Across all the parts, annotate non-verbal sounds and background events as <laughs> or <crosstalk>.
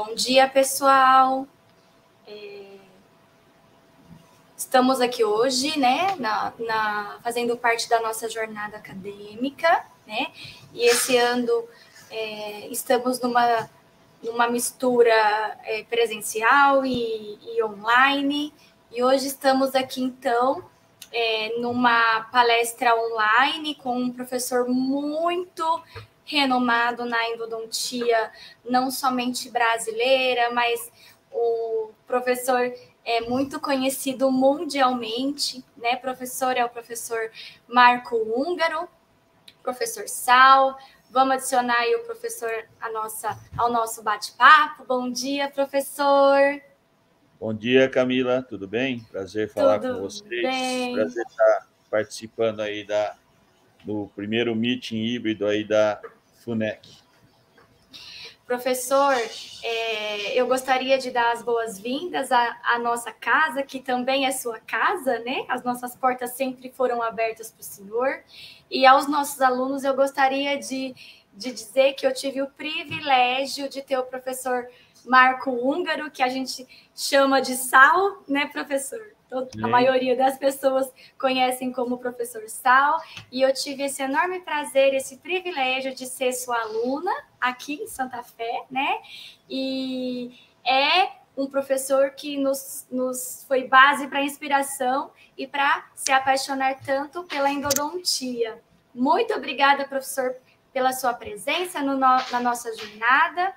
Bom dia, pessoal. É, estamos aqui hoje, né, na, na, fazendo parte da nossa jornada acadêmica, né, e esse ano é, estamos numa, numa mistura é, presencial e, e, online, e hoje estamos aqui, então, é, numa palestra online com um professor muito renomado na endodontia, não somente brasileira, mas o professor é muito conhecido mundialmente, né? Professor é o professor Marco Húngaro, professor Sal. Vamos adicionar aí o professor a nossa, ao nosso bate-papo. Bom dia, professor. Bom dia, Camila. Tudo bem? Prazer falar Tudo com vocês. Bem. Prazer estar participando aí da, do primeiro meeting híbrido aí da FUNEC. Professor, é, eu gostaria de dar as boas-vindas à, à, nossa casa, que também é sua casa, né? As nossas portas sempre foram abertas para o senhor. E aos nossos alunos, eu gostaria de, de dizer que eu tive o privilégio de ter o professor Marco Húngaro, que a gente chama de Sal, né, professor? Então, a maioria das pessoas conhecem como professor Sal, e eu tive esse enorme prazer, esse privilégio de ser sua aluna aqui em Santa Fé, né? E é um professor que nos, nos foi base para inspiração e para se apaixonar tanto pela endodontia. Muito obrigada, professor, pela sua presença no, na nossa jornada.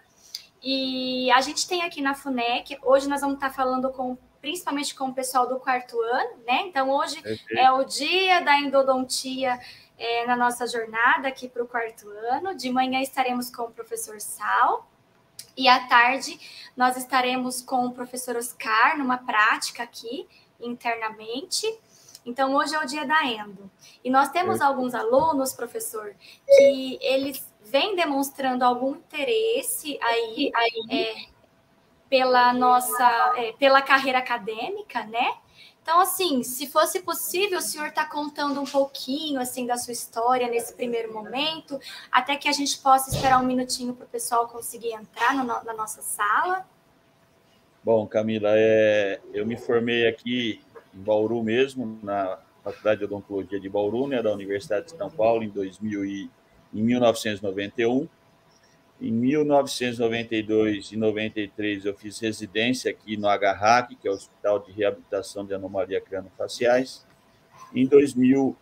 E a gente tem aqui na FUNEC, hoje nós vamos estar falando com principalmente com o pessoal do quarto ano, né? Então, hoje é, é o dia da endodontia é, na nossa jornada aqui para o quarto ano. De manhã estaremos com o professor Sal. E à tarde nós estaremos com o professor Oscar numa prática aqui internamente. Então, hoje é o dia da endo. E nós temos alguns alunos, professor, que eles vêm demonstrando algum interesse aí, aí é, pela nossa, é, pela carreira acadêmica, né? Então, assim, se fosse possível, o senhor está contando um pouquinho, assim, da sua história nesse primeiro momento, até que a gente possa esperar um minutinho para o pessoal conseguir entrar no, na nossa sala. Bom, Camila, é, eu me formei aqui em Bauru mesmo, na Faculdade de Odontologia de Bauru, né, da Universidade de São Paulo, em, 2000 e, em 1991. Em 1992 e 93 eu fiz residência aqui no HRAC, que é o Hospital de Reabilitação de Anomalia Cranofaciais. Em 2000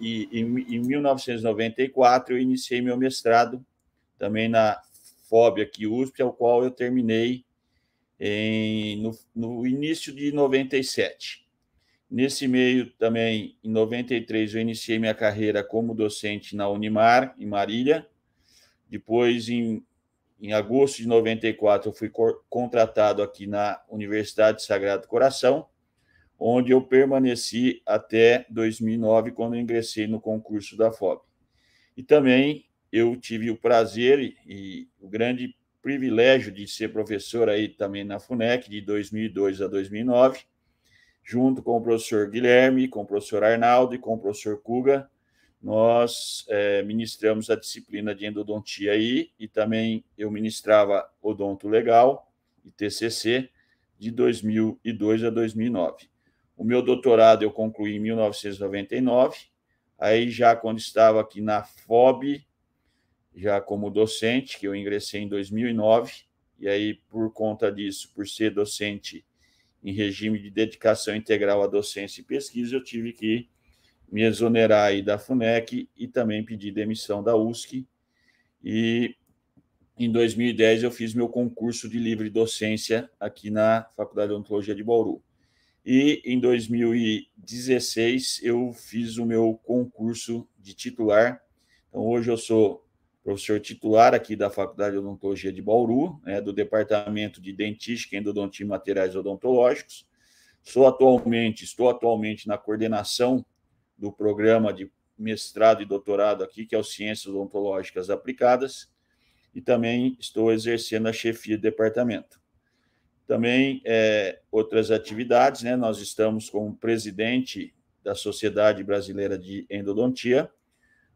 e em, em 1994 eu iniciei meu mestrado também na FOB aqui USP, ao qual eu terminei em, no, no início de 97. Nesse meio também, em 93, eu iniciei minha carreira como docente na Unimar, em Marília, depois, em, em agosto de 94, eu fui co contratado aqui na Universidade Sagrado Coração, onde eu permaneci até 2009, quando ingressei no concurso da FOB. E também eu tive o prazer e, e o grande privilégio de ser professor aí também na FUNEC, de 2002 a 2009, junto com o professor Guilherme, com o professor Arnaldo e com o professor Cuga, nós é, ministramos a disciplina de endodontia aí e também eu ministrava Odonto Legal e TCC de 2002 a 2009. O meu doutorado eu concluí em 1999, aí já quando estava aqui na FOB, já como docente, que eu ingressei em 2009, e aí por conta disso, por ser docente em regime de dedicação integral à docência e pesquisa, eu tive que me exonerar aí da FUNEC e também pedir demissão da USC. E em 2010 eu fiz meu concurso de livre docência aqui na Faculdade de Odontologia de Bauru. E em 2016 eu fiz o meu concurso de titular. Então hoje eu sou professor titular aqui da Faculdade de Odontologia de Bauru, né, do Departamento de Dentística, Endodontia e Materiais Odontológicos. Sou atualmente, estou atualmente na coordenação do programa de mestrado e doutorado aqui, que é o Ciências Odontológicas Aplicadas, e também estou exercendo a chefia de departamento. Também é, outras atividades, né? Nós estamos como presidente da Sociedade Brasileira de Endodontia,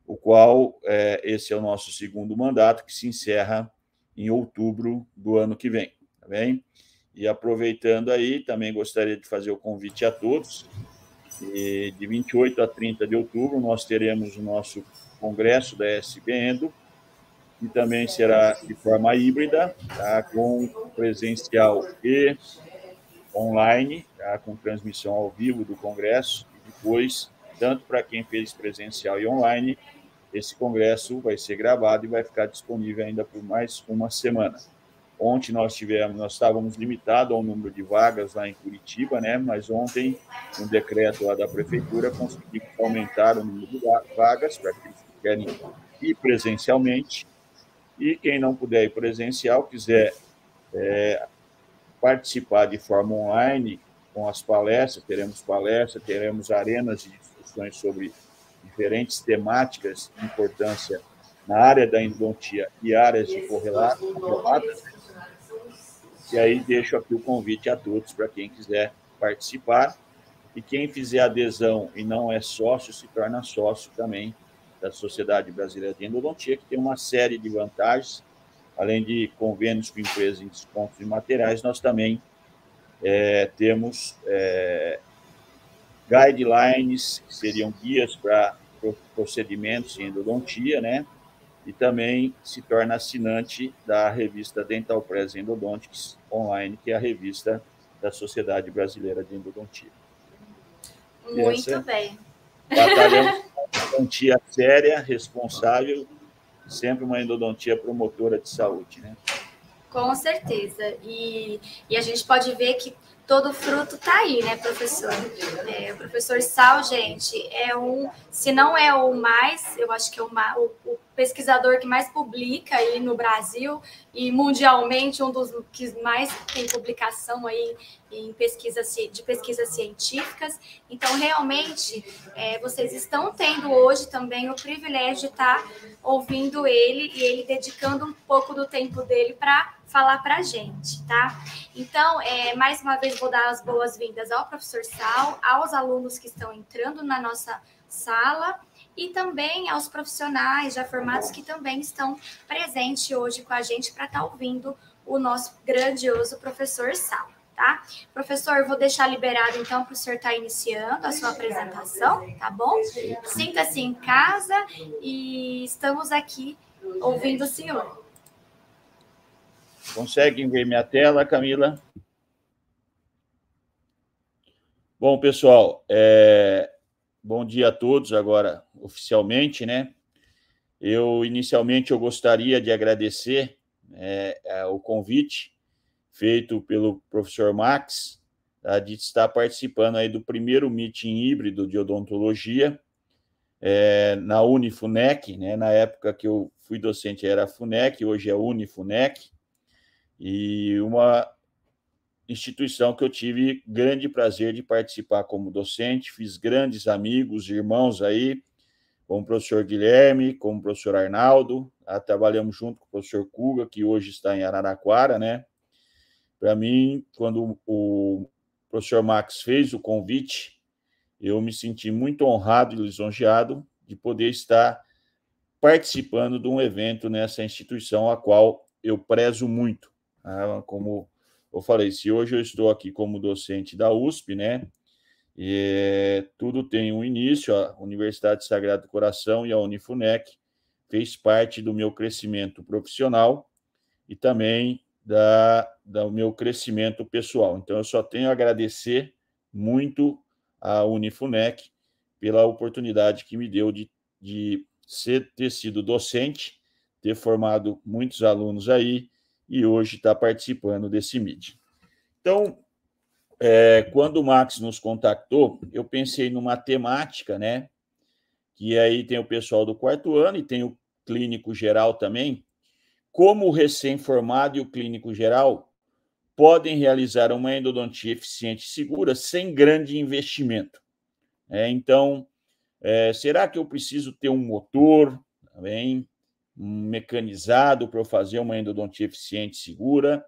o qual é, esse é o nosso segundo mandato, que se encerra em outubro do ano que vem, tá bem? E aproveitando aí, também gostaria de fazer o convite a todos e de 28 a 30 de outubro, nós teremos o nosso congresso da SBEndo, que também será de forma híbrida, tá? com presencial e online, tá? com transmissão ao vivo do congresso, e depois, tanto para quem fez presencial e online, esse congresso vai ser gravado e vai ficar disponível ainda por mais uma semana. Ontem nós tivemos, nós estávamos limitados ao número de vagas lá em Curitiba, né? Mas ontem, um decreto lá da prefeitura, conseguiu aumentar o número de vagas para aqueles que querem ir presencialmente. E quem não puder ir presencial, quiser é, participar de forma online com as palestras, teremos palestras, teremos arenas de discussões sobre diferentes temáticas de importância na área da endodontia e áreas de correlato e aí deixo aqui o convite a todos para quem quiser participar. E quem fizer adesão e não é sócio, se torna sócio também da Sociedade Brasileira de Endodontia, que tem uma série de vantagens, além de convênios com empresas em descontos de materiais, nós também é, temos é, guidelines, que seriam guias para procedimentos em endodontia, né? e também se torna assinante da revista Dental Press Endodontics Online, que é a revista da Sociedade Brasileira de Endodontia. Muito Essa, bem. Batalhamos <laughs> endodontia séria, responsável, sempre uma endodontia promotora de saúde, né? Com certeza. E, e a gente pode ver que todo fruto está aí, né, professor? É, o professor Sal, gente, é um, se não é o mais, eu acho que é o, o, o pesquisador que mais publica aí no Brasil e mundialmente um dos que mais tem publicação aí em pesquisas de pesquisas científicas. Então, realmente, é, vocês estão tendo hoje também o privilégio de estar tá ouvindo ele e ele dedicando um pouco do tempo dele para falar para a gente, tá? Então, é, mais uma vez, vou dar as boas-vindas ao professor Sal, aos alunos que estão entrando na nossa sala e também aos profissionais já formados que também estão presentes hoje com a gente para estar tá ouvindo o nosso grandioso professor Sal. Tá? Professor, vou deixar liberado então para o senhor estar tá iniciando a sua apresentação, tá bom? Sinta-se em casa e estamos aqui ouvindo o senhor. Conseguem ver minha tela, Camila? Bom, pessoal, é, Bom dia a todos agora oficialmente, né? Eu inicialmente eu gostaria de agradecer é, é, o convite feito pelo professor Max tá, de estar participando aí do primeiro meeting híbrido de odontologia é, na Unifunec, né? Na época que eu fui docente era a Funec, hoje é Unifunec e uma instituição que eu tive grande prazer de participar como docente, fiz grandes amigos, irmãos aí, como o professor Guilherme, como o professor Arnaldo, ah, trabalhamos junto com o professor Kuga, que hoje está em Araraquara, né? Para mim, quando o professor Max fez o convite, eu me senti muito honrado e lisonjeado de poder estar participando de um evento nessa instituição a qual eu prezo muito, né? como eu falei, se hoje eu estou aqui como docente da USP, né? E, eh, tudo tem um início, a Universidade Sagrado Coração e a Unifunec fez parte do meu crescimento profissional e também da, do meu crescimento pessoal. Então, eu só tenho a agradecer muito à Unifunec pela oportunidade que me deu de, de ser, ter sido docente, ter formado muitos alunos aí, e hoje está participando desse MID. Então, é, quando o Max nos contactou, eu pensei numa temática, né? Que aí tem o pessoal do quarto ano e tem o clínico geral também. Como o recém-formado e o clínico geral podem realizar uma endodontia eficiente e segura sem grande investimento. É, então, é, será que eu preciso ter um motor? Tá bem? mecanizado para eu fazer uma endodontia eficiente segura?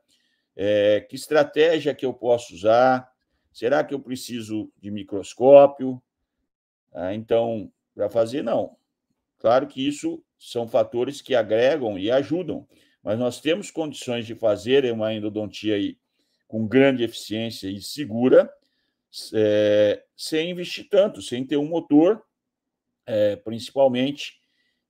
É, que estratégia que eu posso usar? Será que eu preciso de microscópio? Ah, então, para fazer, não. Claro que isso são fatores que agregam e ajudam, mas nós temos condições de fazer uma endodontia aí com grande eficiência e segura, é, sem investir tanto, sem ter um motor, é, principalmente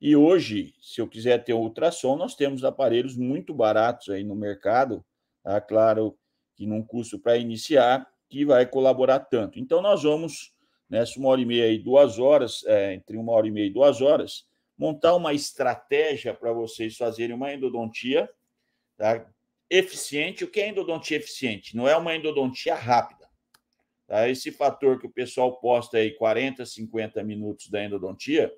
e hoje, se eu quiser ter ultrassom, nós temos aparelhos muito baratos aí no mercado, tá? claro que num custo para iniciar, que vai colaborar tanto. Então, nós vamos, nessa uma hora e meia e duas horas, é, entre uma hora e meia e duas horas, montar uma estratégia para vocês fazerem uma endodontia tá? eficiente. O que é endodontia eficiente? Não é uma endodontia rápida. Tá? Esse fator que o pessoal posta aí, 40, 50 minutos da endodontia,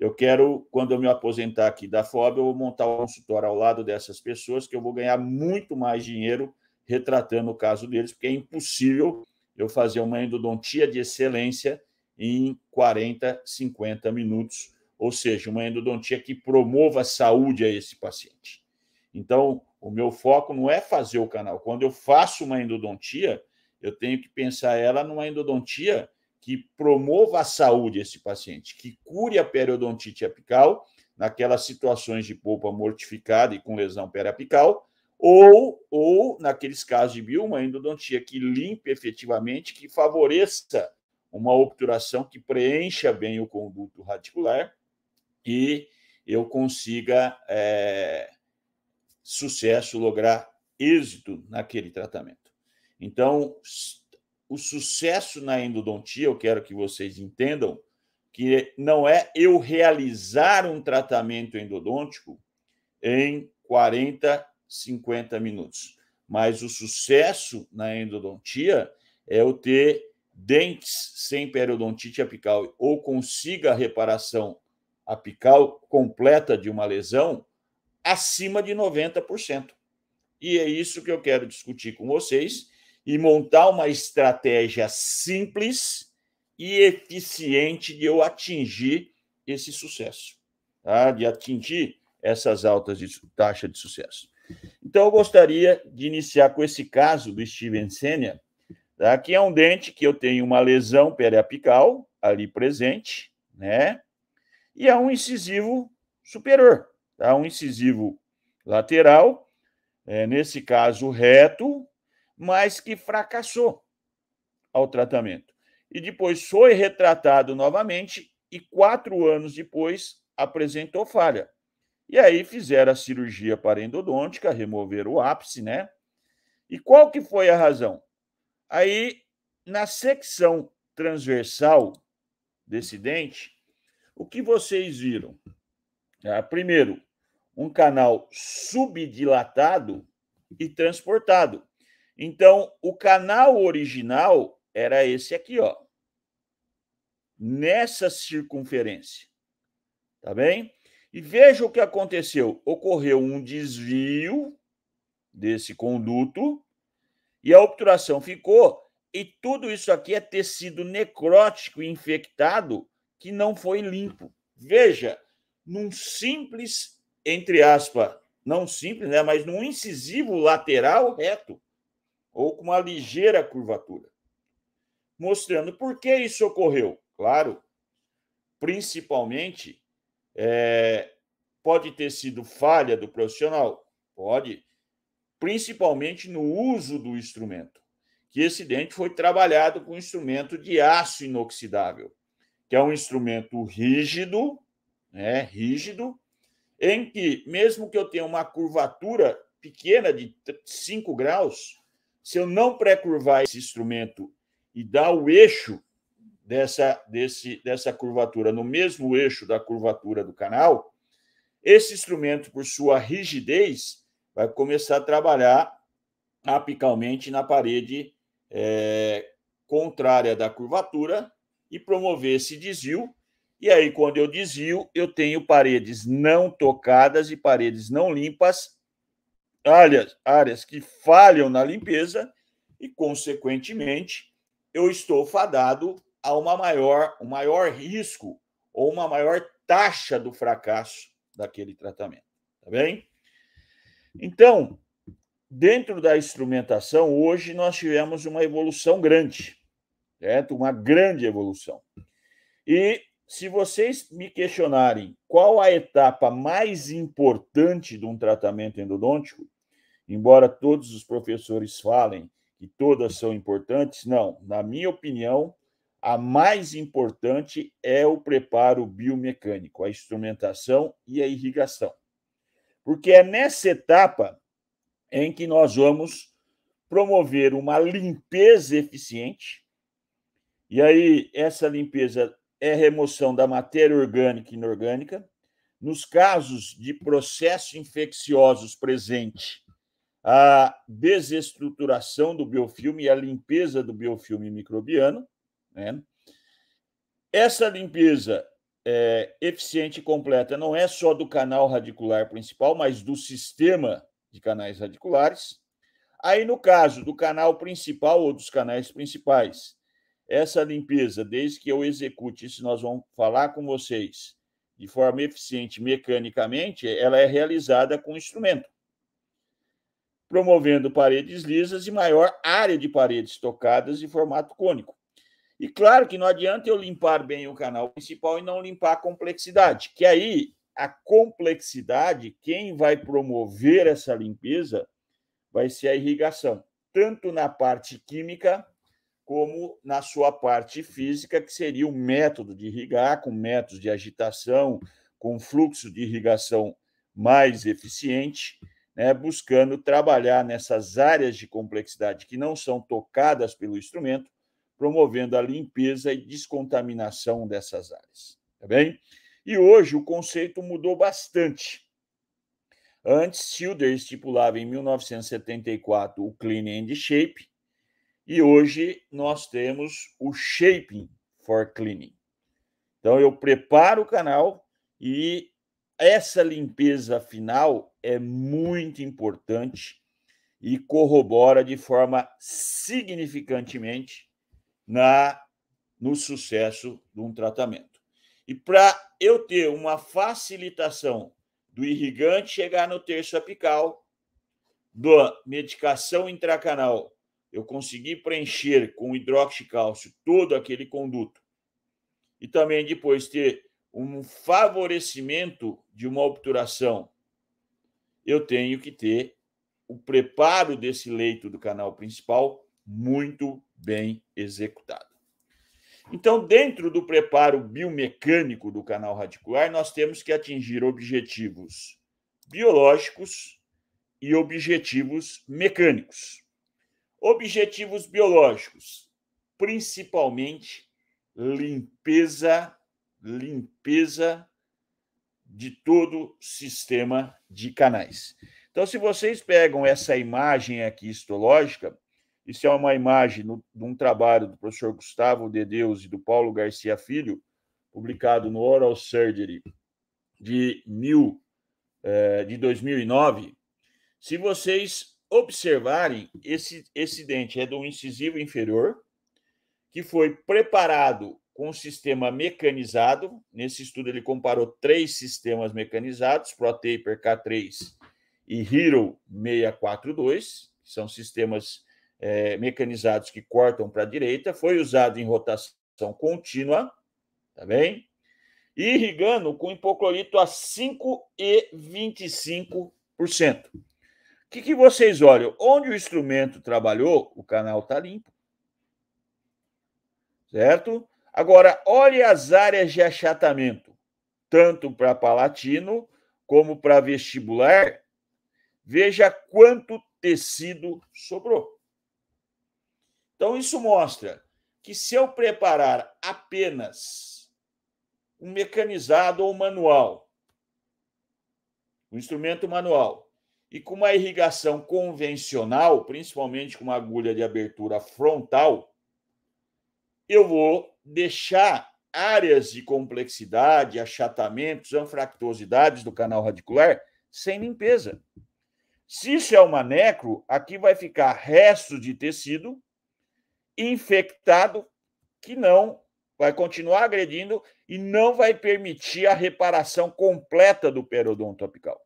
eu quero, quando eu me aposentar aqui da FOB, eu vou montar um consultório ao lado dessas pessoas, que eu vou ganhar muito mais dinheiro retratando o caso deles, porque é impossível eu fazer uma endodontia de excelência em 40, 50 minutos, ou seja, uma endodontia que promova a saúde a esse paciente. Então, o meu foco não é fazer o canal. Quando eu faço uma endodontia, eu tenho que pensar ela numa endodontia que promova a saúde desse paciente, que cure a periodontite apical, naquelas situações de polpa mortificada e com lesão periapical, ou, ou naqueles casos de bioma endodontia que limpe efetivamente, que favoreça uma obturação que preencha bem o conduto radicular e eu consiga é, sucesso, lograr êxito naquele tratamento. Então, o sucesso na endodontia, eu quero que vocês entendam, que não é eu realizar um tratamento endodôntico em 40, 50 minutos. Mas o sucesso na endodontia é eu ter dentes sem periodontite apical ou consiga a reparação apical completa de uma lesão acima de 90%. E é isso que eu quero discutir com vocês e montar uma estratégia simples e eficiente de eu atingir esse sucesso, tá? de atingir essas altas de taxa de sucesso. Então, eu gostaria de iniciar com esse caso do Steven Senia, tá? que é um dente que eu tenho uma lesão periapical ali presente, né? E é um incisivo superior, tá? um incisivo lateral, é, nesse caso reto, mas que fracassou ao tratamento. E depois foi retratado novamente e quatro anos depois apresentou falha. E aí fizeram a cirurgia para endodôntica removeram o ápice, né? E qual que foi a razão? Aí, na secção transversal desse dente, o que vocês viram? Ah, primeiro, um canal subdilatado e transportado. Então, o canal original era esse aqui, ó. Nessa circunferência. Tá bem? E veja o que aconteceu. Ocorreu um desvio desse conduto e a obturação ficou. E tudo isso aqui é tecido necrótico e infectado que não foi limpo. Veja, num simples, entre aspas, não simples, né, mas num incisivo lateral reto ou com uma ligeira curvatura, mostrando por que isso ocorreu. Claro, principalmente é, pode ter sido falha do profissional, pode, principalmente no uso do instrumento, que esse dente foi trabalhado com instrumento de aço inoxidável, que é um instrumento rígido, né, rígido, em que, mesmo que eu tenha uma curvatura pequena de 5 graus, se eu não pré-curvar esse instrumento e dar o eixo dessa, desse, dessa curvatura no mesmo eixo da curvatura do canal, esse instrumento, por sua rigidez, vai começar a trabalhar apicalmente na parede é, contrária da curvatura e promover esse desvio. E aí, quando eu desvio, eu tenho paredes não tocadas e paredes não limpas áreas, áreas que falham na limpeza e, consequentemente, eu estou fadado a uma maior, um maior risco ou uma maior taxa do fracasso daquele tratamento, tá bem? Então, dentro da instrumentação, hoje nós tivemos uma evolução grande, certo? Uma grande evolução. E se vocês me questionarem qual a etapa mais importante de um tratamento endodôntico, embora todos os professores falem que todas são importantes, não, na minha opinião, a mais importante é o preparo biomecânico, a instrumentação e a irrigação. Porque é nessa etapa em que nós vamos promover uma limpeza eficiente. E aí, essa limpeza é remoção da matéria orgânica e inorgânica. Nos casos de processos infecciosos presente, a desestruturação do biofilme e a limpeza do biofilme microbiano. Né? Essa limpeza é, eficiente e completa não é só do canal radicular principal, mas do sistema de canais radiculares. Aí, no caso do canal principal ou dos canais principais, essa limpeza, desde que eu execute, isso nós vamos falar com vocês, de forma eficiente mecanicamente, ela é realizada com instrumento, promovendo paredes lisas e maior área de paredes tocadas de formato cônico. E claro que não adianta eu limpar bem o canal principal e não limpar a complexidade, que aí a complexidade, quem vai promover essa limpeza vai ser a irrigação, tanto na parte química como na sua parte física, que seria o método de irrigar, com métodos de agitação, com fluxo de irrigação mais eficiente, né, buscando trabalhar nessas áreas de complexidade que não são tocadas pelo instrumento, promovendo a limpeza e descontaminação dessas áreas. Tá bem? E hoje o conceito mudou bastante. Antes, Silder estipulava em 1974 o Clean and Shape, e hoje nós temos o Shaping for Cleaning. Então eu preparo o canal e essa limpeza final é muito importante e corrobora de forma significantemente na no sucesso de um tratamento. E para eu ter uma facilitação do irrigante chegar no terço apical, da medicação intracanal eu consegui preencher com cálcio todo aquele conduto e também depois ter um favorecimento de uma obturação, eu tenho que ter o preparo desse leito do canal principal muito bem executado. Então, dentro do preparo biomecânico do canal radicular, nós temos que atingir objetivos biológicos e objetivos mecânicos. Objetivos biológicos, principalmente limpeza, limpeza de todo sistema de canais. Então, se vocês pegam essa imagem aqui histológica, isso é uma imagem no, de um trabalho do professor Gustavo de Deus e do Paulo Garcia Filho, publicado no Oral Surgery de, mil, eh, de 2009. Se vocês observarem, esse, esse dente é do incisivo inferior, que foi preparado com um sistema mecanizado. Nesse estudo, ele comparou três sistemas mecanizados: ProTaper K3 e Hero 642, que são sistemas é, mecanizados que cortam para a direita. Foi usado em rotação contínua, tá bem? E irrigando com hipoclorito a 5,25% que, que vocês olham? Onde o instrumento trabalhou, o canal está limpo. Certo? Agora, olhe as áreas de achatamento, tanto para palatino como para vestibular. Veja quanto tecido sobrou. Então, isso mostra que se eu preparar apenas um mecanizado ou manual, um instrumento manual, e com uma irrigação convencional, principalmente com uma agulha de abertura frontal, eu vou deixar áreas de complexidade, achatamentos, anfractuosidades do canal radicular sem limpeza. Se isso é uma necro, aqui vai ficar resto de tecido infectado que não vai continuar agredindo e não vai permitir a reparação completa do periodonto apical.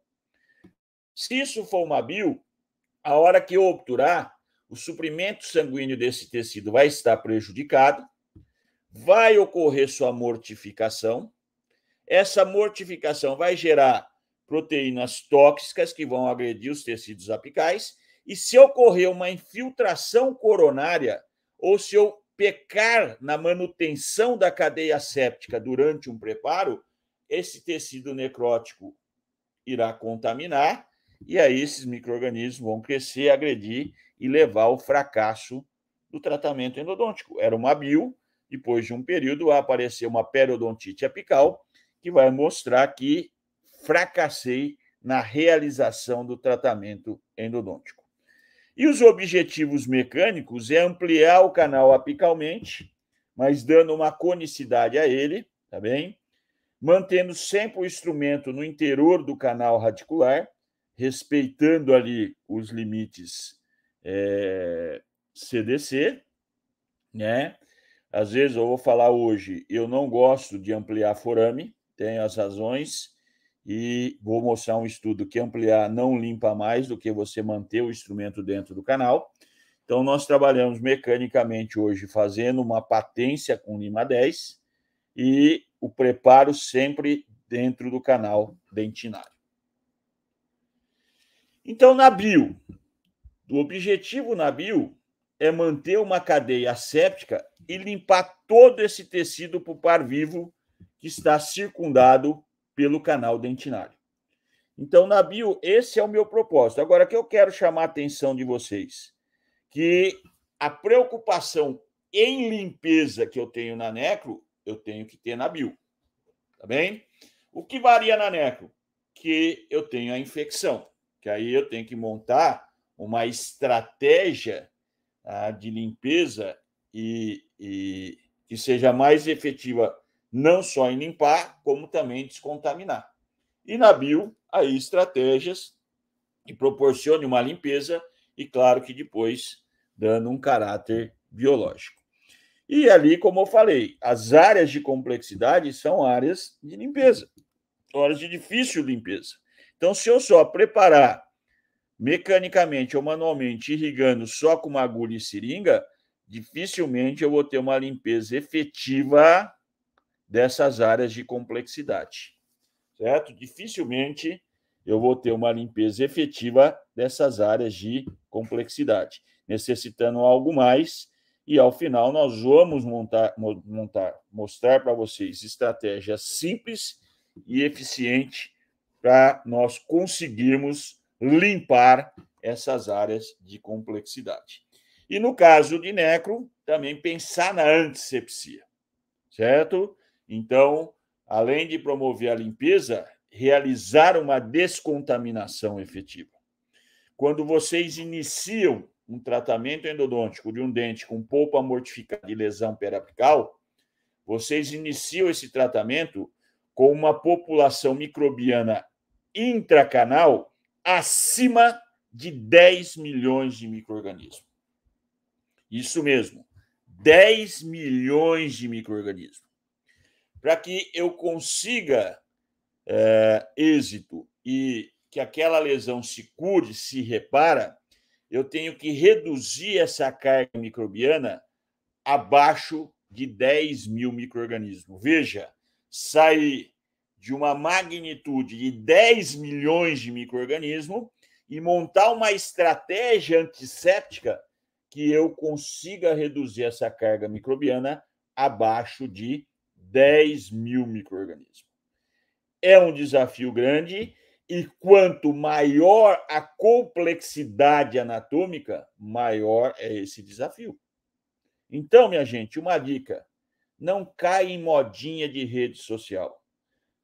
Se isso for uma bio, a hora que eu obturar, o suprimento sanguíneo desse tecido vai estar prejudicado, vai ocorrer sua mortificação. Essa mortificação vai gerar proteínas tóxicas que vão agredir os tecidos apicais. E se ocorrer uma infiltração coronária, ou se eu pecar na manutenção da cadeia séptica durante um preparo, esse tecido necrótico irá contaminar e aí esses micro-organismos vão crescer, agredir e levar ao fracasso do tratamento endodôntico. Era uma bio, depois de um período vai aparecer uma periodontite apical, que vai mostrar que fracassei na realização do tratamento endodôntico. E os objetivos mecânicos é ampliar o canal apicalmente, mas dando uma conicidade a ele, tá bem? Mantendo sempre o instrumento no interior do canal radicular respeitando ali os limites é, eh, CDC, né? Às vezes eu vou falar hoje, eu não gosto de ampliar forame, tenho as razões, e vou mostrar um estudo que ampliar não limpa mais do que você manter o instrumento dentro do canal. Então, nós trabalhamos mecanicamente hoje fazendo uma patência com Lima 10 e o preparo sempre dentro do canal dentinário. Então, na bio, o objetivo na bio é manter uma cadeia séptica e limpar todo esse tecido pulpar vivo que está circundado pelo canal dentinário. Então, na bio, esse é o meu propósito. Agora, que eu quero chamar a atenção de vocês, que a preocupação em limpeza que eu tenho na necro, eu tenho que ter na bio. Tá bem? O que varia na necro? Que eu tenho a infecção que aí eu tenho que montar uma estratégia ah, de limpeza e, e que seja mais efetiva não só em limpar, como também descontaminar. E na bio, aí estratégias que proporcione uma limpeza e, claro, que depois dando um caráter biológico. E ali, como eu falei, as áreas de complexidade são áreas de limpeza, áreas de difícil limpeza. Então, se eu só preparar mecanicamente ou manualmente, irrigando só com uma agulha e seringa, dificilmente eu vou ter uma limpeza efetiva dessas áreas de complexidade, certo? Dificilmente eu vou ter uma limpeza efetiva dessas áreas de complexidade, necessitando algo mais. E ao final nós vamos montar, montar mostrar para vocês estratégia simples e eficiente para nós conseguirmos limpar essas áreas de complexidade. E no caso de necro, também pensar na antisepsia, certo? Então, além de promover a limpeza, realizar uma descontaminação efetiva. Quando vocês iniciam um tratamento endodôntico de um dente com polpa mortificada e lesão periapical, vocês iniciam esse tratamento com uma população microbiana intracanal acima de 10 milhões de microorganismos. Isso mesmo, 10 milhões de microorganismos. Para que eu consiga é, êxito e que aquela lesão se cure, se repara, eu tenho que reduzir essa carga microbiana abaixo de 10 mil -organismos. Veja, sai de uma magnitude de 10 milhões de microorganismos e montar uma estratégia antisséptica que eu consiga reduzir essa carga microbiana abaixo de 10 mil microorganismos. É um desafio grande e quanto maior a complexidade anatômica, maior é esse desafio. Então, minha gente, uma dica: não caia em modinha de rede social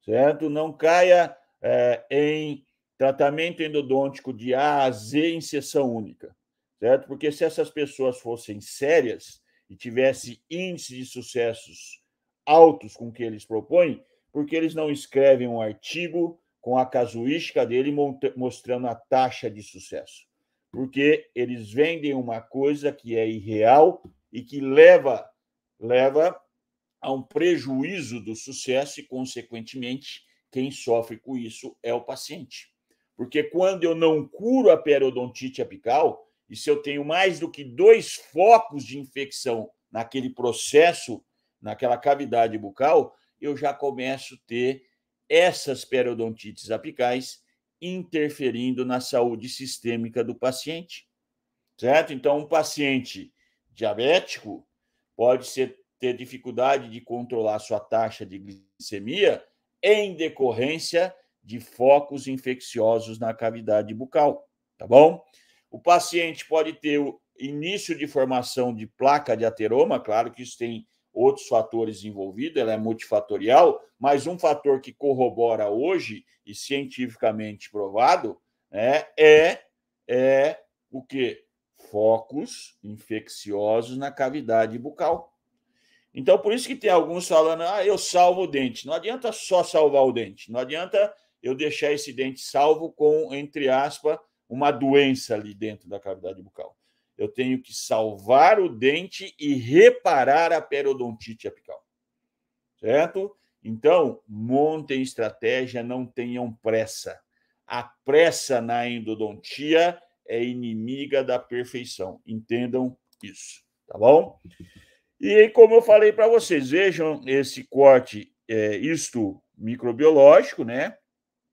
certo? Não caia é, em tratamento endodôntico de A a Z em sessão única, certo? Porque se essas pessoas fossem sérias e tivesse índice de sucessos altos com que eles propõem, porque eles não escrevem um artigo com a casuística dele mostrando a taxa de sucesso. Porque eles vendem uma coisa que é irreal e que leva leva há um prejuízo do sucesso e, consequentemente, quem sofre com isso é o paciente. Porque quando eu não curo a periodontite apical, e se eu tenho mais do que dois focos de infecção naquele processo, naquela cavidade bucal, eu já começo a ter essas periodontites apicais interferindo na saúde sistêmica do paciente. Certo? Então, um paciente diabético pode ser ter dificuldade de controlar sua taxa de glicemia em decorrência de focos infecciosos na cavidade bucal, tá bom? O paciente pode ter o início de formação de placa de ateroma, claro que isso tem outros fatores envolvidos, ela é multifatorial, mas um fator que corrobora hoje e cientificamente provado né, é, é o que? Focos infecciosos na cavidade bucal. Então, por isso que tem alguns falando, ah, eu salvo o dente. Não adianta só salvar o dente, não adianta eu deixar esse dente salvo com, entre aspas, uma doença ali dentro da cavidade bucal. Eu tenho que salvar o dente e reparar a periodontite apical. Certo? Então, montem estratégia, não tenham pressa. A pressa na endodontia é inimiga da perfeição. Entendam isso, tá bom? E como eu falei para vocês, vejam esse corte, é, isto microbiológico, né?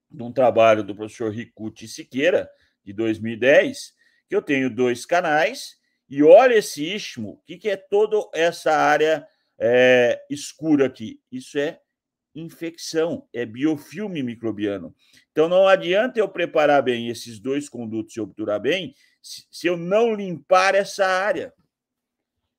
De um trabalho do professor Ricuti Siqueira, de 2010, que eu tenho dois canais, e olha esse istmo, o que, que é toda essa área é, escura aqui? Isso é infecção, é biofilme microbiano. Então não adianta eu preparar bem esses dois condutos e obturar bem se eu não limpar essa área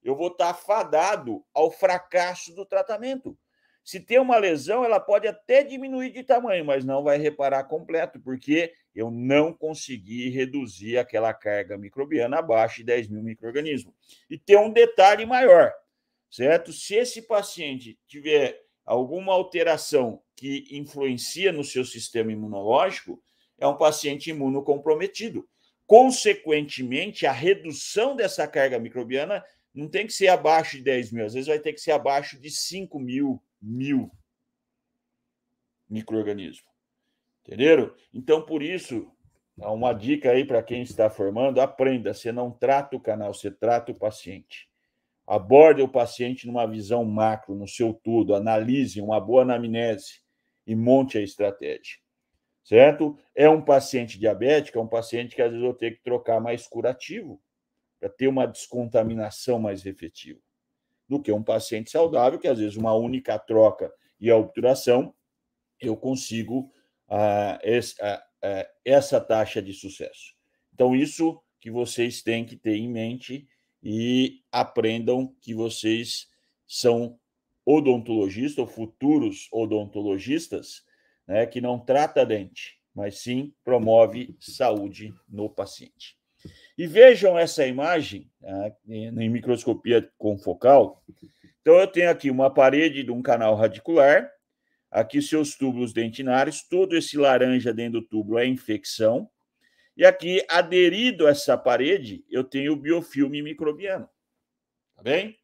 eu vou estar fadado ao fracasso do tratamento. Se tem uma lesão, ela pode até diminuir de tamanho, mas não vai reparar completo, porque eu não consegui reduzir aquela carga microbiana abaixo de 10 mil micro-organismos. E tem um detalhe maior, certo? Se esse paciente tiver alguma alteração que influencia no seu sistema imunológico, é um paciente imunocomprometido. Consequentemente, a redução dessa carga microbiana não tem que ser abaixo de 10 mil, às vezes vai ter que ser abaixo de 5 mil, mil micro-organismo. Entenderam? Então, por isso, uma dica aí para quem está formando: aprenda. Você não trata o canal, você trata o paciente. Aborde o paciente numa visão macro, no seu todo, analise uma boa anamnese e monte a estratégia. Certo? É um paciente diabético, é um paciente que às vezes eu tenho que trocar mais curativo para ter uma descontaminação mais efetiva, do que um paciente saudável, que às vezes uma única troca e a obturação, eu consigo ah, essa, ah, ah, essa taxa de sucesso. Então, isso que vocês têm que ter em mente e aprendam que vocês são odontologistas ou futuros odontologistas, né, que não trata dente, mas sim promove saúde no paciente. E vejam essa imagem né, em microscopia confocal. Então, eu tenho aqui uma parede de um canal radicular, aqui seus túbulos dentinários, todo esse laranja dentro do túbulo é infecção, e aqui, aderido a essa parede, eu tenho o biofilme microbiano. Tá bem?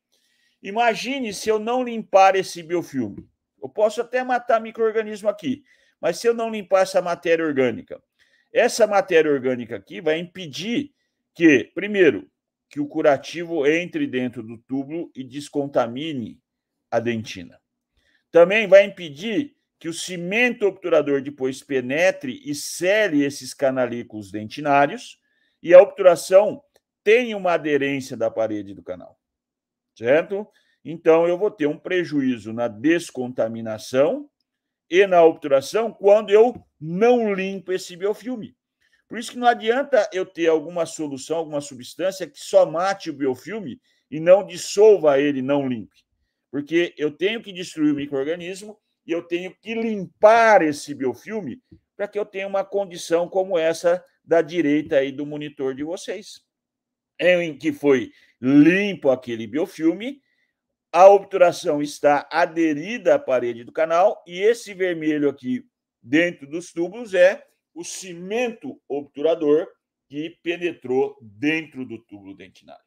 Imagine se eu não limpar esse biofilme. Eu posso até matar microorganismo aqui, mas se eu não limpar essa matéria orgânica, essa matéria orgânica aqui vai impedir que, primeiro, que o curativo entre dentro do túbulo e descontamine a dentina. Também vai impedir que o cimento obturador depois penetre e cele esses canalículos dentinários e a obturação tenha uma aderência da parede do canal. Certo? Então, eu vou ter um prejuízo na descontaminação e na obturação quando eu não limpo esse biofilme. Por isso que não adianta eu ter alguma solução, alguma substância que só mate o biofilme e não dissolva ele, não limpe. Porque eu tenho que destruir o microorganismo e eu tenho que limpar esse biofilme para que eu tenha uma condição como essa da direita aí do monitor de vocês, em que foi limpo aquele biofilme, a obturação está aderida à parede do canal e esse vermelho aqui dentro dos tubos é o cimento obturador que penetrou dentro do tubo dentinário.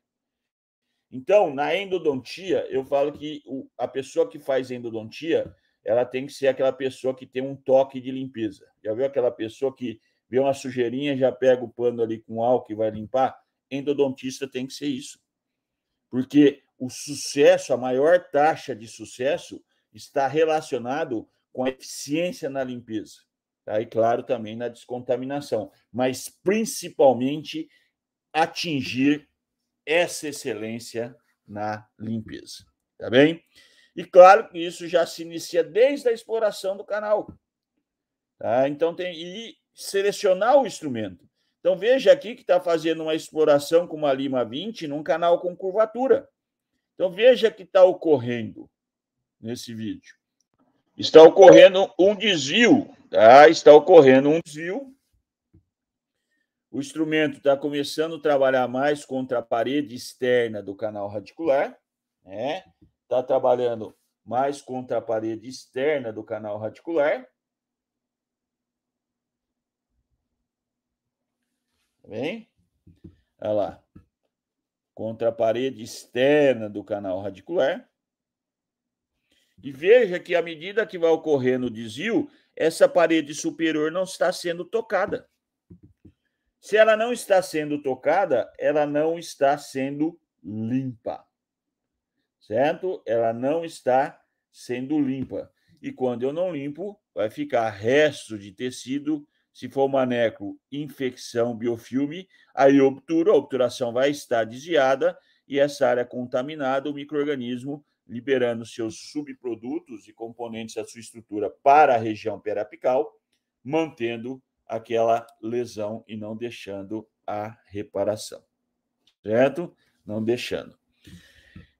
Então, na endodontia, eu falo que o, a pessoa que faz endodontia, ela tem que ser aquela pessoa que tem um toque de limpeza. Já viu aquela pessoa que vê uma sujeirinha, já pega o pano ali com álcool e vai limpar? Endodontista tem que ser isso. Porque o sucesso, a maior taxa de sucesso, está relacionado com a eficiência na limpeza tá? e, claro, também na descontaminação, mas principalmente atingir essa excelência na limpeza. Tá bem? E claro que isso já se inicia desde a exploração do canal. Tá? Então tem e selecionar o instrumento. Então veja aqui que está fazendo uma exploração com uma lima 20 num canal com curvatura. Então veja que está ocorrendo nesse vídeo. Está ocorrendo um desvio Tá? Está ocorrendo um desvio. O instrumento está começando a trabalhar mais contra a parede externa do canal radicular. Né? Está trabalhando mais contra a parede externa do canal radicular. Tá bem? Olha lá. Contra a parede externa do canal radicular. E veja que à medida que vai ocorrendo o desvio, essa parede superior não está sendo tocada. Se ela não está sendo tocada, ela não está sendo limpa. Certo? Ela não está sendo limpa. E quando eu não limpo, vai ficar resto de tecido. Se for uma necro, infecção, biofilme, aí obtura, a obturação vai estar desviada e essa área contaminada, o microorganismo liberando seus subprodutos e componentes da sua estrutura para a região periapical, mantendo aquela lesão e não deixando a reparação. Certo? Não deixando.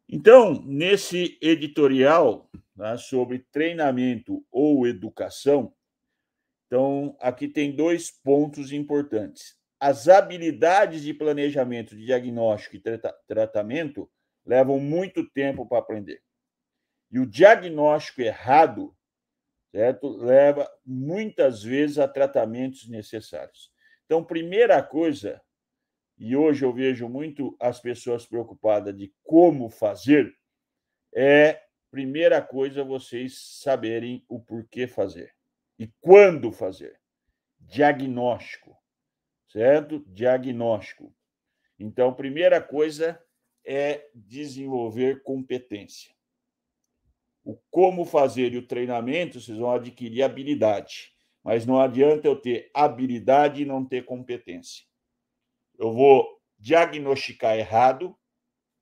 Então, nesse editorial né, sobre treinamento ou educação, então aqui tem dois pontos importantes. As habilidades de planejamento, de diagnóstico e tra tratamento levam muito tempo para aprender. E o diagnóstico errado certo? leva muitas vezes a tratamentos necessários. Então, primeira coisa, e hoje eu vejo muito as pessoas preocupadas de como fazer, é primeira coisa vocês saberem o porquê fazer e quando fazer. Diagnóstico, certo? Diagnóstico. Então, primeira coisa, é desenvolver competência. O como fazer e o treinamento, vocês vão adquirir habilidade. Mas não adianta eu ter habilidade e não ter competência. Eu vou diagnosticar errado,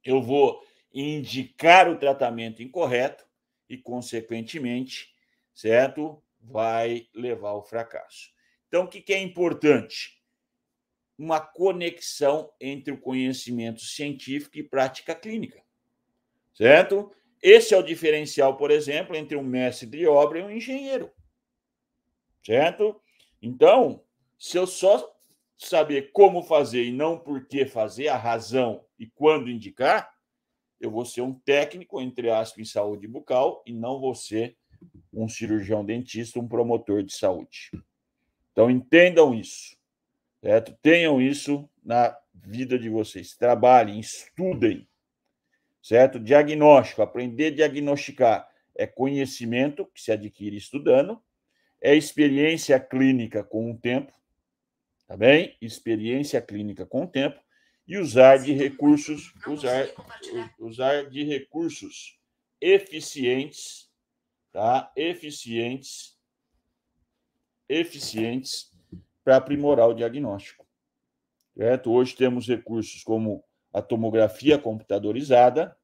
eu vou indicar o tratamento incorreto e, consequentemente, certo? Vai levar ao fracasso. Então, o que, que é importante? uma conexão entre o conhecimento científico e prática clínica. Certo? Esse é o diferencial, por exemplo, entre um mestre de obra e um engenheiro. Certo? Então, se eu só saber como fazer e não por que fazer, a razão e quando indicar, eu vou ser um técnico, entre aspas, em saúde bucal e não vou ser um cirurgião dentista, um promotor de saúde. Então, entendam isso. Certo? Tenham isso na vida de vocês. Trabalhem, estudem. Certo? Diagnóstico, aprender a diagnosticar é conhecimento que se adquire estudando, é experiência clínica com o tempo, tá bem? Experiência clínica com o tempo e usar de recursos, usar, usar de recursos eficientes, tá? Eficientes, eficientes para aprimorar o diagnóstico. Certo? Hoje temos recursos como a tomografia computadorizada,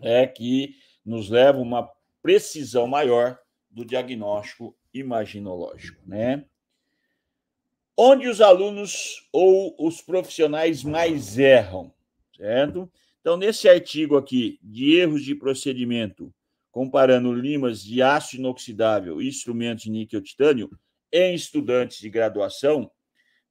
é que nos leva a uma precisão maior do diagnóstico imaginológico, né? Onde os alunos ou os profissionais mais erram, certo? Então, nesse artigo aqui de erros de procedimento, comparando limas de aço inoxidável e instrumentos de níquel titânio, em estudantes de graduação,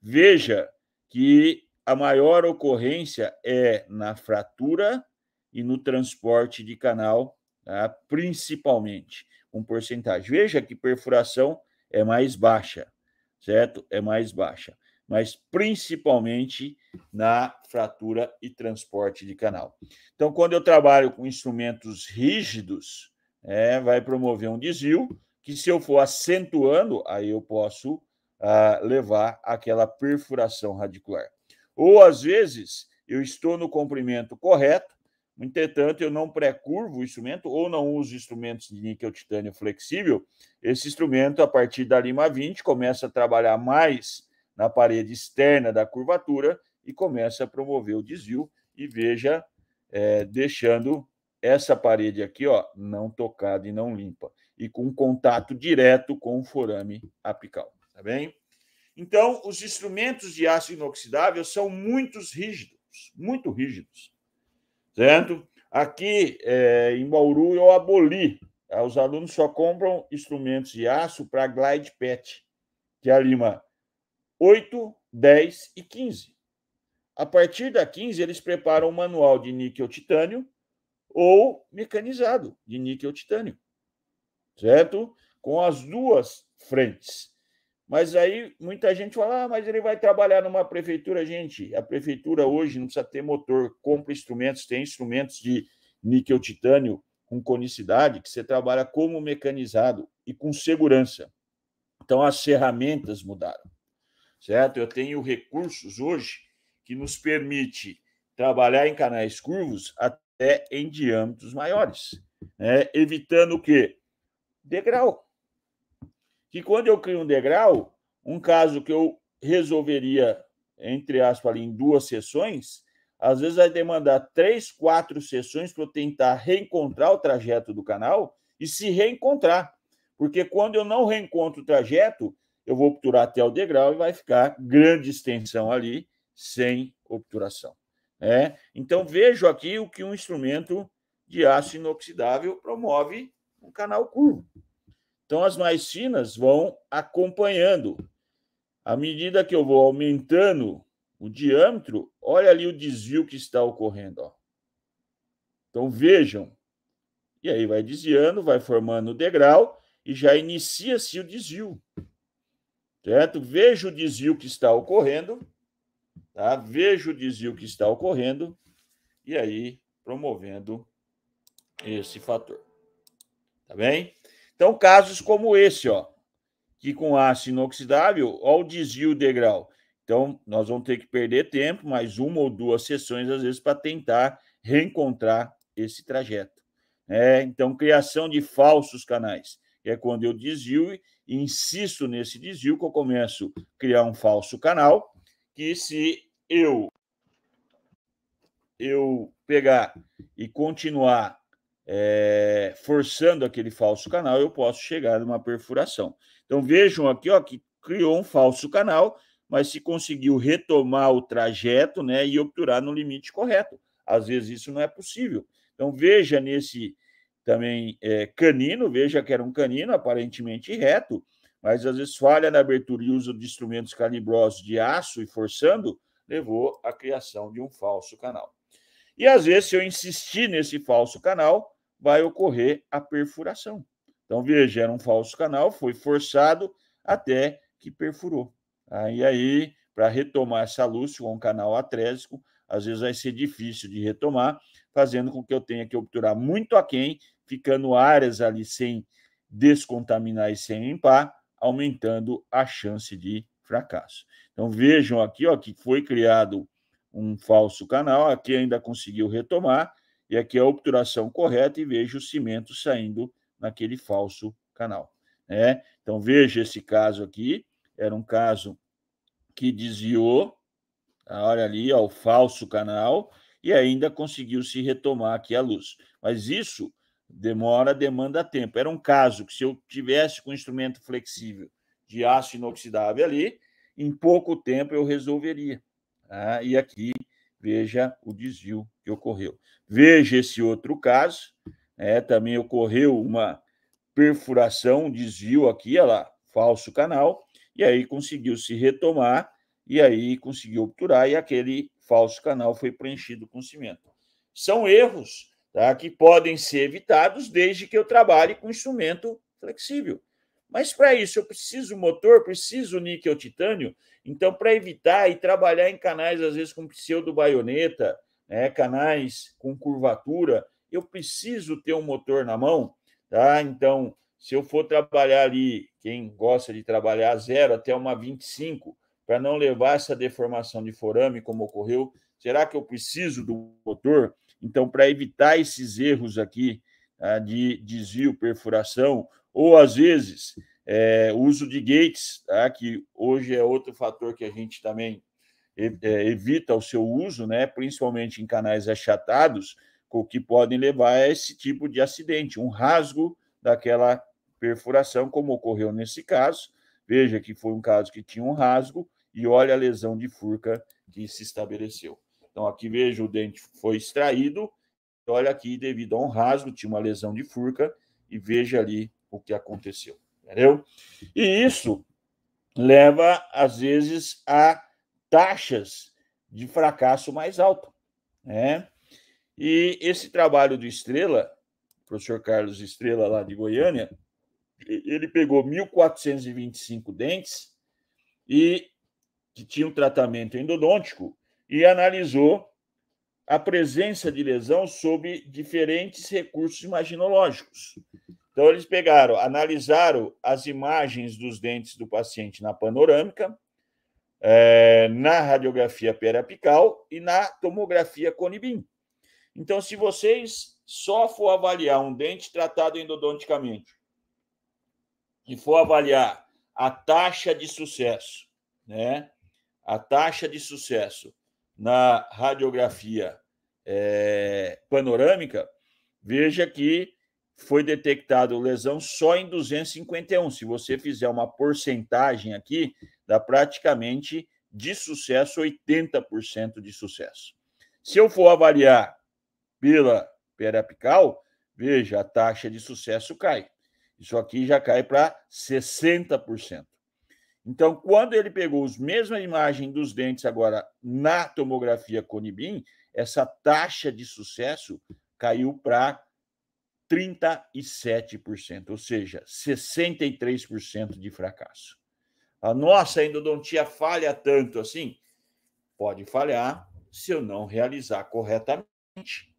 veja que a maior ocorrência é na fratura e no transporte de canal, tá? principalmente, um porcentagem. Veja que perfuração é mais baixa, certo? É mais baixa, mas principalmente na fratura e transporte de canal. Então, quando eu trabalho com instrumentos rígidos, é, vai promover um desvio, que se eu for acentuando, aí eu posso uh, levar aquela perfuração radicular. Ou às vezes eu estou no comprimento correto, entretanto eu não pré-curvo o instrumento ou não uso instrumentos de níquel titânio flexível. Esse instrumento, a partir da lima 20, começa a trabalhar mais na parede externa da curvatura e começa a promover o desvio. E veja, é, deixando essa parede aqui, ó, não tocada e não limpa e com contato direto com o forame apical, tá bem? Então, os instrumentos de aço inoxidável são muito rígidos, muito rígidos, certo? Aqui é, em Bauru eu aboli. Ah, os alunos só compram instrumentos de aço para glide pet, que é a lima 8, 10 e 15. A partir da 15, eles preparam um manual de níquel titânio ou mecanizado de níquel titânio certo? Com as duas frentes. Mas aí muita gente fala, ah, mas ele vai trabalhar numa prefeitura, gente. A prefeitura hoje não precisa ter motor, compra instrumentos, tem instrumentos de níquel titânio com conicidade que você trabalha como mecanizado e com segurança. Então as ferramentas mudaram, certo? Eu tenho recursos hoje que nos permite trabalhar em canais curvos até em diâmetros maiores, né? evitando o quê? degrau. Que quando eu crio um degrau, um caso que eu resolveria, entre aspas, em duas sessões, às vezes vai demandar três, quatro sessões para eu tentar reencontrar o trajeto do canal e se reencontrar. Porque quando eu não reencontro o trajeto, eu vou obturar até o degrau e vai ficar grande extensão ali, sem obturação. Né? Então, vejo aqui o que um instrumento de aço inoxidável promove um canal curvo. Então as mais finas vão acompanhando. À medida que eu vou aumentando o diâmetro, olha ali o desvio que está ocorrendo. Ó. Então vejam. E aí vai desviando, vai formando o degrau e já inicia-se o desvio. Certo? Veja o desvio que está ocorrendo. Tá? Veja o desvio que está ocorrendo. E aí promovendo esse fator. Tá bem? Então, casos como esse, ó, que com aço inoxidável, ó o desvio degrau. Então, nós vamos ter que perder tempo, mais uma ou duas sessões, às vezes, para tentar reencontrar esse trajeto. É, então, criação de falsos canais, é quando eu desvio e insisto nesse desvio que eu começo a criar um falso canal, que se eu eu pegar e continuar é, forçando aquele falso canal, eu posso chegar numa perfuração. Então vejam aqui ó, que criou um falso canal, mas se conseguiu retomar o trajeto né, e obturar no limite correto. Às vezes isso não é possível. Então veja nesse também é, canino, veja que era um canino aparentemente reto, mas às vezes falha na abertura e uso de instrumentos calibrosos de aço e forçando, levou à criação de um falso canal. E às vezes, se eu insistir nesse falso canal, vai ocorrer a perfuração. Então, veja, era um falso canal, foi forçado até que perfurou. aí E aí, para retomar essa luz com um canal atrésico, às vezes vai ser difícil de retomar, fazendo com que eu tenha que obturar muito aquém, ficando áreas ali sem descontaminar e sem limpar, aumentando a chance de fracasso. Então vejam aqui ó, que foi criado um falso canal, aqui ainda conseguiu retomar, e aqui é a obturação correta, e vejo o cimento saindo naquele falso canal. Né? Então, veja esse caso aqui, era um caso que desviou, tá? olha ali, ó, o falso canal, e ainda conseguiu se retomar aqui a luz. Mas isso demora, demanda tempo. Era um caso que, se eu tivesse com um instrumento flexível de aço inoxidável ali, em pouco tempo eu resolveria. Ah, e aqui veja o desvio que ocorreu. Veja esse outro caso, é, também ocorreu uma perfuração, um desvio aqui, olha lá, falso canal, e aí conseguiu se retomar, e aí conseguiu obturar, e aquele falso canal foi preenchido com cimento. São erros tá, que podem ser evitados desde que eu trabalhe com instrumento flexível. Mas para isso eu preciso motor, preciso níquel titânio. Então, para evitar e trabalhar em canais, às vezes com pseudo-baioneta, né, canais com curvatura, eu preciso ter um motor na mão. Tá? Então, se eu for trabalhar ali, quem gosta de trabalhar zero até uma 25, para não levar essa deformação de forame, como ocorreu, será que eu preciso do motor? Então, para evitar esses erros aqui tá, de desvio, perfuração, ou às vezes é, uso de gates, tá? que hoje é outro fator que a gente também é, evita o seu uso, né? principalmente em canais achatados, o que podem levar a esse tipo de acidente, um rasgo daquela perfuração, como ocorreu nesse caso. Veja que foi um caso que tinha um rasgo e olha a lesão de furca que se estabeleceu. Então, aqui veja, o dente foi extraído, olha aqui, devido a um rasgo, tinha uma lesão de furca, e veja ali o que aconteceu, entendeu? E isso leva, às vezes, a taxas de fracasso mais alto, né? E esse trabalho do Estrela, professor Carlos Estrela, lá de Goiânia, ele pegou 1.425 dentes e que tinham um tratamento endodôntico e analisou a presença de lesão sob diferentes recursos imaginológicos. Então, eles pegaram, analisaram as imagens dos dentes do paciente na panorâmica, é, na radiografia periapical e na tomografia conibim. Então, se vocês só for avaliar um dente tratado endodonticamente e for avaliar a taxa de sucesso, né? A taxa de sucesso na radiografia é, panorâmica, veja que foi detectado lesão só em 251. Se você fizer uma porcentagem aqui, dá praticamente de sucesso 80% de sucesso. Se eu for avaliar pela periapical, veja, a taxa de sucesso cai. Isso aqui já cai para 60%. Então, quando ele pegou a mesma imagem dos dentes agora na tomografia Conibin, essa taxa de sucesso caiu para 37%, ou seja, 63% de fracasso. A nossa endodontia falha tanto assim? Pode falhar se eu não realizar corretamente,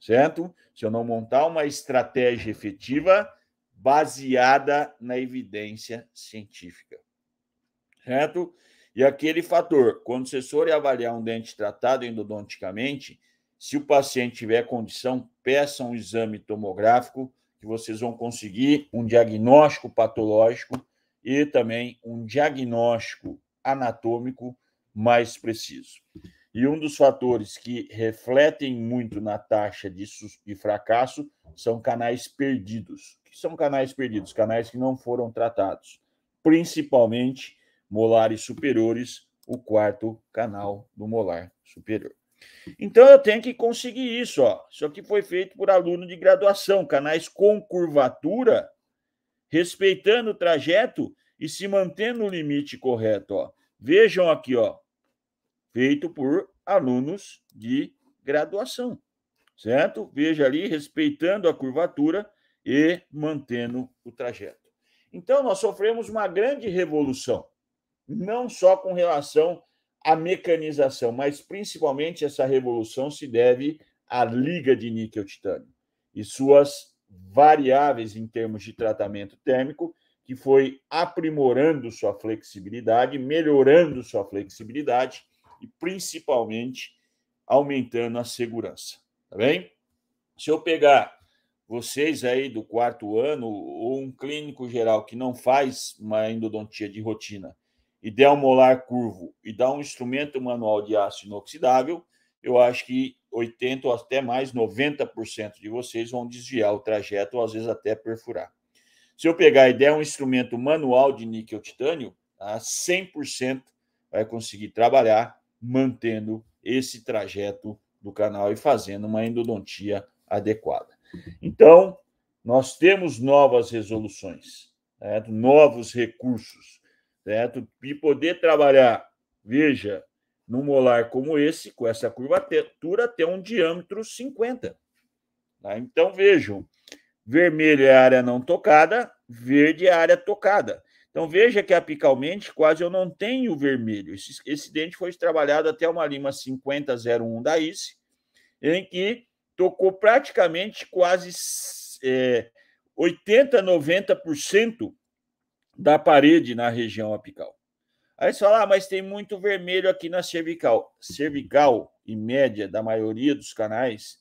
certo? Se eu não montar uma estratégia efetiva baseada na evidência científica, certo? E aquele fator, quando o assessor avaliar um dente tratado endodonticamente, se o paciente tiver condição, peça um exame tomográfico, que vocês vão conseguir um diagnóstico patológico e também um diagnóstico anatômico mais preciso. E um dos fatores que refletem muito na taxa de, de fracasso são canais perdidos. O que são canais perdidos? Canais que não foram tratados, principalmente molares superiores, o quarto canal do molar superior. Então eu tenho que conseguir isso, ó. Isso aqui foi feito por aluno de graduação, canais com curvatura, respeitando o trajeto e se mantendo no limite correto, ó. Vejam aqui, ó. Feito por alunos de graduação, certo? Veja ali, respeitando a curvatura e mantendo o trajeto. Então nós sofremos uma grande revolução, não só com relação a mecanização, mas principalmente essa revolução se deve à liga de níquel-titânio e suas variáveis em termos de tratamento térmico, que foi aprimorando sua flexibilidade, melhorando sua flexibilidade e principalmente aumentando a segurança, tá bem? Se eu pegar vocês aí do quarto ano ou um clínico geral que não faz uma endodontia de rotina e der um molar curvo e dar um instrumento manual de aço inoxidável, eu acho que 80% ou até mais 90% de vocês vão desviar o trajeto, ou às vezes até perfurar. Se eu pegar e der um instrumento manual de níquel titânio, tá? 100% vai conseguir trabalhar mantendo esse trajeto do canal e fazendo uma endodontia adequada. Então, nós temos novas resoluções, né? novos recursos certo? E poder trabalhar, veja, num molar como esse, com essa curvatura, até um diâmetro 50. Tá? Então, vejam, vermelho é área não tocada, verde é área tocada. Então, veja que apicalmente quase eu não tenho vermelho. Esse, esse dente foi trabalhado até uma lima 5001 da ICE, em que tocou praticamente quase é, 80, 90% da parede na região apical. Aí você fala, ah, mas tem muito vermelho aqui na cervical. Cervical e média da maioria dos canais,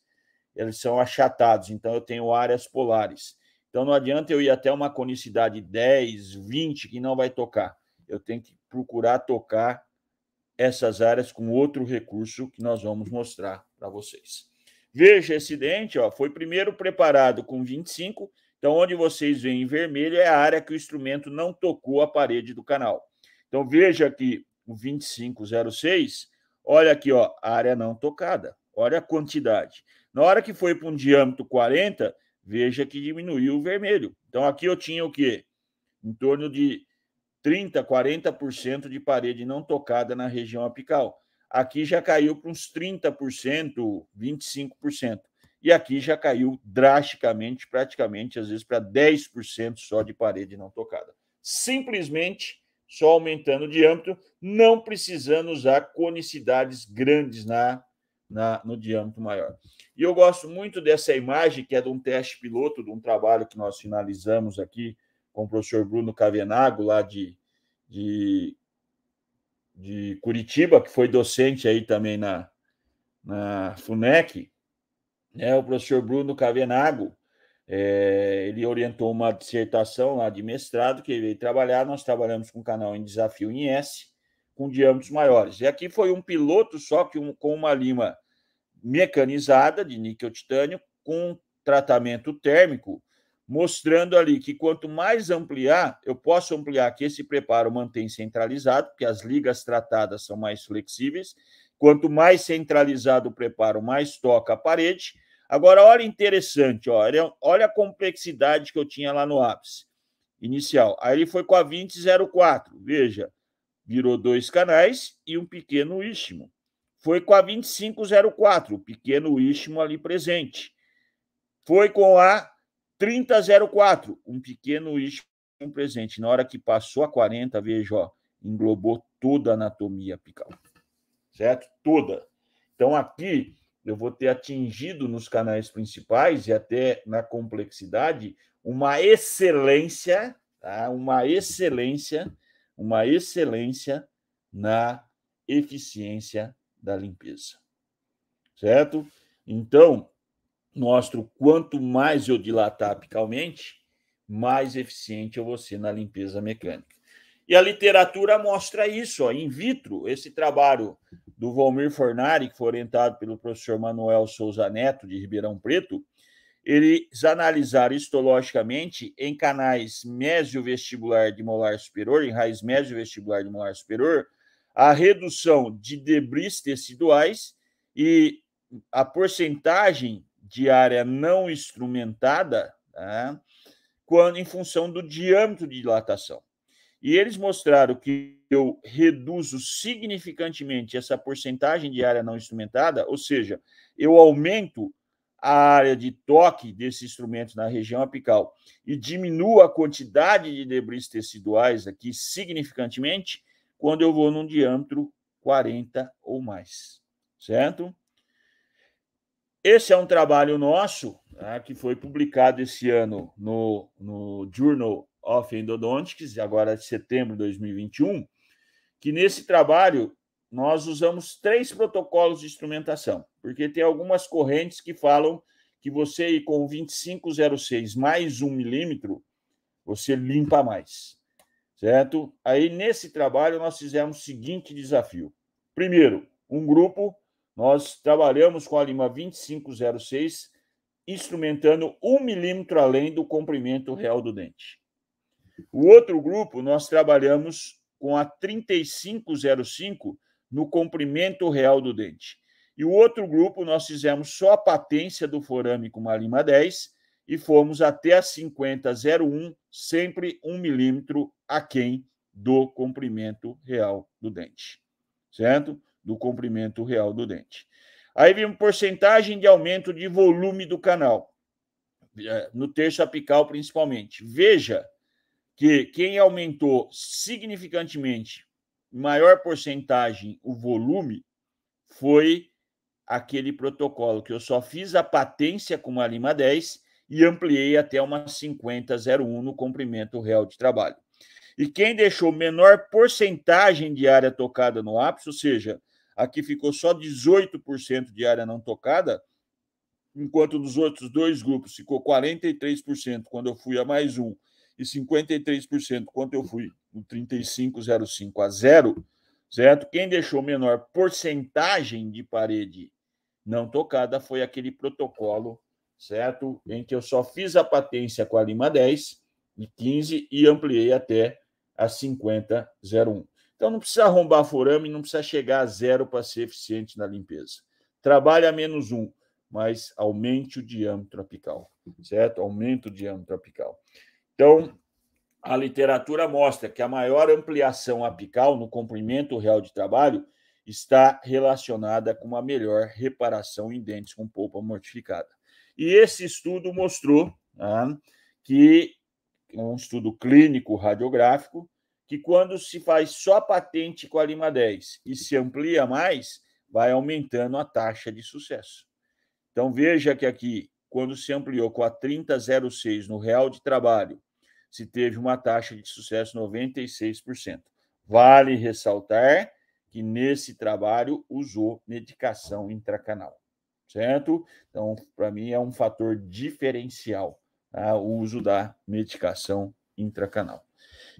eles são achatados, então eu tenho áreas polares. Então não adianta eu ir até uma conicidade 10, 20 que não vai tocar. Eu tenho que procurar tocar essas áreas com outro recurso que nós vamos mostrar para vocês. Veja esse dente, ó, foi primeiro preparado com 25 então, onde vocês veem em vermelho é a área que o instrumento não tocou a parede do canal. Então, veja aqui o 2506, olha aqui, ó, área não tocada. Olha a quantidade. Na hora que foi para um diâmetro 40, veja que diminuiu o vermelho. Então, aqui eu tinha o quê? Em torno de 30%, 40% de parede não tocada na região apical. Aqui já caiu para uns 30%, 25% e aqui já caiu drasticamente, praticamente, às vezes, para 10% só de parede não tocada. Simplesmente só aumentando o diâmetro, não precisando usar conicidades grandes na, na no diâmetro maior. E eu gosto muito dessa imagem, que é de um teste piloto, de um trabalho que nós finalizamos aqui com o professor Bruno Cavenago, lá de, de, de Curitiba, que foi docente aí também na, na FUNEC, né, o professor Bruno Cavenago, é, ele orientou uma dissertação lá de mestrado que ele veio trabalhar, nós trabalhamos com o canal em desafio em S, com diâmetros maiores. E aqui foi um piloto só que um, com uma lima mecanizada de níquel titânio com tratamento térmico, mostrando ali que quanto mais ampliar, eu posso ampliar que esse preparo mantém centralizado, porque as ligas tratadas são mais flexíveis, Quanto mais centralizado o preparo, mais toca a parede. Agora, olha interessante, olha, é olha a complexidade que eu tinha lá no ápice inicial. Aí ele foi com a 2004, veja, virou dois canais e um pequeno istmo. Foi com a 2504, o pequeno istmo ali presente. Foi com a 3004, um pequeno istmo presente. Na hora que passou a 40, veja, ó, englobou toda a anatomia apical certo? Toda. Então, aqui eu vou ter atingido nos canais principais e até na complexidade uma excelência, tá? uma excelência, uma excelência na eficiência da limpeza. Certo? Então, mostro quanto mais eu dilatar apicalmente, mais eficiente eu vou ser na limpeza mecânica. E a literatura mostra isso, ó, in vitro. Esse trabalho do Valmir Fornari, que foi orientado pelo professor Manuel Souza Neto, de Ribeirão Preto, eles analisaram histologicamente em canais médio vestibular de molar superior, em raiz médio vestibular de molar superior, a redução de debris teciduais e a porcentagem de área não instrumentada né, quando em função do diâmetro de dilatação. E eles mostraram que eu reduzo significantemente essa porcentagem de área não instrumentada, ou seja, eu aumento a área de toque desse instrumento na região apical e diminuo a quantidade de debris teciduais aqui significantemente quando eu vou num diâmetro 40 ou mais, certo? Esse é um trabalho nosso, né, que foi publicado esse ano no, no Journal of Endodontics, agora de setembro de 2021, que nesse trabalho nós usamos três protocolos de instrumentação, porque tem algumas correntes que falam que você ir com 2506 mais um milímetro, você limpa mais, certo? Aí nesse trabalho nós fizemos o seguinte desafio: primeiro, um grupo, nós trabalhamos com a lima 2506, instrumentando um milímetro além do comprimento real do dente. O outro grupo, nós trabalhamos com a 3505 no comprimento real do dente. E o outro grupo, nós fizemos só a patência do forame com uma lima 10 e fomos até a 5001, sempre um milímetro aquém do comprimento real do dente. Certo? Do comprimento real do dente. Aí vem porcentagem de aumento de volume do canal, eh, no terço apical principalmente. Veja que quem aumentou significantemente, maior porcentagem, o volume foi aquele protocolo que eu só fiz a patência com uma lima 10 e ampliei até uma 5001 no comprimento real de trabalho. E quem deixou menor porcentagem de área tocada no ápice, ou seja, aqui ficou só 18% de área não tocada, enquanto nos outros dois grupos ficou 43% quando eu fui a mais um e 53% quanto eu fui no 35,05 a 0, certo? Quem deixou menor porcentagem de parede não tocada foi aquele protocolo, certo? Em que eu só fiz a patência com a Lima 10 e 15 e ampliei até a 50,01. Então não precisa arrombar forame, não precisa chegar a zero para ser eficiente na limpeza. Trabalhe a menos um, mas aumente o diâmetro apical, certo? Aumente o diâmetro apical. Então, a literatura mostra que a maior ampliação apical no comprimento real de trabalho está relacionada com uma melhor reparação em dentes com polpa mortificada. E esse estudo mostrou né, que, é um estudo clínico radiográfico, que quando se faz só patente com a Lima 10 e se amplia mais, vai aumentando a taxa de sucesso. Então veja que aqui quando se ampliou com a 3006 no real de trabalho, se teve uma taxa de sucesso 96%. Vale ressaltar que nesse trabalho usou medicação intracanal, certo? Então, para mim é um fator diferencial tá? o uso da medicação intracanal.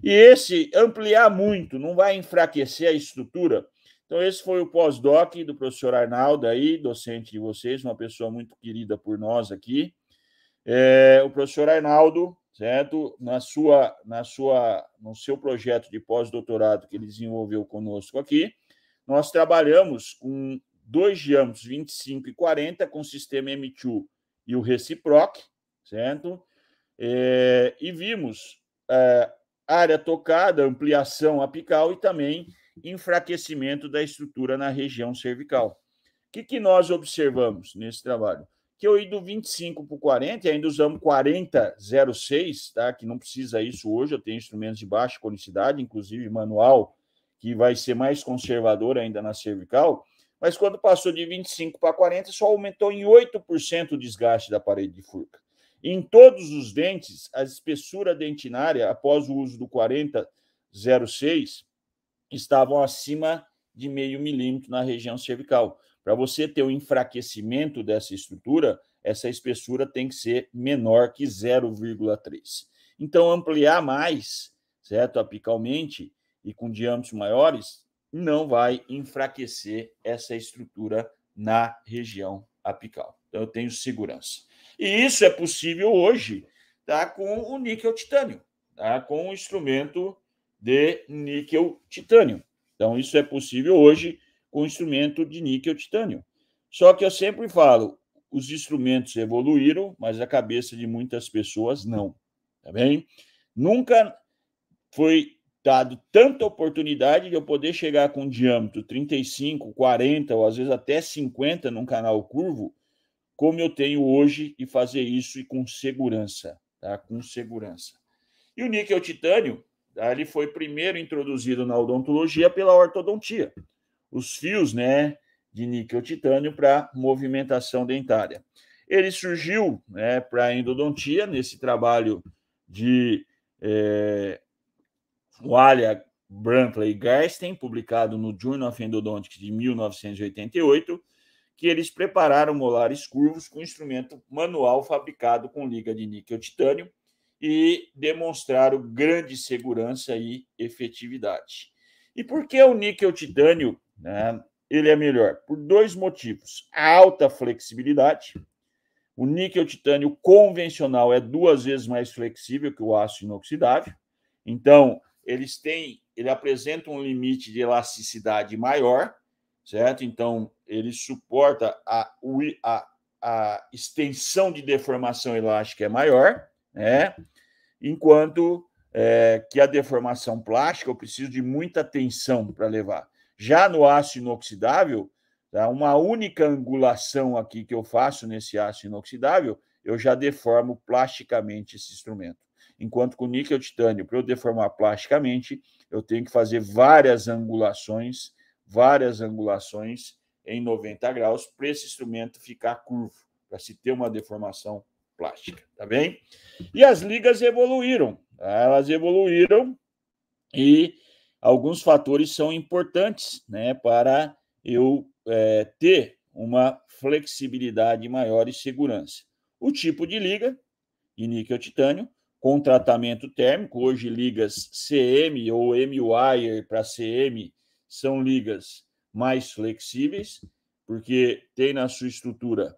E esse ampliar muito não vai enfraquecer a estrutura então, esse foi o pós-doc do professor Arnaldo, aí, docente de vocês, uma pessoa muito querida por nós aqui. É, o professor Arnaldo, certo? Na sua, na sua, no seu projeto de pós-doutorado que ele desenvolveu conosco aqui, nós trabalhamos com dois diâmetros, 25 e 40 com o sistema M2 e o Reciproc, certo? É, e vimos é, área tocada, ampliação apical e também enfraquecimento da estrutura na região cervical. O que, que nós observamos nesse trabalho? Que eu ir do 25 para o 40, ainda usamos 4006, tá? que não precisa isso hoje, eu tenho instrumentos de baixa conicidade, inclusive manual, que vai ser mais conservador ainda na cervical, mas quando passou de 25 para 40, só aumentou em 8% o desgaste da parede de furca. Em todos os dentes, a espessura dentinária, após o uso do 4006, estavam acima de meio milímetro na região cervical. Para você ter o um enfraquecimento dessa estrutura, essa espessura tem que ser menor que 0,3. Então, ampliar mais, certo? Apicalmente e com diâmetros maiores, não vai enfraquecer essa estrutura na região apical. Então, eu tenho segurança. E isso é possível hoje tá? com o níquel titânio, tá? com o instrumento de níquel titânio. Então, isso é possível hoje com instrumento de níquel titânio. Só que eu sempre falo, os instrumentos evoluíram, mas a cabeça de muitas pessoas não, tá bem? Nunca foi dado tanta oportunidade de eu poder chegar com um diâmetro 35, 40 ou às vezes até 50 num canal curvo, como eu tenho hoje e fazer isso e com segurança, tá? Com segurança. E o níquel titânio, ele foi primeiro introduzido na odontologia pela ortodontia, os fios né, de níquel titânio para movimentação dentária. Ele surgiu né, para a endodontia nesse trabalho de é, eh, Walia, Brantley e Gersten, publicado no Journal of Endodontics de 1988, que eles prepararam molares curvos com instrumento manual fabricado com liga de níquel titânio, e demonstraram grande segurança e efetividade. E por que o níquel titânio né, ele é melhor? Por dois motivos. A alta flexibilidade. O níquel titânio convencional é duas vezes mais flexível que o aço inoxidável. Então, eles têm, ele apresenta um limite de elasticidade maior, certo? Então, ele suporta a, a, a extensão de deformação elástica é maior, né? enquanto é, que a deformação plástica eu preciso de muita tensão para levar. Já no aço inoxidável, tá, uma única angulação aqui que eu faço nesse aço inoxidável, eu já deformo plasticamente esse instrumento. Enquanto com níquel titânio, para eu deformar plasticamente, eu tenho que fazer várias angulações, várias angulações em 90 graus para esse instrumento ficar curvo, para se ter uma deformação plástica, tá bem? E as ligas evoluíram, elas evoluíram e alguns fatores são importantes, né, para eu é, ter uma flexibilidade maior e segurança. O tipo de liga de níquel titânio com tratamento térmico, hoje ligas CM ou M-Wire para CM são ligas mais flexíveis, porque tem na sua estrutura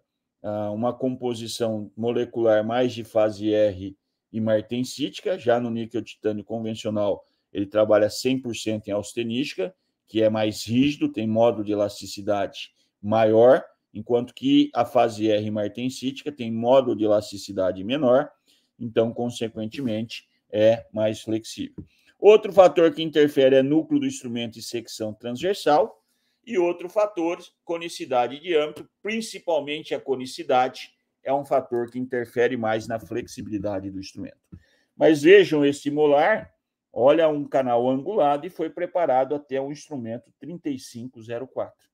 ah, uma composição molecular mais de fase R e martensítica, já no níquel titânio convencional ele trabalha 100% em austenística, que é mais rígido, tem módulo de elasticidade maior, enquanto que a fase R martensítica tem módulo de elasticidade menor, então, consequentemente, é mais flexível. Outro fator que interfere é núcleo do instrumento e secção transversal, e outro fator, conicidade de âmbito, principalmente a conicidade, é um fator que interfere mais na flexibilidade do instrumento. Mas vejam esse molar, olha um canal angulado e foi preparado até um instrumento 3504,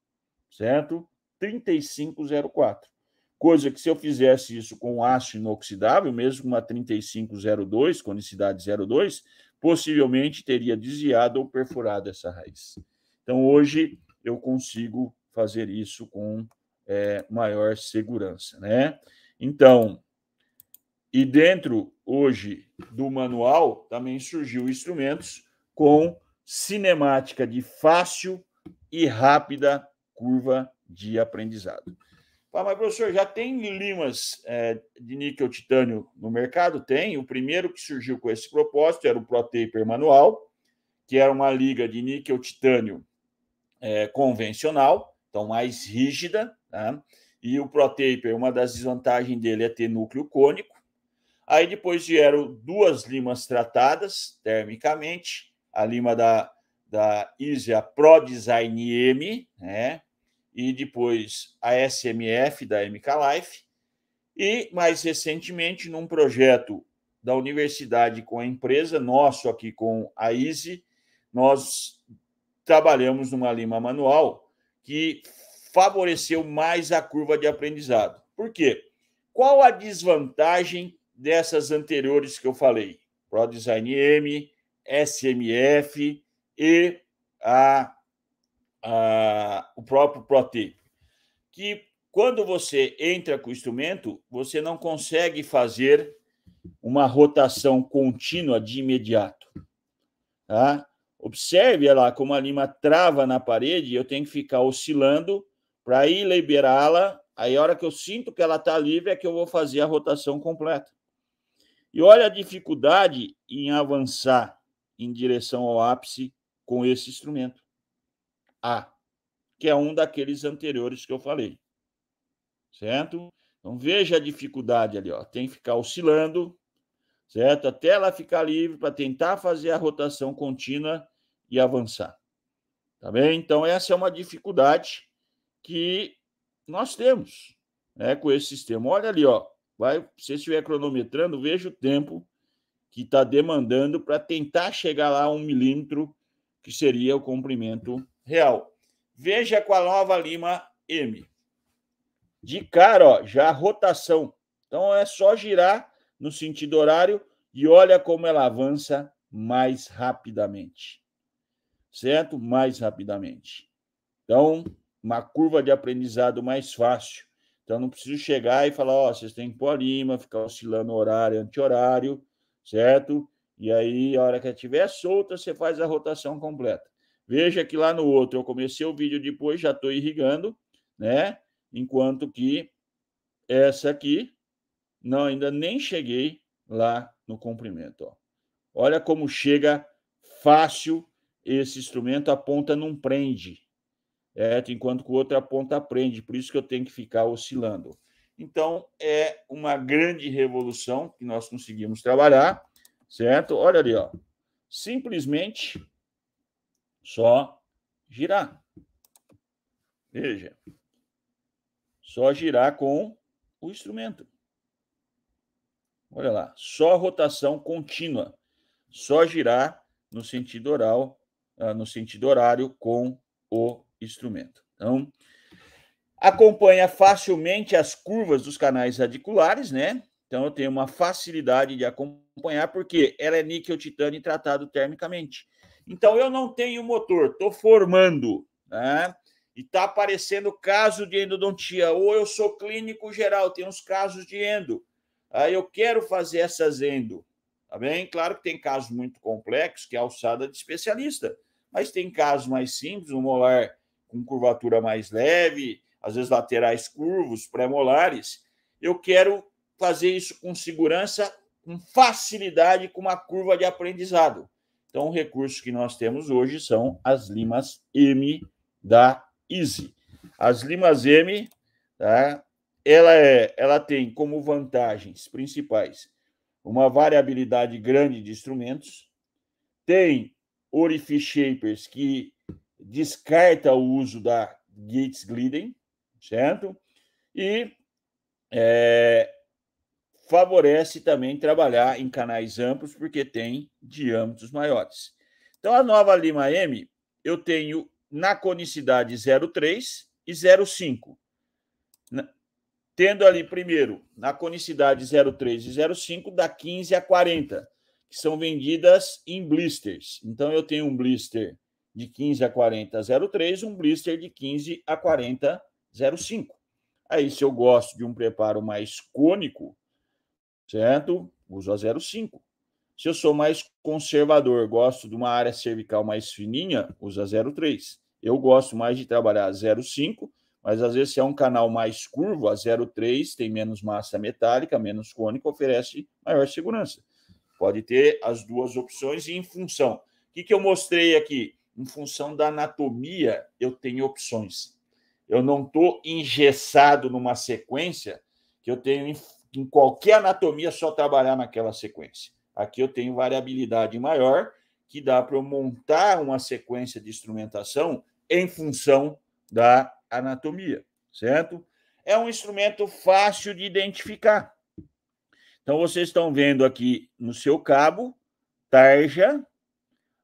certo? 3504. Coisa que se eu fizesse isso com aço inoxidável, mesmo uma 3502, conicidade 02, possivelmente teria desviado ou perfurado essa raiz. Então hoje eu consigo fazer isso com é, maior segurança, né? Então, e dentro hoje do manual também surgiu instrumentos com cinemática de fácil e rápida curva de aprendizado. Ah, mas professor, já tem limas é, de níquel titânio no mercado? Tem. O primeiro que surgiu com esse propósito era o ProTaper manual, que era uma liga de níquel titânio é, convencional, então mais rígida, tá? e o ProTaper, uma das desvantagens dele é ter núcleo cônico. Aí depois vieram duas limas tratadas termicamente, a lima da, da Isia Pro Design M, né? e depois a SMF da MK Life, e mais recentemente, num projeto da universidade com a empresa, nosso aqui com a Easy, nós trabalhamos numa lima manual que favoreceu mais a curva de aprendizado. Por quê? Qual a desvantagem dessas anteriores que eu falei? ProDesign M, SMF e a, a, o próprio ProTape. Que quando você entra com o instrumento, você não consegue fazer uma rotação contínua de imediato. Tá? Observe olha lá como a lima trava na parede, eu tenho que ficar oscilando para ir liberá-la. Aí, a hora que eu sinto que ela está livre, é que eu vou fazer a rotação completa. E olha a dificuldade em avançar em direção ao ápice com esse instrumento. A, que é um daqueles anteriores que eu falei. Certo? Então veja a dificuldade ali, ó. Tem que ficar oscilando, certo? Até ela ficar livre para tentar fazer a rotação contínua e avançar. Tá bem? Então, essa é uma dificuldade que nós temos né, com esse sistema. Olha ali, ó. Vai, se você estiver cronometrando, veja o tempo que está demandando para tentar chegar lá a um milímetro, que seria o comprimento real. Veja com a nova lima M. De cara, ó, já a rotação. Então é só girar no sentido horário e olha como ela avança mais rapidamente certo? Mais rapidamente. Então, uma curva de aprendizado mais fácil. Então, não preciso chegar e falar, ó, oh, vocês têm que pôr a lima, ficar oscilando horário, anti-horário, certo? E aí, a hora que estiver solta, você faz a rotação completa. Veja que lá no outro, eu comecei o vídeo depois, já estou irrigando, né? Enquanto que essa aqui, não, ainda nem cheguei lá no comprimento, ó. Olha como chega fácil esse instrumento aponta não prende, certo? enquanto que o outro aponta prende, por isso que eu tenho que ficar oscilando. Então, é uma grande revolução que nós conseguimos trabalhar, certo? Olha ali, ó. simplesmente só girar. Veja, só girar com o instrumento. Olha lá, só rotação contínua, só girar no sentido oral uh, no sentido horário com o instrumento. Então, acompanha facilmente as curvas dos canais radiculares, né? Então, eu tenho uma facilidade de acompanhar, porque ela é níquel titânio tratado termicamente. Então, eu não tenho motor, estou formando, né? E está aparecendo caso de endodontia, ou eu sou clínico geral, tem uns casos de endo. Aí eu quero fazer essas endo. Tá bem? Claro que tem casos muito complexos, que é alçada de especialista, mas tem casos mais simples, um molar com curvatura mais leve, às vezes laterais curvos, pré-molares. Eu quero fazer isso com segurança, com facilidade, com uma curva de aprendizado. Então, o recurso que nós temos hoje são as limas M da Easy. As limas M, tá? ela, é, ela tem como vantagens principais uma variabilidade grande de instrumentos, tem orifice shapers que descarta o uso da Gates Glidden, certo? E é, favorece também trabalhar em canais amplos, porque tem diâmetros maiores. Então, a nova Lima M, eu tenho na conicidade 0,3 e 0,5 tendo ali primeiro na conicidade 03 e 05 da 15 a 40, que são vendidas em blisters. Então eu tenho um blister de 15 a 40 03, um blister de 15 a 40 05. Aí se eu gosto de um preparo mais cônico, certo? Uso a 05. Se eu sou mais conservador, gosto de uma área cervical mais fininha, usa 03. Eu gosto mais de trabalhar 05 mas às vezes, se é um canal mais curvo, a 0,3 tem menos massa metálica, menos cônica, oferece maior segurança. Pode ter as duas opções e em função. O que, que eu mostrei aqui? Em função da anatomia, eu tenho opções. Eu não estou engessado numa sequência que eu tenho em, em qualquer anatomia só trabalhar naquela sequência. Aqui eu tenho variabilidade maior, que dá para eu montar uma sequência de instrumentação em função da anatomia, certo? É um instrumento fácil de identificar. Então, vocês estão vendo aqui no seu cabo, tarja,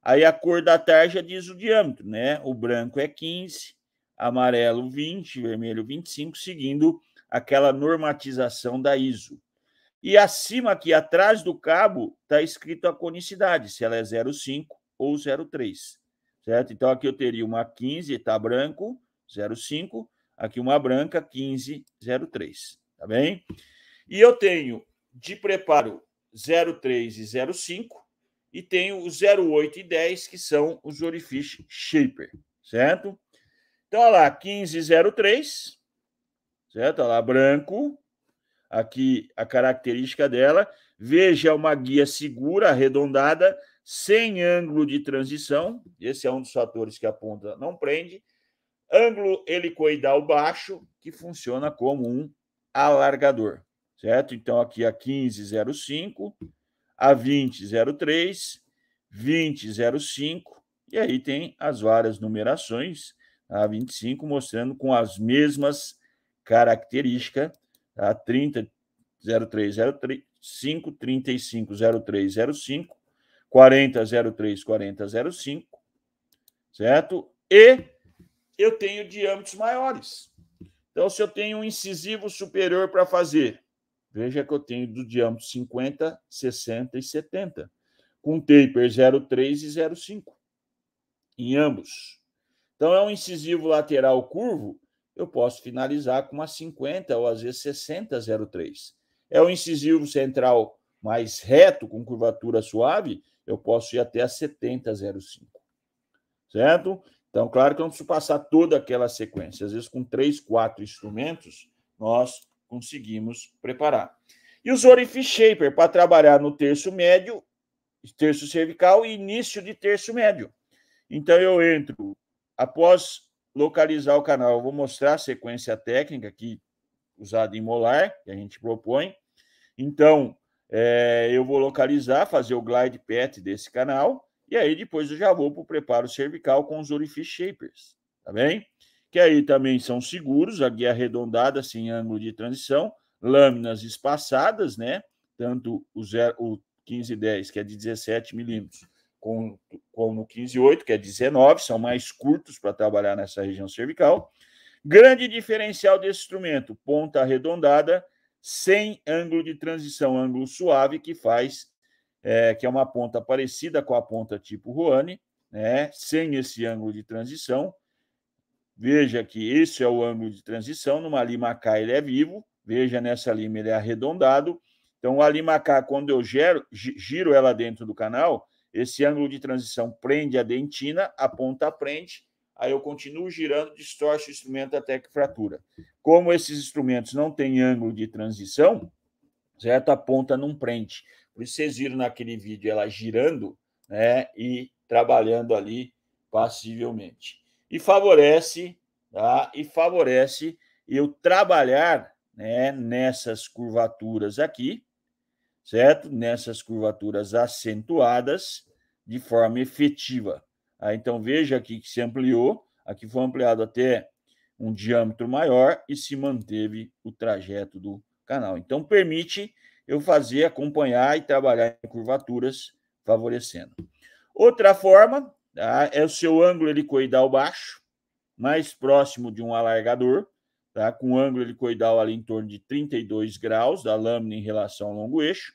aí a cor da tarja diz o diâmetro, né? O branco é 15, amarelo 20, vermelho 25, seguindo aquela normatização da ISO. E acima aqui, atrás do cabo, está escrito a conicidade, se ela é 0,5 ou 0,3, certo? Então, aqui eu teria uma 15, está branco, 05, aqui uma branca 1503, tá bem? E eu tenho de preparo 03 e 05 e tenho o 08 e 10 que são os orifícios Shaper, certo? Então olha lá, 1503, certo? Olha lá, branco, aqui a característica dela. Veja é uma guia segura, arredondada, sem ângulo de transição. Esse é um dos fatores que a ponta não prende ângulo helicoidal baixo, que funciona como um alargador, certo? Então, aqui a 15,05, a 20,03, 20,05, e aí tem as várias numerações, a tá? 25 mostrando com as mesmas características, a 30, 0305, 350305, 40034005, certo? E eu tenho diâmetros maiores. Então, se eu tenho um incisivo superior para fazer, veja que eu tenho do diâmetro 50, 60 e 70, com taper 0,3 e 0,5 em ambos. Então, é um incisivo lateral curvo, eu posso finalizar com uma 50 ou às vezes 60, 0,3. É um incisivo central mais reto, com curvatura suave, eu posso ir até a 70, 0,5. Certo? Então, claro que eu não preciso passar toda aquela sequência. Às vezes, com três, quatro instrumentos, nós conseguimos preparar. E os orifice shaper para trabalhar no terço médio, terço cervical e início de terço médio. Então, eu entro, após localizar o canal, eu vou mostrar a sequência técnica aqui, usada em molar, que a gente propõe. Então, é, eu vou localizar, fazer o glide path desse canal. E aí depois eu já vou para o preparo cervical com os orifice shapers, tá bem? Que aí também são seguros, a guia é arredondada assim, sem ângulo de transição, lâminas espaçadas, né? Tanto o, 0, o 1510, que é de 17 milímetros, como, como o 15,8, que é 19, são mais curtos para trabalhar nessa região cervical. Grande diferencial desse instrumento, ponta arredondada, sem ângulo de transição, ângulo suave, que faz é, que é uma ponta parecida com a ponta tipo Ruane, né, sem esse ângulo de transição. Veja que esse é o ângulo de transição, numa lima K ele é vivo, veja nessa lima ele é arredondado. Então, a lima K, quando eu gero, giro ela dentro do canal, esse ângulo de transição prende a dentina, a ponta prende, aí eu continuo girando, distorce o instrumento até que fratura. Como esses instrumentos não têm ângulo de transição, certo? A ponta não prende. Vocês viram naquele vídeo ela girando né, e trabalhando ali passivelmente. E favorece, tá? E favorece eu trabalhar né, nessas curvaturas aqui, certo? Nessas curvaturas acentuadas de forma efetiva. Ah, então veja aqui que se ampliou, aqui foi ampliado até um diâmetro maior e se manteve o trajeto do canal. Então permite eu fazer, acompanhar e trabalhar em curvaturas favorecendo. Outra forma tá, é o seu ângulo helicoidal baixo, mais próximo de um alargador, tá, com ângulo helicoidal ali em torno de 32 graus da lâmina em relação ao longo eixo.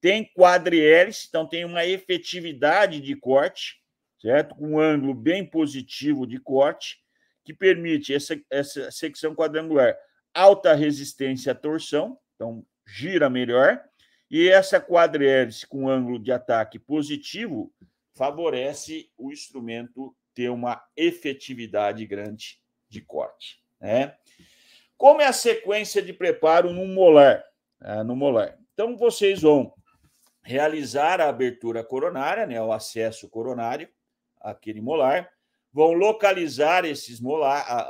Tem quadriélice, então tem uma efetividade de corte, certo? Com um ângulo bem positivo de corte, que permite essa, essa secção quadrangular alta resistência à torção, então gira melhor. E essa quadrihélice com ângulo de ataque positivo favorece o instrumento ter uma efetividade grande de corte. Né? Como é a sequência de preparo no molar? Ah, no molar. Então, vocês vão realizar a abertura coronária, né, o acesso coronário, aquele molar, vão localizar esses molar,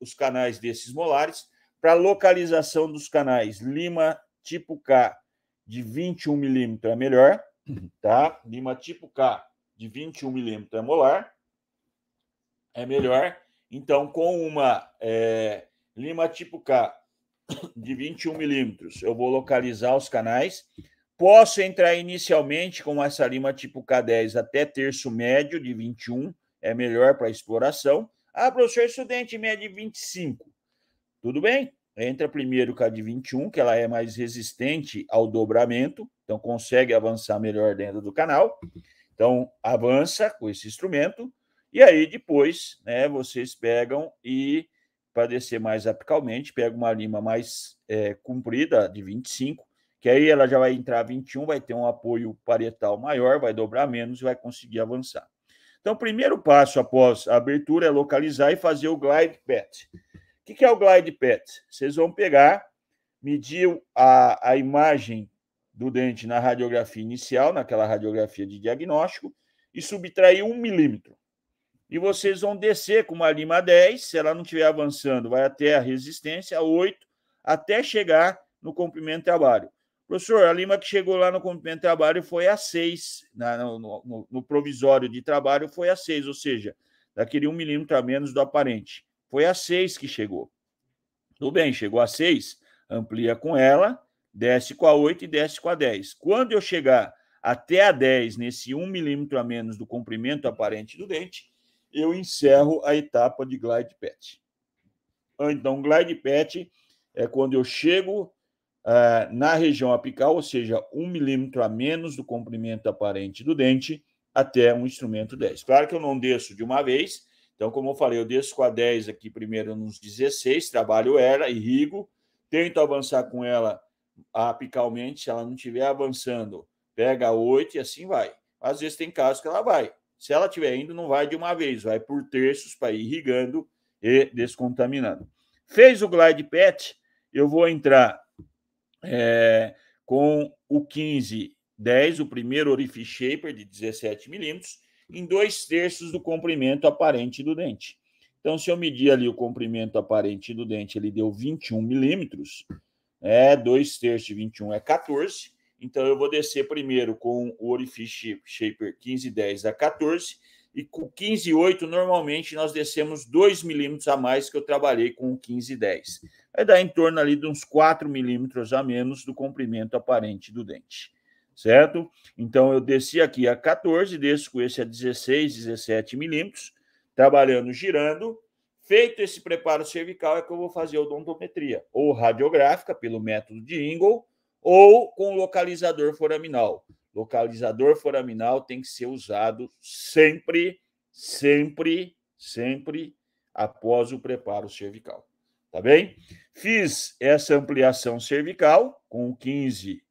os canais desses molares, para localização dos canais, lima tipo K de 21 milímetros é melhor, tá? Lima tipo K de 21 milímetros é molar, é melhor. Então, com uma é, lima tipo K de 21 milímetros, eu vou localizar os canais. Posso entrar inicialmente com essa lima tipo K10 até terço médio de 21, é melhor para exploração. Ah, professor, estudante médio de 25. Tudo bem, entra primeiro com a de 21, que ela é mais resistente ao dobramento, então consegue avançar melhor dentro do canal. Então, avança com esse instrumento, e aí depois né, vocês pegam e, para descer mais apicalmente, pega uma lima mais é, comprida, de 25, que aí ela já vai entrar 21, vai ter um apoio paretal maior, vai dobrar menos e vai conseguir avançar. Então, o primeiro passo após a abertura é localizar e fazer o glide pet. O que é o glide pet? Vocês vão pegar, medir a, a imagem do dente na radiografia inicial, naquela radiografia de diagnóstico, e subtrair um milímetro. E vocês vão descer com uma lima 10, se ela não estiver avançando, vai até a resistência 8, até chegar no comprimento trabalho. Professor, a lima que chegou lá no comprimento de trabalho foi a 6, na, né, no, no, no, provisório de trabalho foi a 6, ou seja, daquele 1 milímetro a menos do aparente foi a 6 que chegou. Tudo bem, chegou a 6, amplia com ela, desce com a 8 e desce com a 10. Quando eu chegar até a 10, nesse 1 milímetro a menos do comprimento aparente do dente, eu encerro a etapa de glide pet. Ah, então, glide pet é quando eu chego ah, na região apical, ou seja, 1 milímetro a menos do comprimento aparente do dente, até um instrumento 10. Claro que eu não desço de uma vez, então, como eu falei, eu desço com a 10 aqui primeiro nos 16, trabalho ela, irrigo, tento avançar com ela apicalmente, se ela não estiver avançando, pega a 8 e assim vai. Às vezes tem casos que ela vai. Se ela estiver indo, não vai de uma vez, vai por terços para ir irrigando e descontaminando. Fez o glide pet, eu vou entrar é, com o 15, 10, o primeiro orifice shaper de 17 milímetros, em dois terços do comprimento aparente do dente. Então, se eu medir ali o comprimento aparente do dente, ele deu 21 milímetros, é 2 terços de 21 é 14. Então, eu vou descer primeiro com o orifício Shaper 1510 a 14, e com 15,8 normalmente nós descemos 2 milímetros a mais que eu trabalhei com o 15,10. Vai dar em torno ali de uns 4 milímetros a menos do comprimento aparente do dente certo? Então eu desci aqui a 14, desço com esse a 16, 17 milímetros, trabalhando girando. Feito esse preparo cervical é que eu vou fazer odontometria, ou radiográfica pelo método de Ingle, ou com localizador foraminal. Localizador foraminal tem que ser usado sempre, sempre, sempre após o preparo cervical. Tá bem? Fiz essa ampliação cervical com 15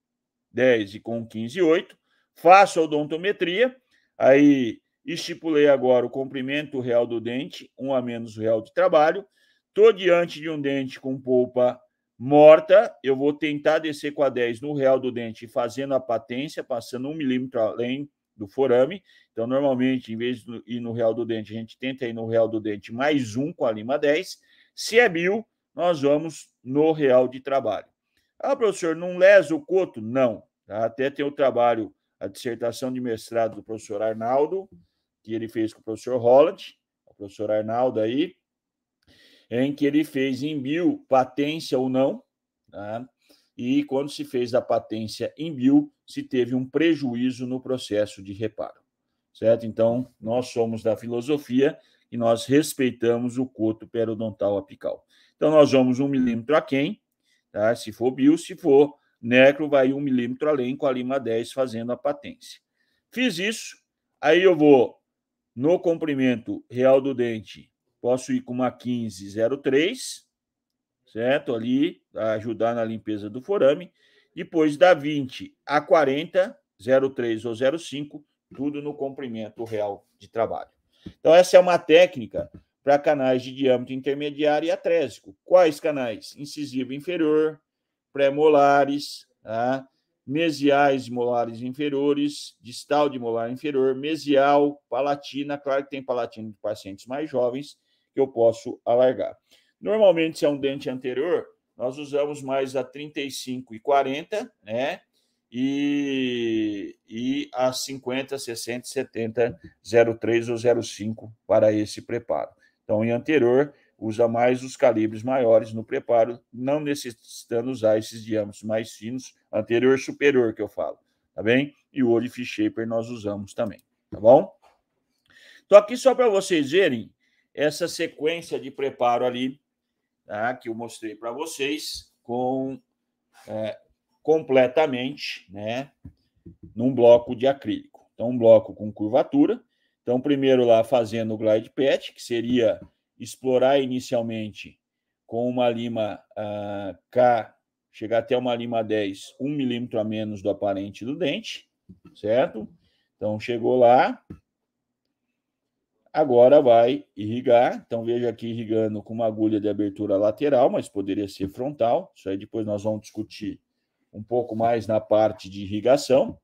10 e com 15 e 8. Faço a odontometria, aí estipulei agora o comprimento real do dente, 1 um a menos o real de trabalho. Estou diante de um dente com polpa morta, eu vou tentar descer com a 10 no real do dente, fazendo a patência, passando um milímetro além do forame. Então, normalmente, em vez de ir no real do dente, a gente tenta ir no real do dente mais um com a lima 10. Se é mil, nós vamos no real de trabalho. Ah, professor, não lesa o coto? Não. Até tem o trabalho, a dissertação de mestrado do professor Arnaldo, que ele fez com o professor Holland, o professor Arnaldo aí, em que ele fez em bio patência ou não, tá? e quando se fez a patência em bio, se teve um prejuízo no processo de reparo. Certo? Então, nós somos da filosofia e nós respeitamos o coto periodontal apical. Então, nós vamos um milímetro aquém, Tá? Se for bio, se for necro, vai um milímetro além com a lima 10 fazendo a patência. Fiz isso, aí eu vou no comprimento real do dente, posso ir com uma 1503, certo? Ali, ajudar na limpeza do forame. Depois da 20 a 40, 03 ou 05, tudo no comprimento real de trabalho. Então, essa é uma técnica para canais de diâmetro intermediário e atrésico. Quais canais? Incisivo inferior, pré-molares, tá? mesiais de molares inferiores, distal de molar inferior, mesial, palatina. Claro que tem palatina de pacientes mais jovens que eu posso alargar. Normalmente, se é um dente anterior, nós usamos mais a 35 e 40, né? E, e a 50, 60, 70, 03 ou 05 para esse preparo. Então, em anterior, usa mais os calibres maiores no preparo, não necessitando usar esses diâmetros mais finos, anterior superior que eu falo, tá bem? E o Orif Shaper nós usamos também, tá bom? Então, aqui só para vocês verem essa sequência de preparo ali, tá? que eu mostrei para vocês, com é, completamente, né? Num bloco de acrílico. Então, um bloco com curvatura, então, primeiro lá fazendo o glide patch, que seria explorar inicialmente com uma lima uh, K, chegar até uma lima 10, 1 um milímetro a menos do aparente do dente, certo? Então, chegou lá. Agora vai irrigar. Então, veja aqui irrigando com uma agulha de abertura lateral, mas poderia ser frontal. Isso aí depois nós vamos discutir um pouco mais na parte de irrigação.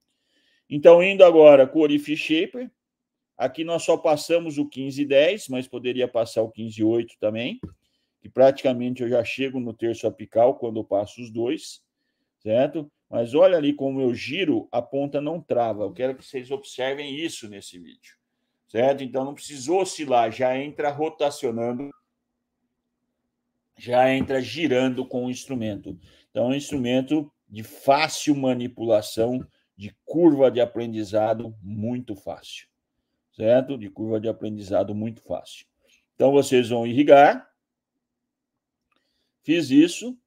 Então, indo agora com o Orifice Shaper, Aqui nós só passamos o 15,10, mas poderia passar o 15,8 também, que praticamente eu já chego no terço apical quando eu passo os dois, certo? Mas olha ali como eu giro, a ponta não trava. Eu quero que vocês observem isso nesse vídeo, certo? Então não precisou oscilar, já entra rotacionando, já entra girando com o instrumento. Então é um instrumento de fácil manipulação, de curva de aprendizado, muito fácil certo? De curva de aprendizado muito fácil. Então, vocês vão irrigar. Fiz isso.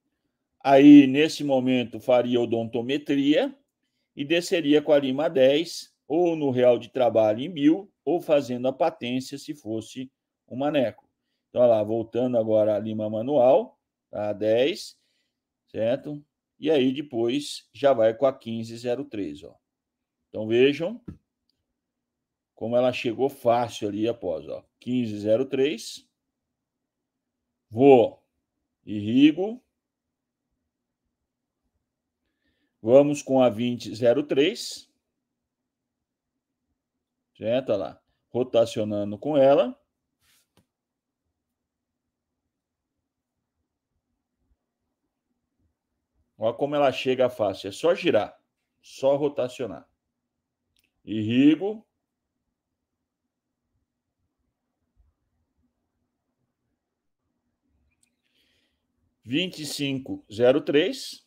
Aí, nesse momento, faria odontometria e desceria com a lima 10, ou no real de trabalho em mil, ou fazendo a patência se fosse o maneco. Então, olha lá, voltando agora a lima manual, tá? 10, certo? E aí, depois, já vai com a 1503, ó. Então, vejam como ela chegou fácil ali após, ó, 1503. Vou, irrigo. Vamos com a 2003. Certo, lá. Rotacionando com ela. Olha como ela chega fácil. É só girar, só rotacionar. Irrigo. 2503.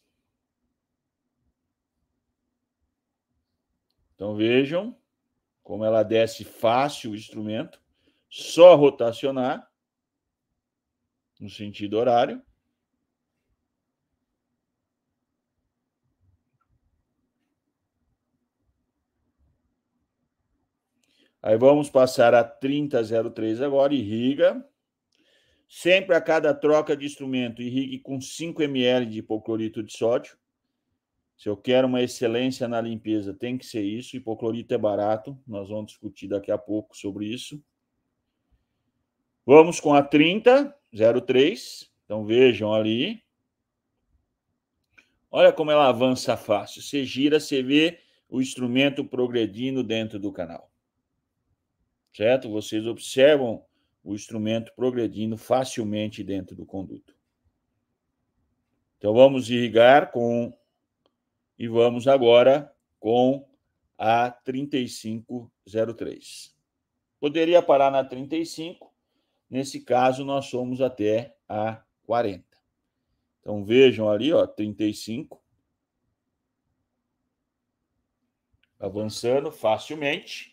Então vejam como ela desce fácil o instrumento, só rotacionar no sentido horário. Aí vamos passar a 3003 agora e riga. Sempre a cada troca de instrumento, irrigue com 5 ml de hipoclorito de sódio. Se eu quero uma excelência na limpeza, tem que ser isso. Hipoclorito é barato, nós vamos discutir daqui a pouco sobre isso. Vamos com a 30, 03. Então vejam ali. Olha como ela avança fácil. Você gira, você vê o instrumento progredindo dentro do canal. Certo? Vocês observam o instrumento progredindo facilmente dentro do conduto. Então vamos irrigar com e vamos agora com a 3503. Poderia parar na 35, nesse caso nós somos até a 40. Então vejam ali, ó, 35 avançando facilmente.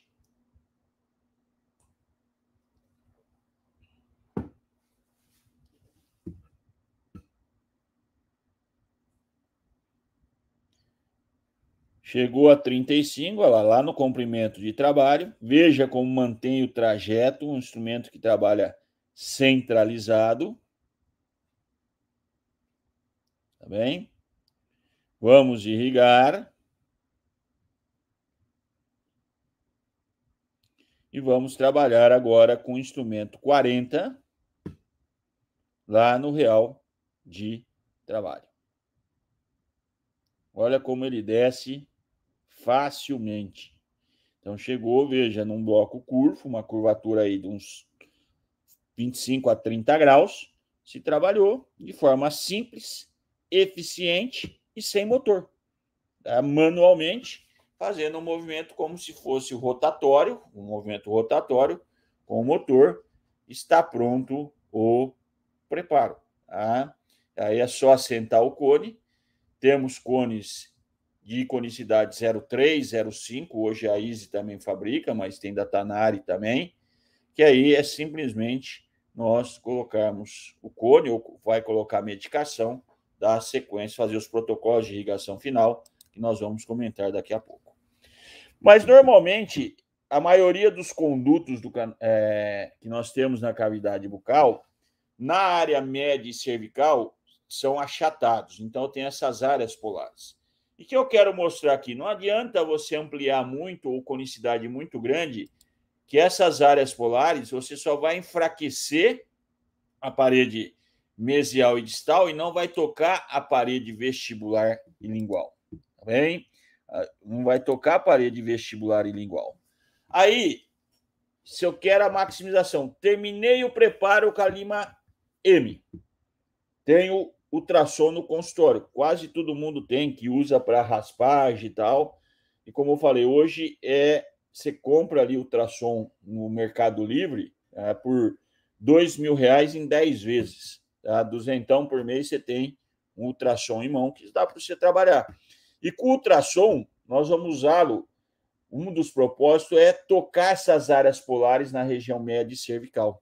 Chegou a 35, olha lá, lá no comprimento de trabalho. Veja como mantém o trajeto, um instrumento que trabalha centralizado. Tá bem? Vamos irrigar. E vamos trabalhar agora com o instrumento 40 lá no real de trabalho. Olha como ele desce facilmente. Então chegou, veja, num bloco curvo, uma curvatura aí de uns 25 a 30 graus, se trabalhou de forma simples, eficiente e sem motor. Tá? Manualmente, fazendo um movimento como se fosse rotatório, um movimento rotatório com o motor, está pronto o preparo. Tá? Aí é só assentar o cone. Temos cones de iconicidade 03, 05, hoje a Easy também fabrica, mas tem da Tanari também, que aí é simplesmente nós colocarmos o cone, ou vai colocar a medicação, dar sequência, fazer os protocolos de irrigação final, que nós vamos comentar daqui a pouco. Mas, normalmente, a maioria dos condutos do, é, que nós temos na cavidade bucal, na área média e cervical, são achatados. Então, tem essas áreas polares. E que eu quero mostrar aqui, não adianta você ampliar muito ou conicidade muito grande, que essas áreas polares você só vai enfraquecer a parede mesial e distal e não vai tocar a parede vestibular e lingual, tá bem? Ah, não vai tocar a parede vestibular e lingual. Aí, se eu quero a maximização, terminei o preparo com a lima M. Tenho ultrassom no consultório. Quase todo mundo tem, que usa para raspagem e tal. E como eu falei, hoje é você compra ali ultrassom no Mercado Livre é, por dois mil reais em 10 vezes. Tá? Duzentão por mês você tem um ultrassom em mão que dá para você trabalhar. E com o ultrassom, nós vamos usá-lo. Um dos propósitos é tocar essas áreas polares na região média e cervical.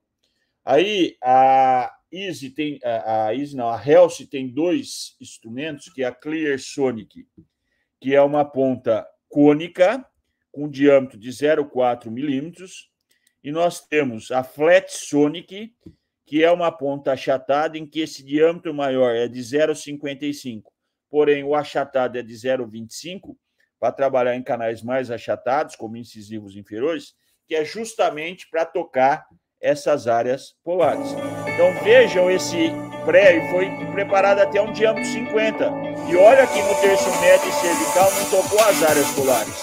Aí, a, Easy tem a, a Easy não, a Helsi tem dois instrumentos que é a Clear Sonic, que é uma ponta cônica com diâmetro de 0,4 milímetros e nós temos a Flat Sonic, que é uma ponta achatada em que esse diâmetro maior é de 0,55, porém o achatado é de 0,25 para trabalhar em canais mais achatados, como incisivos inferiores, que é justamente para tocar essas áreas polares. Então vejam esse pré foi preparado até um diâmetro 50. E olha que no terço médio e cervical não tocou as áreas polares.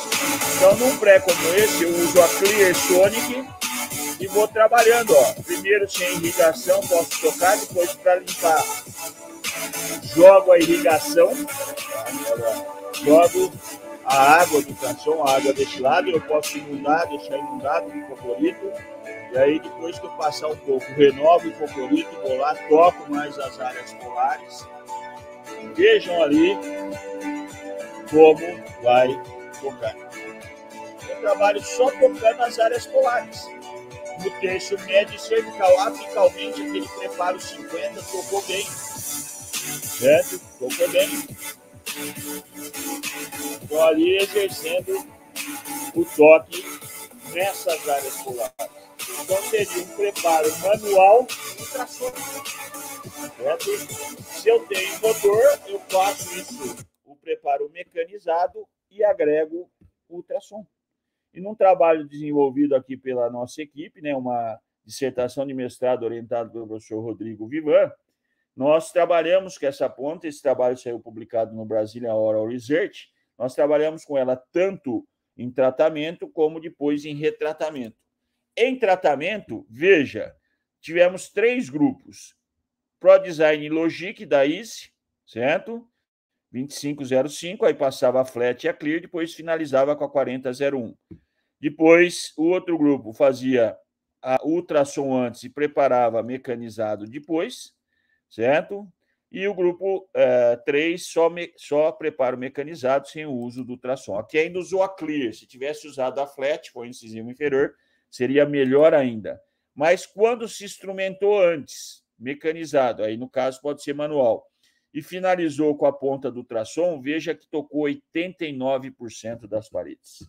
Então num pré como esse eu uso a Clear Sonic e vou trabalhando, ó. Primeiro sem irrigação, posso tocar, depois para limpar. Jogo a irrigação, jogo a água do canção, a água deste lado, eu posso inundar, deixar inundado, com colorido e aí, depois que eu passar um pouco, renovo e cocorito, vou lá, toco mais as áreas polares. Vejam ali como vai tocar. Eu trabalho só tocando as áreas polares. No terço médio cervical, apicalmente, aquele preparo 50 tocou bem. Certo? Tocou bem. Estou ali exercendo o toque nessas áreas polares. Então seria um preparo manual e Certo? Se eu tenho motor, eu faço isso, o preparo mecanizado e agrego ultrassom. E num trabalho desenvolvido aqui pela nossa equipe, né, uma dissertação de mestrado orientada pelo professor Rodrigo Vivan, nós trabalhamos com essa ponta, esse trabalho saiu publicado no Brasília Oral Research, nós trabalhamos com ela tanto em tratamento como depois em retratamento. Em tratamento, veja, tivemos três grupos. ProDesign Logic da ICE, certo? 2505, aí passava a flat e a clear, depois finalizava com a 4001. Depois, o outro grupo fazia a ultrassom antes e preparava mecanizado depois, certo? E o grupo é, eh, 3 só, me, só mecanizado sem o uso do ultrassom. Aqui ainda usou a clear. Se tivesse usado a flat, foi incisivo inferior, seria melhor ainda. Mas quando se instrumentou antes, mecanizado, aí no caso pode ser manual, e finalizou com a ponta do ultrassom, veja que tocou 89% das paredes.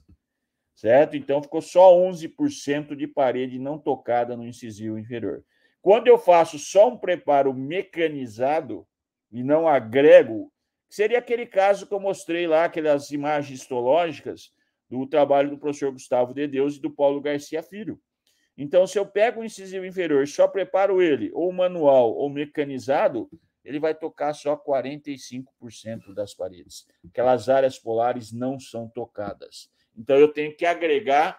Certo? Então ficou só 11% de parede não tocada no incisivo inferior. Quando eu faço só um preparo mecanizado e não agrego, seria aquele caso que eu mostrei lá, aquelas imagens histológicas, do trabalho do professor Gustavo de Deus e do Paulo Garcia Filho. Então, se eu pego o incisivo inferior e só preparo ele, ou manual ou mecanizado, ele vai tocar só 45% das paredes. Aquelas áreas polares não são tocadas. Então, eu tenho que agregar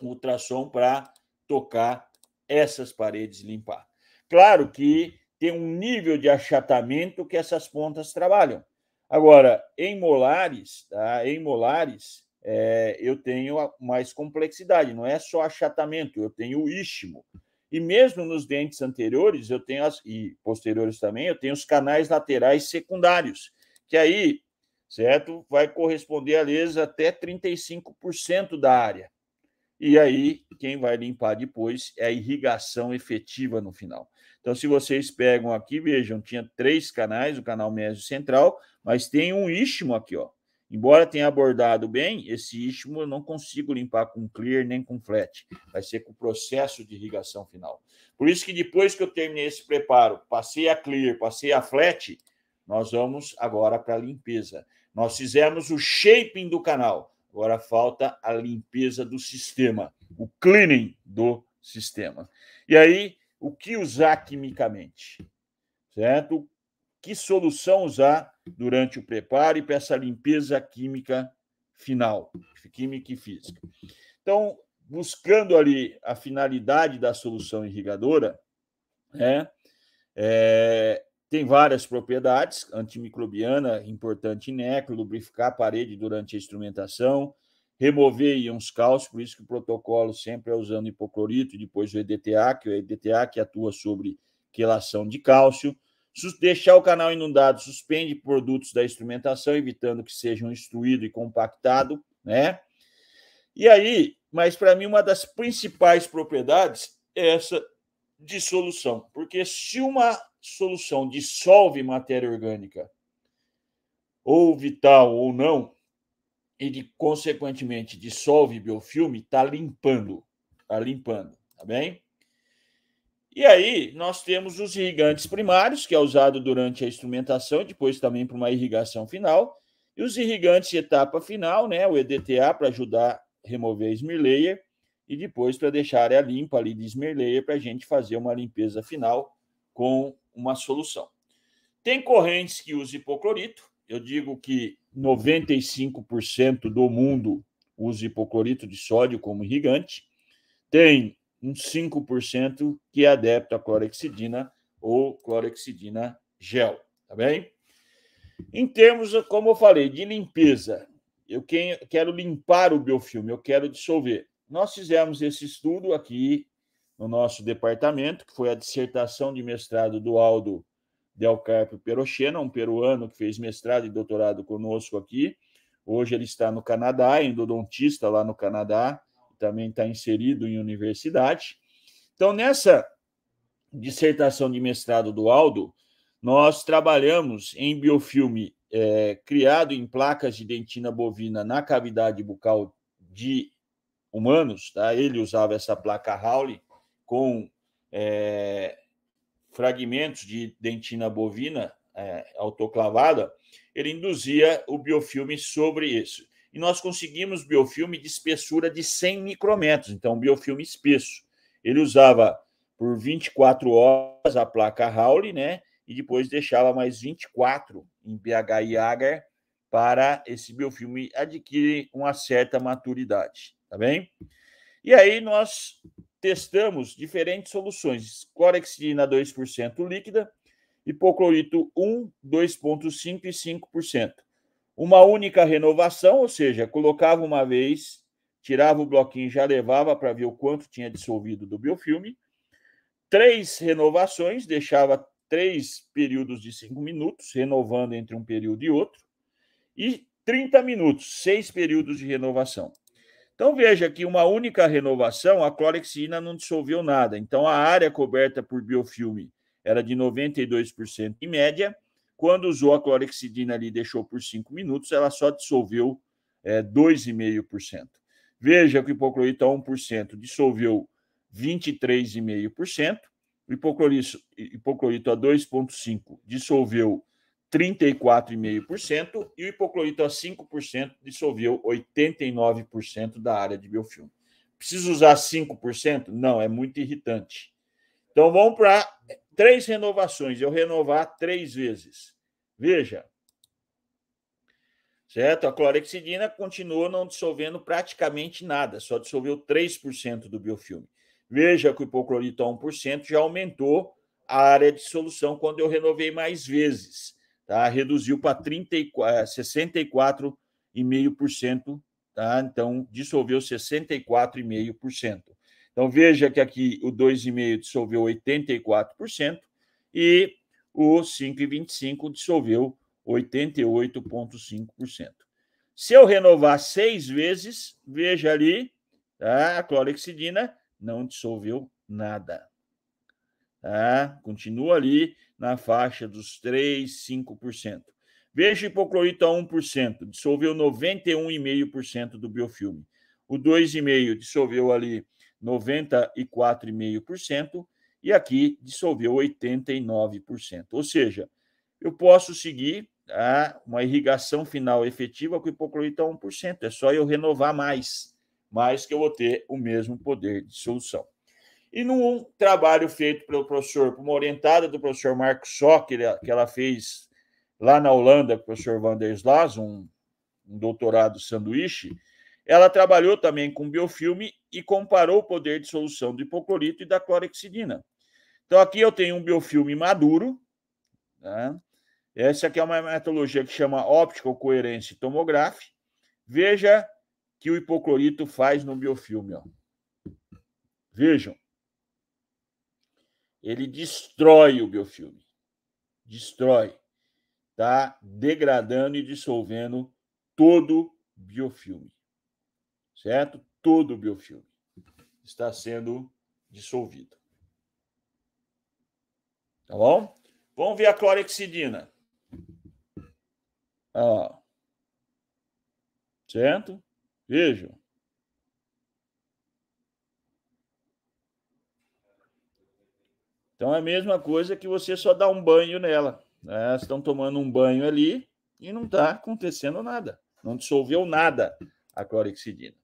o ultrassom para tocar essas paredes limpar. Claro que tem um nível de achatamento que essas pontas trabalham. Agora, em molares, tá? em molares, é, eu tenho mais complexidade, não é só achatamento, eu tenho o istmo. E mesmo nos dentes anteriores, eu tenho as, e posteriores também, eu tenho os canais laterais secundários, que aí, certo, vai corresponder a lesa até 35% da área. E aí, quem vai limpar depois é a irrigação efetiva no final. Então, se vocês pegam aqui, vejam, tinha três canais, o canal médio central, mas tem um istmo aqui, ó. Embora tenha abordado bem, esse istmo eu não consigo limpar com clear nem com flat. Vai ser com o processo de irrigação final. Por isso que depois que eu terminei esse preparo, passei a clear, passei a flat, nós vamos agora para a limpeza. Nós fizemos o shaping do canal. Agora falta a limpeza do sistema, o cleaning do sistema. E aí, o que usar quimicamente? Certo? que solução usar durante o preparo e para essa limpeza química final, química e física. Então, buscando ali a finalidade da solução irrigadora, né, é, tem várias propriedades, antimicrobiana, importante ineco, lubrificar a parede durante a instrumentação, remover íons cálcio, por isso que o protocolo sempre é usando hipoclorito, e depois o EDTA, que é o EDTA que atua sobre quelação de cálcio, deixar o canal inundado, suspende produtos da instrumentação, evitando que sejam instruído e compactado, né? E aí, mas para mim uma das principais propriedades é essa dissolução, porque se uma solução dissolve matéria orgânica, ou vital ou não, ele consequentemente dissolve biofilme, está limpando, está limpando, tá bem? E aí nós temos os irrigantes primários, que é usado durante a instrumentação e depois também para uma irrigação final, e os irrigantes de etapa final, né, o EDTA para ajudar a remover a esmerleia e depois para deixar a área limpa ali de esmerleia para a gente fazer uma limpeza final com uma solução. Tem correntes que usam hipoclorito. Eu digo que 95% do mundo usa hipoclorito de sódio como irrigante. Tem uns 5% que é adepto à clorexidina ou clorexidina gel, tá bem? Em termos, como eu falei, de limpeza, eu quero limpar o biofilme, eu quero dissolver. Nós fizemos esse estudo aqui no nosso departamento, que foi a dissertação de mestrado do Aldo Delcarpio Perochena, um peruano que fez mestrado e doutorado conosco aqui. Hoje ele está no Canadá, é endodontista lá no Canadá, também está inserido em universidade. Então, nessa dissertação de mestrado do Aldo, nós trabalhamos em biofilme é, criado em placas de dentina bovina na cavidade bucal de humanos. Tá? Ele usava essa placa Howley com é, fragmentos de dentina bovina é, autoclavada. Ele induzia o biofilme sobre isso e nós conseguimos biofilme de espessura de 100 micrômetros, então um biofilme espesso. Ele usava por 24 horas a placa rauli né? E depois deixava mais 24 em pH e agar para esse biofilme adquirir uma certa maturidade, tá bem? E aí nós testamos diferentes soluções: clorexidina 2% líquida, hipoclorito 1, 2,5% e 5%. Uma única renovação, ou seja, colocava uma vez, tirava o bloquinho já levava para ver o quanto tinha dissolvido do biofilme. Três renovações, deixava três períodos de cinco minutos, renovando entre um período e outro. E 30 minutos, seis períodos de renovação. Então veja que uma única renovação, a clorexina não dissolveu nada. Então a área coberta por biofilme era de 92% em média quando usou a clorexidina ali e deixou por 5 minutos, ela só dissolveu é, 2,5%. Veja que o hipoclorito a 1% dissolveu 23,5%, o hipoclorito, hipoclorito a 2,5% dissolveu 34,5% e o hipoclorito a 5% dissolveu 89% da área de biofilme. Preciso usar 5%? Não, é muito irritante. Então vamos para três renovações, eu renovar três vezes. Veja, certo? A clorexidina continuou não dissolvendo praticamente nada, só dissolveu 3% do biofilme. Veja que o hipoclorito a 1% já aumentou a área de solução quando eu renovei mais vezes, tá? Reduziu para 64,5%, é, tá? Então, dissolveu 64,5%. Então veja que aqui o 2,5 dissolveu 84% e o 5,25 dissolveu 88,5%. Se eu renovar seis vezes, veja ali, tá? a clorexidina não dissolveu nada. Tá? Continua ali na faixa dos 3%, 5%. Veja o hipoclorito a 1%, dissolveu 91,5% do biofilme. O 2,5% dissolveu ali 94,5%, e aqui dissolveu 89%. Ou seja, eu posso seguir a ah, uma irrigação final efetiva com hipoclorito a 1%, é só eu renovar mais, mais que eu vou ter o mesmo poder de solução. E num trabalho feito pelo professor, por uma orientada do professor Marco Só, que, ele, que ela fez lá na Holanda, com o professor Van der Slas, um, um doutorado sanduíche, ela trabalhou também com biofilme e comparou o poder de solução do hipoclorito e da clorexidina. Então, aqui eu tenho um biofilme maduro. Né? Essa aqui é uma metodologia que chama Optical Coerência tomográfica. Veja que o hipoclorito faz no biofilme. Ó. Vejam. Ele destrói o biofilme. Destrói. Está degradando e dissolvendo todo biofilme certo? Todo o biofilme está sendo dissolvido. Tá bom? Vamos ver a clorexidina. Ah, certo? Vejam. Então é a mesma coisa que você só dá um banho nela. Né? Estão tomando um banho ali e não está acontecendo nada. Não dissolveu nada a clorexidina.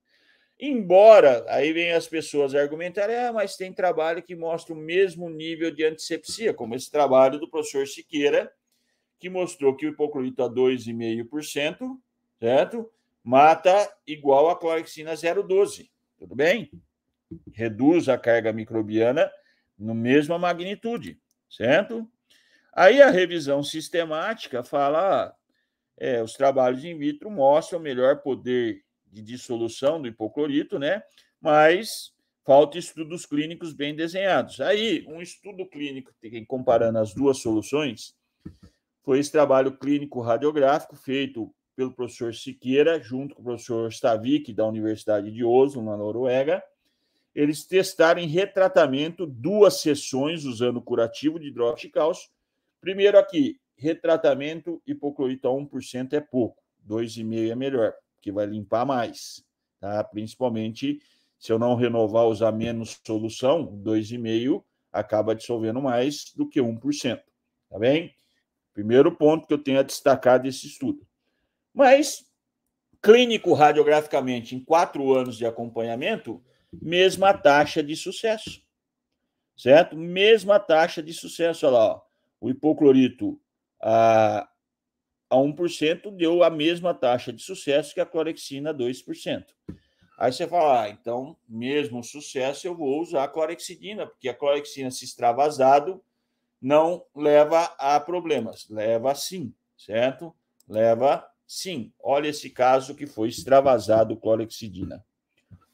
Embora aí vem as pessoas argumentarem, ah, mas tem trabalho que mostra o mesmo nível de antisepsia, como esse trabalho do professor Siqueira, que mostrou que o hipoclorito a 2,5%, certo? Mata igual a clorexina 0,12, tudo bem? Reduz a carga microbiana no mesma magnitude, certo? Aí a revisão sistemática fala, ah, é, os trabalhos in vitro mostram melhor poder de dissolução do hipoclorito, né? Mas falta estudos clínicos bem desenhados. Aí, um estudo clínico comparando as duas soluções foi esse trabalho clínico radiográfico feito pelo professor Siqueira, junto com o professor Stavik, da Universidade de Oslo, na Noruega. Eles testaram em retratamento duas sessões usando curativo de hidróxido de cálcio. Primeiro aqui, retratamento hipoclorito a 1% é pouco, 2,5% é melhor que vai limpar mais, tá? Principalmente se eu não renovar, usar menos solução, 2,5 acaba dissolvendo mais do que 1%, tá bem? Primeiro ponto que eu tenho a destacar desse estudo. Mas, clínico radiograficamente, em quatro anos de acompanhamento, mesma taxa de sucesso, certo? Mesma taxa de sucesso, olha lá, ó. o hipoclorito a, a 1% deu a mesma taxa de sucesso que a clorexina 2%. Aí você fala, ah, então, mesmo sucesso, eu vou usar a clorexidina, porque a clorexina, se extravasado, não leva a problemas. Leva sim, certo? Leva sim. Olha esse caso que foi extravasado clorexidina.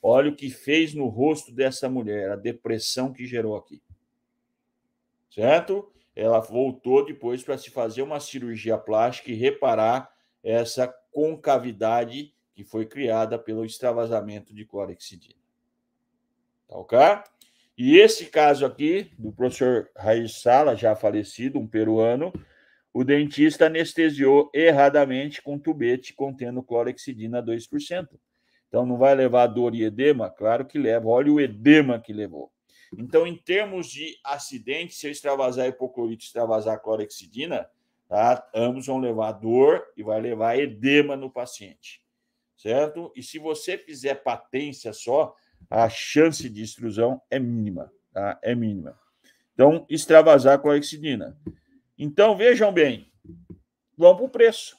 Olha o que fez no rosto dessa mulher, a depressão que gerou aqui. Certo? ela voltou depois para se fazer uma cirurgia plástica e reparar essa concavidade que foi criada pelo extravasamento de clorexidina. Tá ok? E esse caso aqui, do professor Raiz Sala, já falecido, um peruano, o dentista anestesiou erradamente com tubete contendo clorexidina 2%. Então, não vai levar dor e edema? Claro que leva. Olha o edema que levou. Então, em termos de acidente, se eu extravasar hipoclorito, extravasar clorexidina, tá? ambos vão levar dor e vai levar edema no paciente, certo? E se você fizer patência só, a chance de extrusão é mínima, tá? É mínima. Então, extravasar clorexidina. Então, vejam bem, vamos para o preço.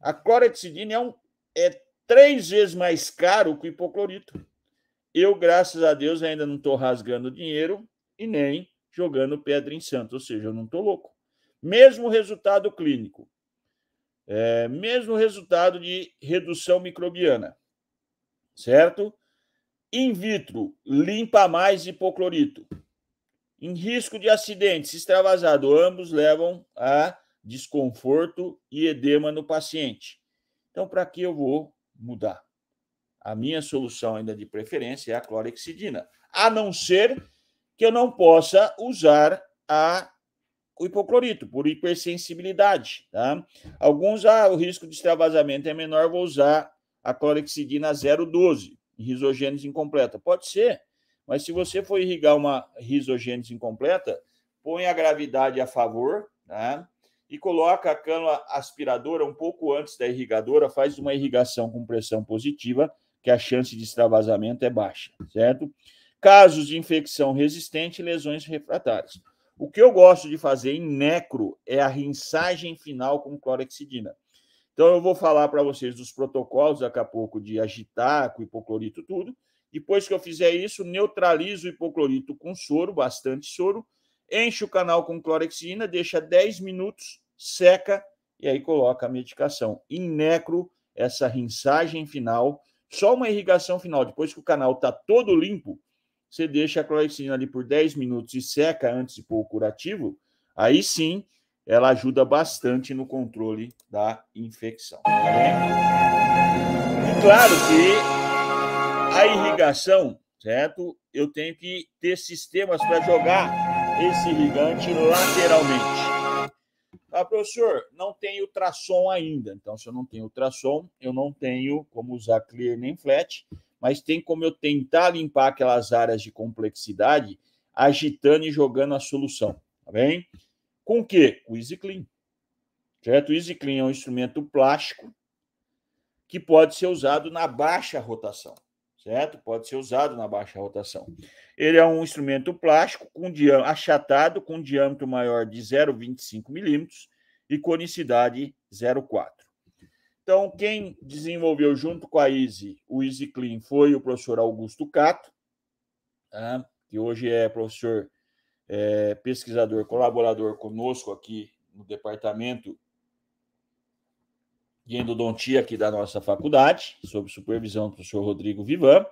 A clorexidina é, um, é três vezes mais caro que o hipoclorito. Eu, graças a Deus, ainda não estou rasgando dinheiro e nem jogando pedra em santo, ou seja, eu não estou louco. Mesmo resultado clínico, é, mesmo resultado de redução microbiana, certo? In vitro, limpa mais hipoclorito. Em risco de acidente, extravasado, ambos levam a desconforto e edema no paciente. Então, para que eu vou mudar? A minha solução ainda de preferência é a clorexidina, a não ser que eu não possa usar a, o hipoclorito por hipersensibilidade. Tá? Alguns, ah, o risco de extravasamento é menor, vou usar a clorexidina 012, risogênese incompleta. Pode ser, mas se você for irrigar uma risogênese incompleta, põe a gravidade a favor, tá? E coloca a cânula aspiradora um pouco antes da irrigadora, faz uma irrigação com pressão positiva que a chance de extravasamento é baixa, certo? Casos de infecção resistente e lesões refratárias. O que eu gosto de fazer em necro é a rinsagem final com clorexidina. Então, eu vou falar para vocês dos protocolos daqui a pouco de agitar com hipoclorito, tudo. Depois que eu fizer isso, neutralizo o hipoclorito com soro, bastante soro, enche o canal com clorexidina, deixa 10 minutos, seca e aí coloca a medicação. Em necro, essa rinsagem final só uma irrigação final, depois que o canal está todo limpo, você deixa a clorexina ali por 10 minutos e seca antes de pôr o curativo, aí sim ela ajuda bastante no controle da infecção. Tá e claro que a irrigação, certo? Eu tenho que ter sistemas para jogar esse irrigante lateralmente. Ah, professor, não tem ultrassom ainda. Então, se eu não tenho ultrassom, eu não tenho como usar clear nem flat, mas tem como eu tentar limpar aquelas áreas de complexidade agitando e jogando a solução, tá bem? Com o quê? Com o Easy Clean. Certo? O Easy Clean é um instrumento plástico que pode ser usado na baixa rotação certo? Pode ser usado na baixa rotação. Ele é um instrumento plástico com diâmetro achatado, com diâmetro maior de 0,25 milímetros e conicidade 0,4. Então, quem desenvolveu junto com a Easy o Easy Clean foi o professor Augusto Cato, tá? que hoje é professor é, pesquisador, colaborador conosco aqui no departamento de endodontia aqui da nossa faculdade, sob supervisão do professor Rodrigo Vivan.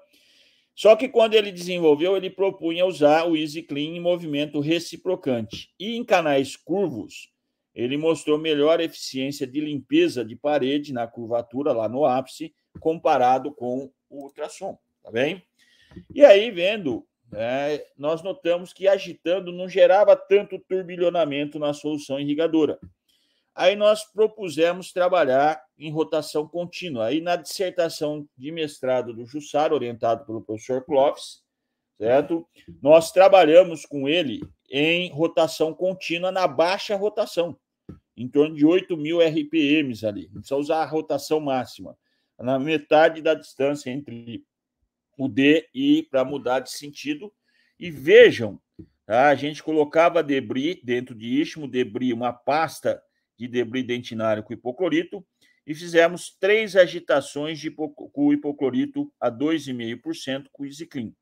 Só que quando ele desenvolveu, ele propunha usar o Easy Clean em movimento reciprocante. E em canais curvos, ele mostrou melhor eficiência de limpeza de parede na curvatura, lá no ápice, comparado com o ultrassom, tá bem? E aí, vendo, é, nós notamos que agitando não gerava tanto turbilhonamento na solução irrigadora. Aí nós propusemos trabalhar em rotação contínua. Aí na dissertação de mestrado do Jussar, orientado pelo professor Clóvis, certo? Nós trabalhamos com ele em rotação contínua na baixa rotação, em torno de 8 mil RPMs ali. Não precisa usar a rotação máxima. Na metade da distância entre o D e para mudar de sentido. E vejam, tá? a gente colocava debris dentro de istmo, debris, uma pasta de debris dentinário com hipoclorito e fizemos três agitações de hipo, com hipoclorito a 2,5% com Isiclin.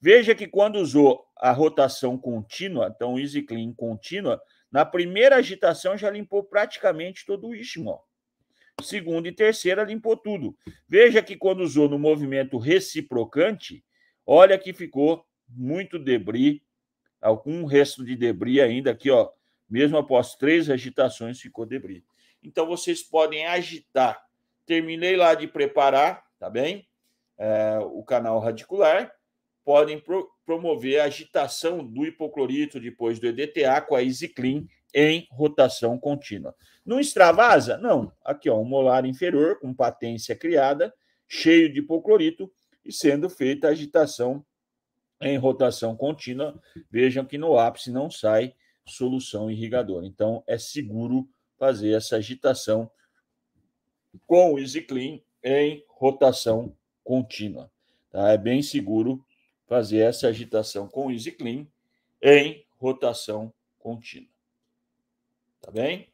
Veja que quando usou a rotação contínua, então Isiclin contínua, na primeira agitação já limpou praticamente todo o istmo. Segunda e terceira limpou tudo. Veja que quando usou no movimento reciprocante, olha que ficou muito debris, algum resto de debris ainda aqui, ó, mesmo após três agitações, ficou debris. Então, vocês podem agitar. Terminei lá de preparar, tá bem? É, o canal radicular. Podem pro, promover a agitação do hipoclorito depois do EDTA com a EasyClean em rotação contínua. Não extravasa? Não. Aqui, ó, um molar inferior com patência criada, cheio de hipoclorito e sendo feita a agitação em rotação contínua. Vejam que no ápice não sai solução irrigadora. Então, é seguro fazer essa agitação com o Easy Clean em rotação contínua. Tá? É bem seguro fazer essa agitação com o Easy Clean em rotação contínua. Tá bem?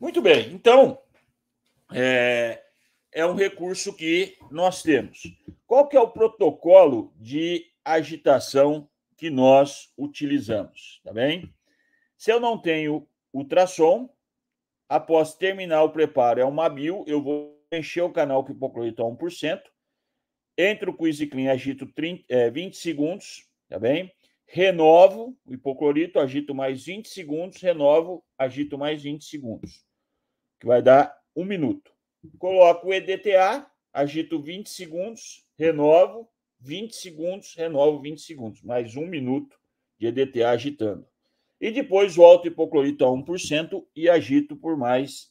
Muito bem. Então, é, é um recurso que nós temos. Qual que é o protocolo de agitação que nós utilizamos, tá bem? Se eu não tenho ultrassom, após terminar o preparo é uma bio, eu vou encher o canal com hipoclorito a 1%, entro com o Clean, agito 30, é, 20 segundos, tá bem? Renovo o hipoclorito, agito mais 20 segundos, renovo, agito mais 20 segundos, que vai dar um minuto. Coloco o EDTA, agito 20 segundos, renovo, 20 segundos, renovo 20 segundos, mais um minuto de EDTA agitando. E depois volto hipoclorito a 1% e agito por mais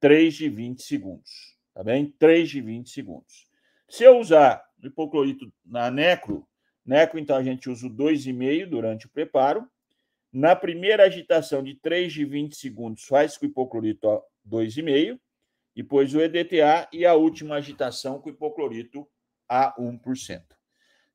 3 de 20 segundos. Tá bem? 3 de 20 segundos. Se eu usar hipoclorito na necro, necro, então a gente usa o 2,5 durante o preparo. Na primeira agitação de 3 de 20 segundos, faz com o hipoclorito a 2,5, depois o EDTA e a última agitação com o hipoclorito a 1%.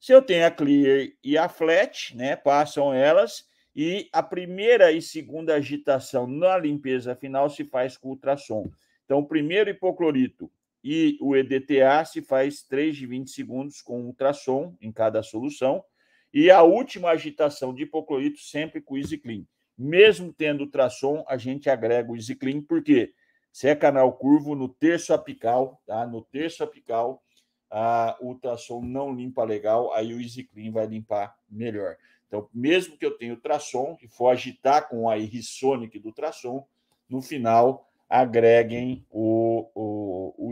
Se eu tenho a clear e a flat, né, passam elas, e a primeira e segunda agitação na limpeza final se faz com ultrassom. Então, o primeiro hipoclorito e o EDTA se faz 3 de 20 segundos com ultrassom em cada solução. E a última agitação de hipoclorito sempre com Easy Clean. Mesmo tendo ultrassom, a gente agrega o Easy Clean, porque se é canal curvo, no terço apical, tá? No terço apical, a ultrassom não limpa legal, aí o EasyClean vai limpar melhor. Então, mesmo que eu tenha ultrassom e for agitar com a Irisonic do ultrassom, no final agreguem o, o, o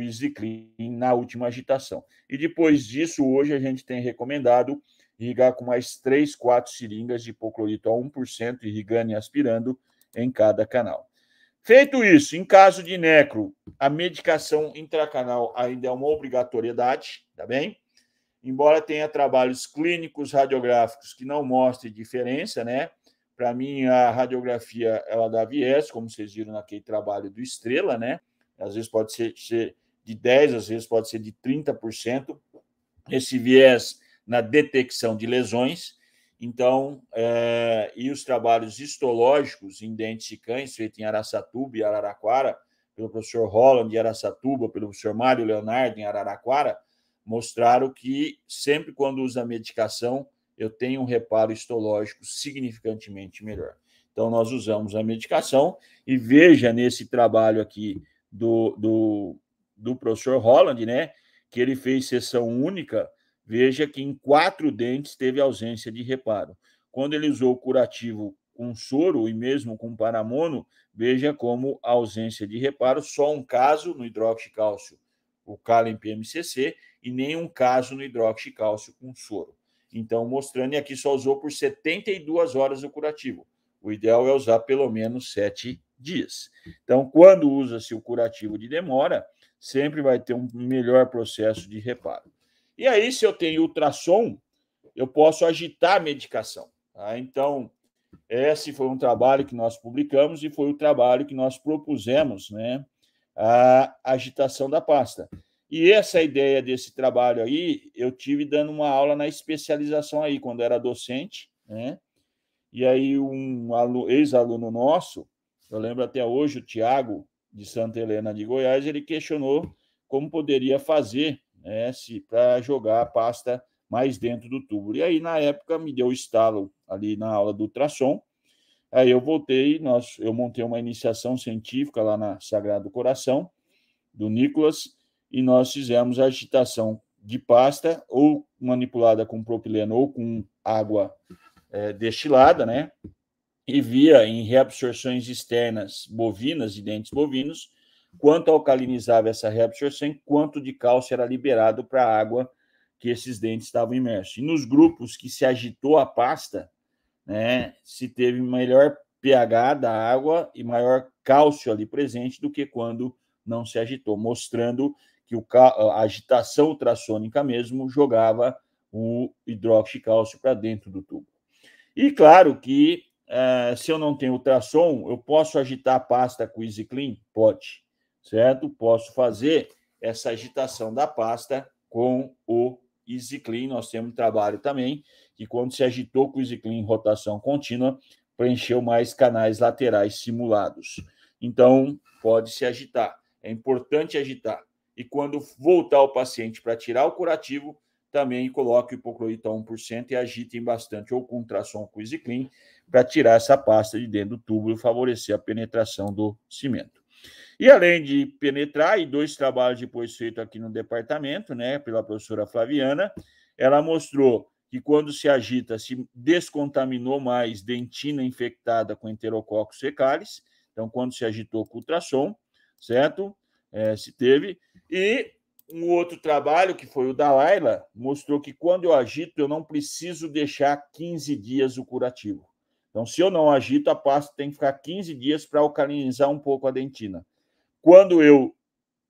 na última agitação. E depois disso, hoje a gente tem recomendado irrigar com mais 3, 4 seringas de hipoclorito a 1%, irrigando e aspirando em cada canal. Feito isso, em caso de necro, a medicação intracanal ainda é uma obrigatoriedade, tá bem? Embora tenha trabalhos clínicos radiográficos que não mostrem diferença, né? Para mim, a radiografia ela dá viés, como vocês viram naquele trabalho do Estrela, né? Às vezes pode ser, ser de 10%, às vezes pode ser de 30%. Esse viés na detecção de lesões, então, é, e os trabalhos histológicos em dentes e cães, feitos em Araçatuba e Araraquara, pelo professor Holland de Araçatuba, pelo professor Mário Leonardo em Araraquara, mostraram que sempre quando usa a medicação, eu tenho um reparo histológico significantemente melhor. Então, nós usamos a medicação e veja nesse trabalho aqui do, do, do professor Holland, né, que ele fez sessão única Veja que em quatro dentes teve ausência de reparo. Quando ele usou o curativo com soro e mesmo com paramono, veja como a ausência de reparo, só um caso no hidroxicálcio, o cálcio em PMCC, e nenhum caso no hidroxicálcio com soro. Então, mostrando, e aqui só usou por 72 horas o curativo. O ideal é usar pelo menos 7 dias. Então, quando usa-se o curativo de demora, sempre vai ter um melhor processo de reparo. E aí, se eu tenho ultrassom, eu posso agitar a medicação. Tá? Então, esse foi um trabalho que nós publicamos e foi o trabalho que nós propusemos né, a agitação da pasta. E essa ideia desse trabalho aí, eu tive dando uma aula na especialização aí, quando era docente, né? E aí um ex-aluno nosso, eu lembro até hoje, o Tiago, de Santa Helena de Goiás, ele questionou como poderia fazer né, para jogar a pasta mais dentro do tubo. E aí, na época, me deu estalo ali na aula do ultrassom. Aí eu voltei, nós, eu montei uma iniciação científica lá na Sagrado Coração, do Nicolas, e nós fizemos a agitação de pasta, ou manipulada com propileno ou com água é, destilada, né? E via em reabsorções externas bovinas e dentes bovinos quanto alcalinizava essa reabsorção, quanto de cálcio era liberado para a água que esses dentes estavam imersos. E nos grupos que se agitou a pasta, né, se teve melhor pH da água e maior cálcio ali presente do que quando não se agitou, mostrando que o, a agitação ultrassônica mesmo jogava o hidróxido de cálcio para dentro do tubo. E claro que uh, se eu não tenho ultrassom, eu posso agitar a pasta com EasyClean? Pode certo? Posso fazer essa agitação da pasta com o EasyClean. Nós temos um trabalho também que quando se agitou com o EasyClean em rotação contínua, preencheu mais canais laterais simulados. Então, pode se agitar. É importante agitar. E quando voltar o paciente para tirar o curativo, também coloque o hipoclorito a 1% e agitem bastante, ou com tração com EasyClean, para tirar essa pasta de dentro do tubo e favorecer a penetração do cimento. E além de penetrar, e dois trabalhos depois feitos aqui no departamento, né, pela professora Flaviana, ela mostrou que quando se agita, se descontaminou mais dentina infectada com enterococcus fecalis, então quando se agitou com ultrassom, certo? É, se teve. E um outro trabalho, que foi o da Laila, mostrou que quando eu agito, eu não preciso deixar 15 dias o curativo. Então, se eu não agito a pasta, tem que ficar 15 dias para alcalinizar um pouco a dentina. Quando eu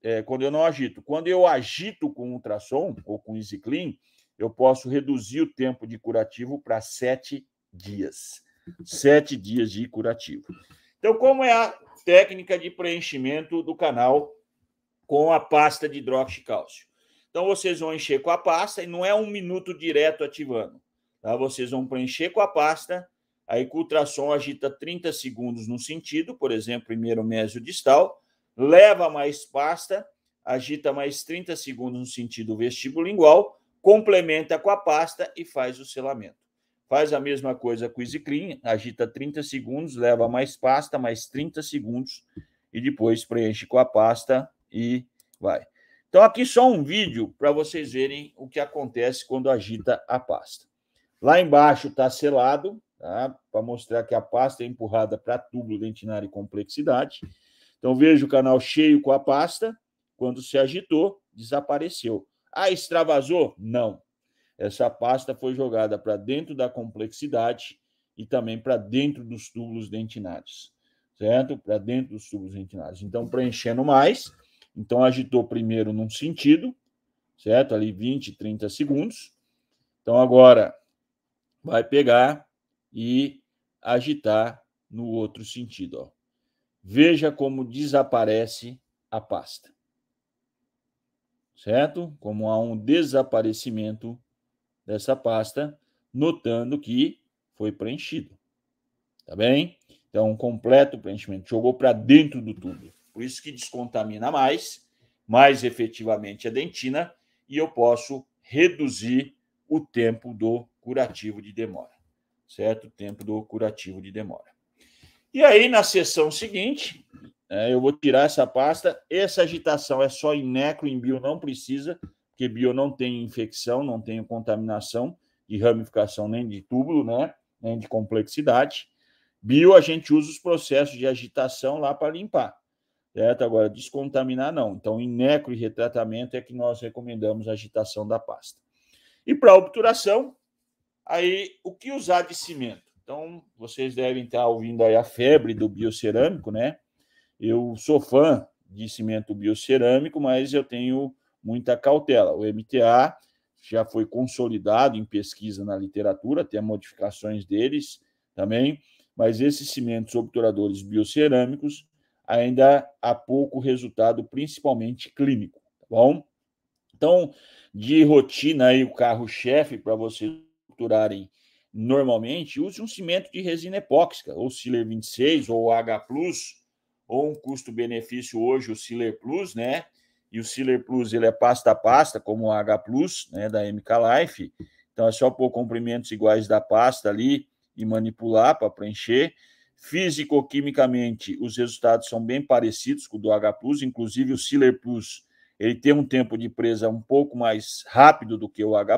é, quando eu não agito, quando eu agito com ultrassom ou com Easy Clean, eu posso reduzir o tempo de curativo para sete dias. Sete dias de curativo. Então, como é a técnica de preenchimento do canal com a pasta de hidroxicálcio? Então, vocês vão encher com a pasta e não é um minuto direto ativando. Tá? Vocês vão preencher com a pasta Aí com o ultrassom agita 30 segundos no sentido, por exemplo, primeiro mésio distal, leva mais pasta, agita mais 30 segundos no sentido lingual, complementa com a pasta e faz o selamento. Faz a mesma coisa com o EasyClean, agita 30 segundos, leva mais pasta, mais 30 segundos e depois preenche com a pasta e vai. Então aqui só um vídeo para vocês verem o que acontece quando agita a pasta. Lá embaixo está selado, tá? para mostrar que a pasta é empurrada para túbulo dentinário e complexidade. Então, veja o canal cheio com a pasta. Quando se agitou, desapareceu. Ah, extravasou? Não. Essa pasta foi jogada para dentro da complexidade e também para dentro dos túbulos dentinários, certo? Para dentro dos túbulos dentinários. Então, preenchendo mais, então agitou primeiro num sentido, certo? Ali 20, 30 segundos. Então, agora vai pegar e agitar no outro sentido. Ó. Veja como desaparece a pasta. Certo? Como há um desaparecimento dessa pasta, notando que foi preenchido. Tá bem? Então, um completo preenchimento. Jogou para dentro do tubo. Por isso que descontamina mais, mais efetivamente a dentina, e eu posso reduzir o tempo do curativo de demora certo? O tempo do curativo de demora. E aí, na sessão seguinte, né, eu vou tirar essa pasta. Essa agitação é só em necro, em bio não precisa, porque bio não tem infecção, não tem contaminação de ramificação nem de túbulo, né? Nem de complexidade. Bio a gente usa os processos de agitação lá para limpar, certo? Agora, descontaminar não. Então, em necro e retratamento é que nós recomendamos a agitação da pasta. E para obturação, Aí, o que usar de cimento? Então, vocês devem estar ouvindo aí a febre do biocerâmico, né? Eu sou fã de cimento biocerâmico, mas eu tenho muita cautela. O MTA já foi consolidado em pesquisa na literatura, tem modificações deles também, mas esses cimentos obturadores biocerâmicos ainda há pouco resultado, principalmente clínico, tá bom? Então, de rotina aí o carro-chefe para vocês estruturarem normalmente, use um cimento de resina epóxica, ou Sealer 26, ou H+, ou um custo-benefício hoje, o Sealer Plus, né? E o Sealer Plus, ele é pasta a pasta, como o H+, né, da MK Life. Então, é só pôr comprimentos iguais da pasta ali e manipular para preencher. Físico-quimicamente, os resultados são bem parecidos com o do H+, inclusive o Sealer Plus, ele tem um tempo de presa um pouco mais rápido do que o H+,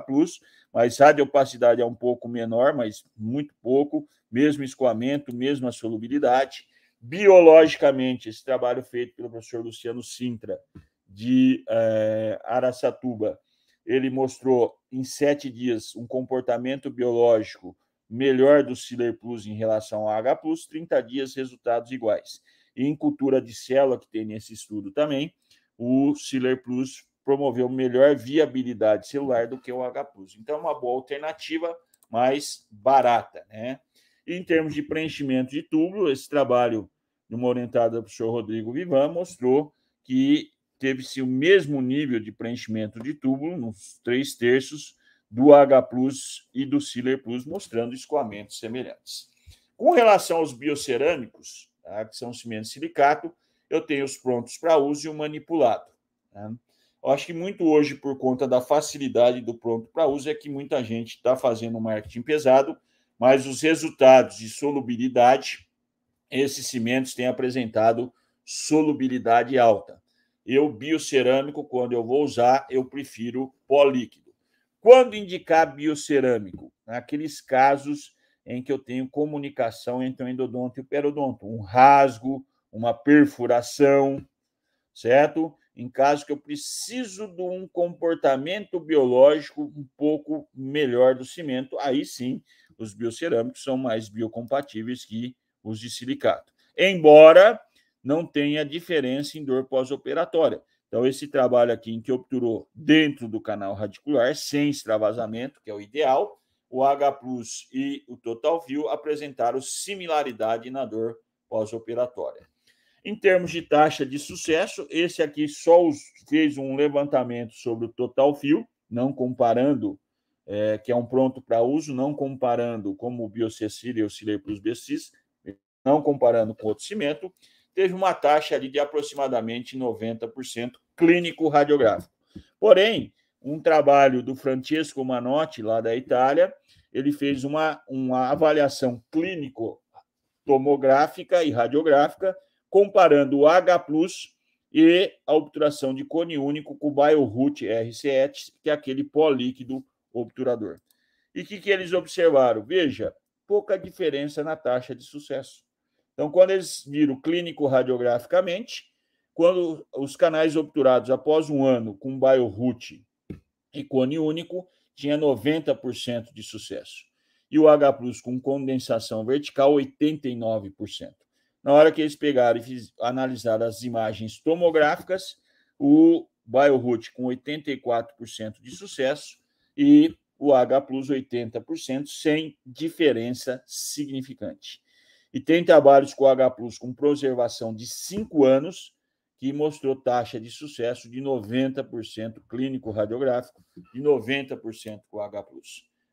mas a de opacidade é um pouco menor, mas muito pouco, mesmo escoamento, mesma solubilidade. Biologicamente, esse trabalho feito pelo professor Luciano Sintra, de é, Araçatuba, ele mostrou em sete dias um comportamento biológico melhor do Siller Plus em relação ao H Plus, 30 dias resultados iguais. E em cultura de célula, que tem nesse estudo também, o Siller Plus promoveu melhor viabilidade celular do que o H Plus. Então, é uma boa alternativa, mais barata, né? Em termos de preenchimento de túbulo, esse trabalho de uma orientada do senhor Rodrigo Vivan mostrou que teve-se o mesmo nível de preenchimento de túbulo, nos três terços, do H Plus e do Siler+, Plus, mostrando escoamentos semelhantes. Com relação aos biocerâmicos, tá, que são cimento silicato, eu tenho os prontos para uso e o manipulado. Né? Eu acho que muito hoje, por conta da facilidade do pronto para uso, é que muita gente está fazendo marketing pesado, mas os resultados de solubilidade, esses cimentos têm apresentado solubilidade alta. Eu, biocerâmico, quando eu vou usar, eu prefiro pó líquido. Quando indicar biocerâmico? Naqueles casos em que eu tenho comunicação entre o endodonto e o periodonto, um rasgo, uma perfuração, certo? em caso que eu preciso de um comportamento biológico um pouco melhor do cimento, aí sim os biocerâmicos são mais biocompatíveis que os de silicato. Embora não tenha diferença em dor pós-operatória. Então, esse trabalho aqui em que obturou dentro do canal radicular, sem extravasamento, que é o ideal, o H Plus e o Total View apresentaram similaridade na dor pós-operatória. Em termos de taxa de sucesso, esse aqui só os, fez um levantamento sobre o total fio, não comparando, é, que é um pronto para uso, não comparando como o biocecílio e o Cilei Plus BCIS, não comparando com outro cimento, teve uma taxa ali de aproximadamente 90% clínico radiográfico. Porém, um trabalho do Francesco Manotti, lá da Itália, ele fez uma, uma avaliação clínico tomográfica e radiográfica comparando o H+, e a obturação de cone único com o BioRoot RCET, que é aquele pó líquido obturador. E o que, que eles observaram? Veja, pouca diferença na taxa de sucesso. Então, quando eles viram clínico radiograficamente, quando os canais obturados após um ano com BioRoot e cone único, tinha 90% de sucesso. E o H, com condensação vertical, 89%. Na hora que eles pegaram e analisaram as imagens tomográficas, o BioRoot com 84% de sucesso e o H Plus 80%, sem diferença significante. E tem trabalhos com o H Plus com preservação de 5 anos, que mostrou taxa de sucesso de 90% clínico radiográfico, de 90% com H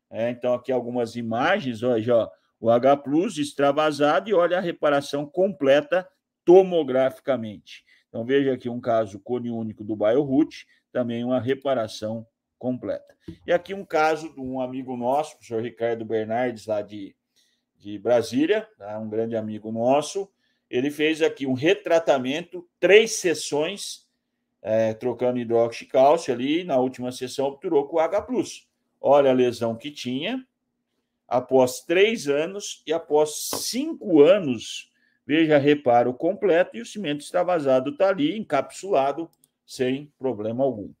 É, então, aqui algumas imagens, olha, já, o H Plus extravasado e olha a reparação completa tomograficamente. Então veja aqui um caso único do BioRoot, também uma reparação completa. E aqui um caso de um amigo nosso, o senhor Ricardo Bernardes, lá de, de Brasília, tá? um grande amigo nosso. Ele fez aqui um retratamento, três sessões, é, trocando hidróxido e cálcio ali, na última sessão obturou com o H+. Olha a lesão que tinha, após três anos e após cinco anos, veja, reparo completo e o cimento está vazado, está ali encapsulado sem problema algum.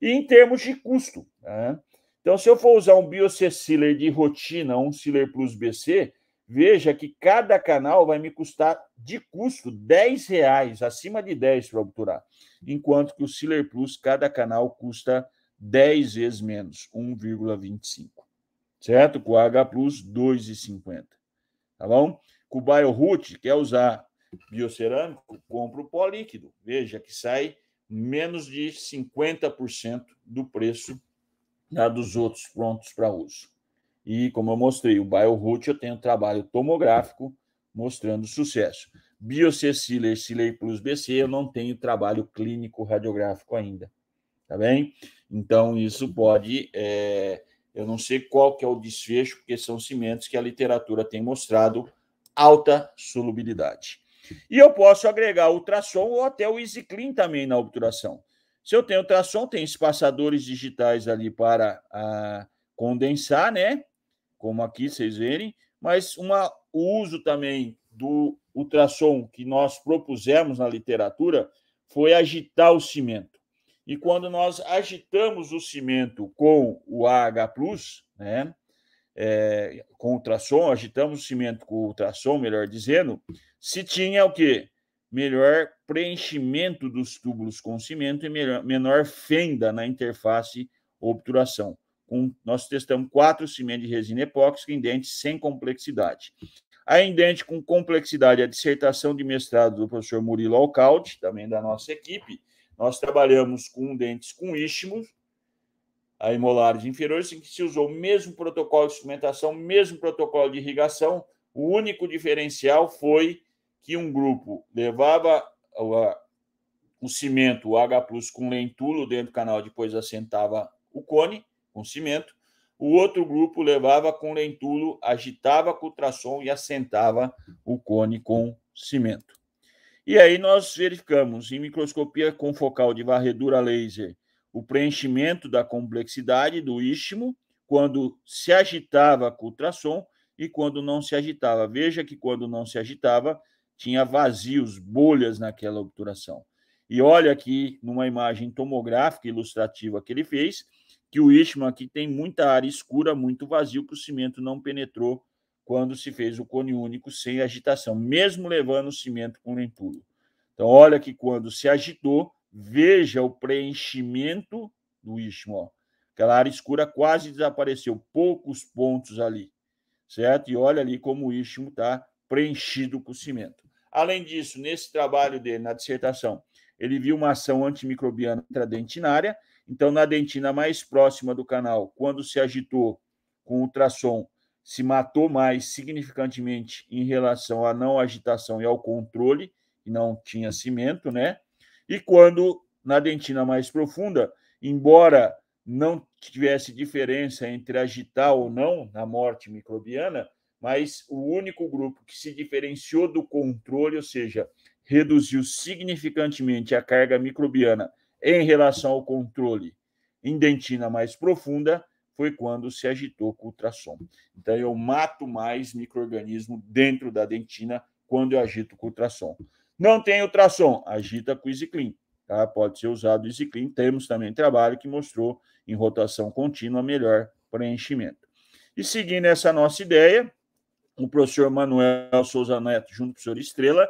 E em termos de custo, né? então se eu for usar um bioceciler de rotina, um Sealer Plus BC, veja que cada canal vai me custar de custo 10 reais, acima de 10 para obturar, enquanto que o Sealer Plus, cada canal custa 10 vezes menos, 1,25 certo? Com a H Plus 2,50. Tá bom? Com o BioRoot, quer é usar biocerâmico, compra o pó líquido. Veja que sai menos de 50% do preço né, dos outros prontos para uso. E como eu mostrei, o BioRoot eu tenho trabalho tomográfico mostrando sucesso. Bioceciler Cilei Plus BC, eu não tenho trabalho clínico radiográfico ainda. Tá bem? Então, isso pode. É eu não sei qual que é o desfecho, porque são cimentos que a literatura tem mostrado alta solubilidade. E eu posso agregar ultrassom ou até o Easy Clean também na obturação. Se eu tenho ultrassom, tem espaçadores digitais ali para a, ah, condensar, né? Como aqui vocês verem, mas uma, o uso também do ultrassom que nós propusemos na literatura foi agitar o cimento. E quando nós agitamos o cimento com o AH, né, é, com ultrassom, agitamos o cimento com o ultrassom, melhor dizendo, se tinha o quê? Melhor preenchimento dos túbulos com cimento e melhor, menor fenda na interface obturação. nós testamos quatro cimentos de resina epóxica em dente sem complexidade. A em dente com complexidade, a dissertação de mestrado do professor Murilo Alcaute, também da nossa equipe, nós trabalhamos com dentes com istmos, a imolares inferiores, em assim que se usou o mesmo protocolo de instrumentação, o mesmo protocolo de irrigação. O único diferencial foi que um grupo levava o cimento, o H, com lentulo dentro do canal, depois assentava o cone com cimento. O outro grupo levava com lentulo, agitava com ultrassom e assentava o cone com cimento. E aí nós verificamos em microscopia com focal de varredura laser o preenchimento da complexidade do istmo quando se agitava com ultrassom e quando não se agitava. Veja que quando não se agitava, tinha vazios, bolhas naquela obturação. E olha aqui numa imagem tomográfica ilustrativa que ele fez, que o istmo aqui tem muita área escura, muito vazio, que o cimento não penetrou quando se fez o cone único sem agitação, mesmo levando o cimento com lentulo. Então, olha que quando se agitou, veja o preenchimento do istmo. Ó. Aquela área escura quase desapareceu, poucos pontos ali, certo? E olha ali como o istmo está preenchido com cimento. Além disso, nesse trabalho dele, na dissertação, ele viu uma ação antimicrobiana intradentinária. Então, na dentina mais próxima do canal, quando se agitou com ultrassom, se matou mais significantemente em relação à não agitação e ao controle, que não tinha cimento, né? E quando na dentina mais profunda, embora não tivesse diferença entre agitar ou não na morte microbiana, mas o único grupo que se diferenciou do controle, ou seja, reduziu significantemente a carga microbiana em relação ao controle em dentina mais profunda, foi quando se agitou com ultrassom. Então, eu mato mais microorganismo dentro da dentina quando eu agito com ultrassom. Não tem ultrassom, agita com EasyClean. Tá? Pode ser usado o EasyClean. Temos também trabalho que mostrou em rotação contínua melhor preenchimento. E seguindo essa nossa ideia, o professor Manuel Souza Neto, junto com o professor Estrela,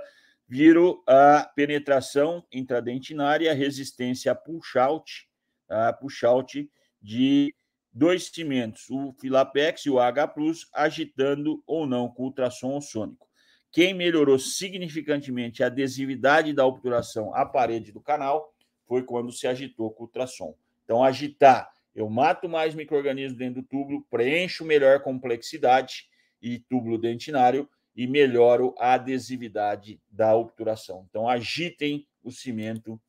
viram a penetração intradentinária, a resistência a push-out, a tá? push-out de dois cimentos, o Filapex e o H, agitando ou não com ultrassom sônico. Quem melhorou significantemente a adesividade da obturação à parede do canal foi quando se agitou com ultrassom. Então, agitar, eu mato mais micro-organismos dentro do túbulo, preencho melhor complexidade e túbulo dentinário e melhoro a adesividade da obturação. Então, agitem o cimento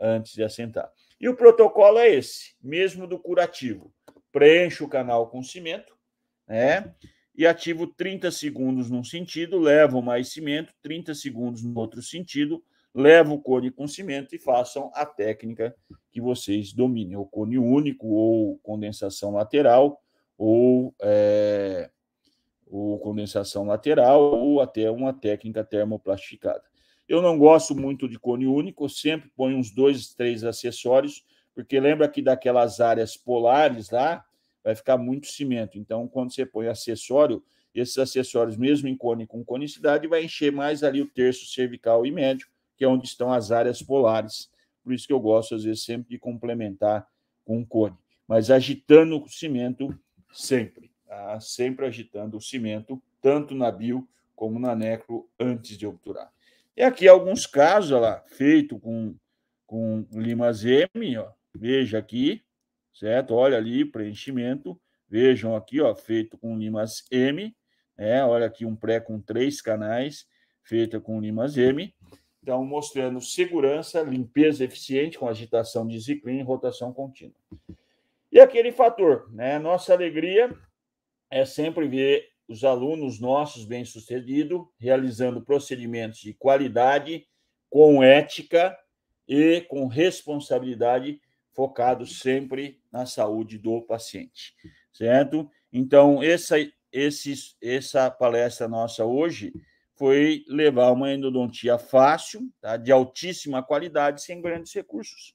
antes de assentar. E o protocolo é esse, mesmo do curativo preencho o canal com cimento, né? E ativo 30 segundos num sentido, levo mais cimento, 30 segundos no outro sentido, levo o cone com cimento e façam a técnica que vocês dominem, o cone único ou condensação lateral, ou, é, condensação lateral, ou até uma técnica termoplastificada. Eu não gosto muito de cone único, sempre ponho uns dois, três acessórios, porque lembra que daquelas áreas polares lá, vai ficar muito cimento. Então, quando você põe acessório, esses acessórios, mesmo em cone com conicidade, vai encher mais ali o terço cervical e médio, que é onde estão as áreas polares. Por isso que eu gosto, às vezes, sempre de complementar com cone. Mas agitando o cimento sempre. Tá? Sempre agitando o cimento, tanto na bio como na necro, antes de obturar. E aqui alguns casos, olha lá, feito com, com limas ó, veja aqui, certo? Olha ali, preenchimento, vejam aqui, ó, feito com limas M, né? Olha aqui um pré com três canais, feita com limas M. Então, mostrando segurança, limpeza eficiente com agitação de ziclin e rotação contínua. E aquele fator, né? Nossa alegria é sempre ver os alunos nossos bem-sucedidos realizando procedimentos de qualidade, com ética e com responsabilidade focado sempre na saúde do paciente, certo? Então, essa, esse, essa palestra nossa hoje foi levar uma endodontia fácil, tá? de altíssima qualidade, sem grandes recursos,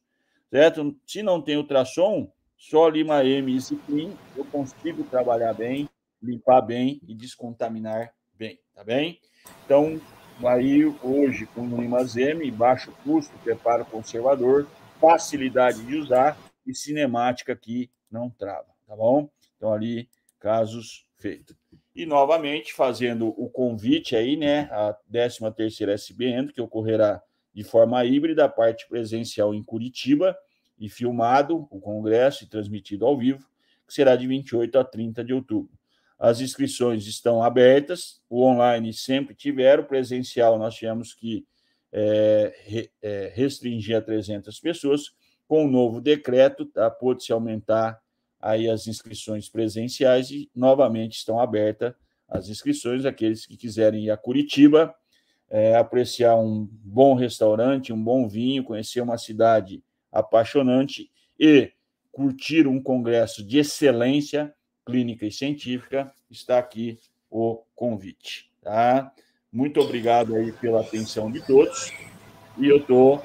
certo? Se não tem ultrassom, só Lima M e Ciclin, eu consigo trabalhar bem, limpar bem e descontaminar bem, tá bem? Então, aí hoje, com o Lima M, baixo custo, preparo conservador, facilidade de usar e cinemática que não trava, tá bom? Então, ali, casos feitos. E, novamente, fazendo o convite aí, né, a 13ª SBN, que ocorrerá de forma híbrida, a parte presencial em Curitiba e filmado o congresso e transmitido ao vivo, que será de 28 a 30 de outubro. As inscrições estão abertas, o online sempre tiveram, presencial nós tivemos que é, é, restringir a 300 pessoas. Com o novo decreto, tá, pôde-se aumentar aí as inscrições presenciais e novamente estão abertas as inscrições. Aqueles que quiserem ir a Curitiba, é, apreciar um bom restaurante, um bom vinho, conhecer uma cidade apaixonante e curtir um congresso de excelência clínica e científica, está aqui o convite. Tá? Muito obrigado aí pela atenção de todos e eu estou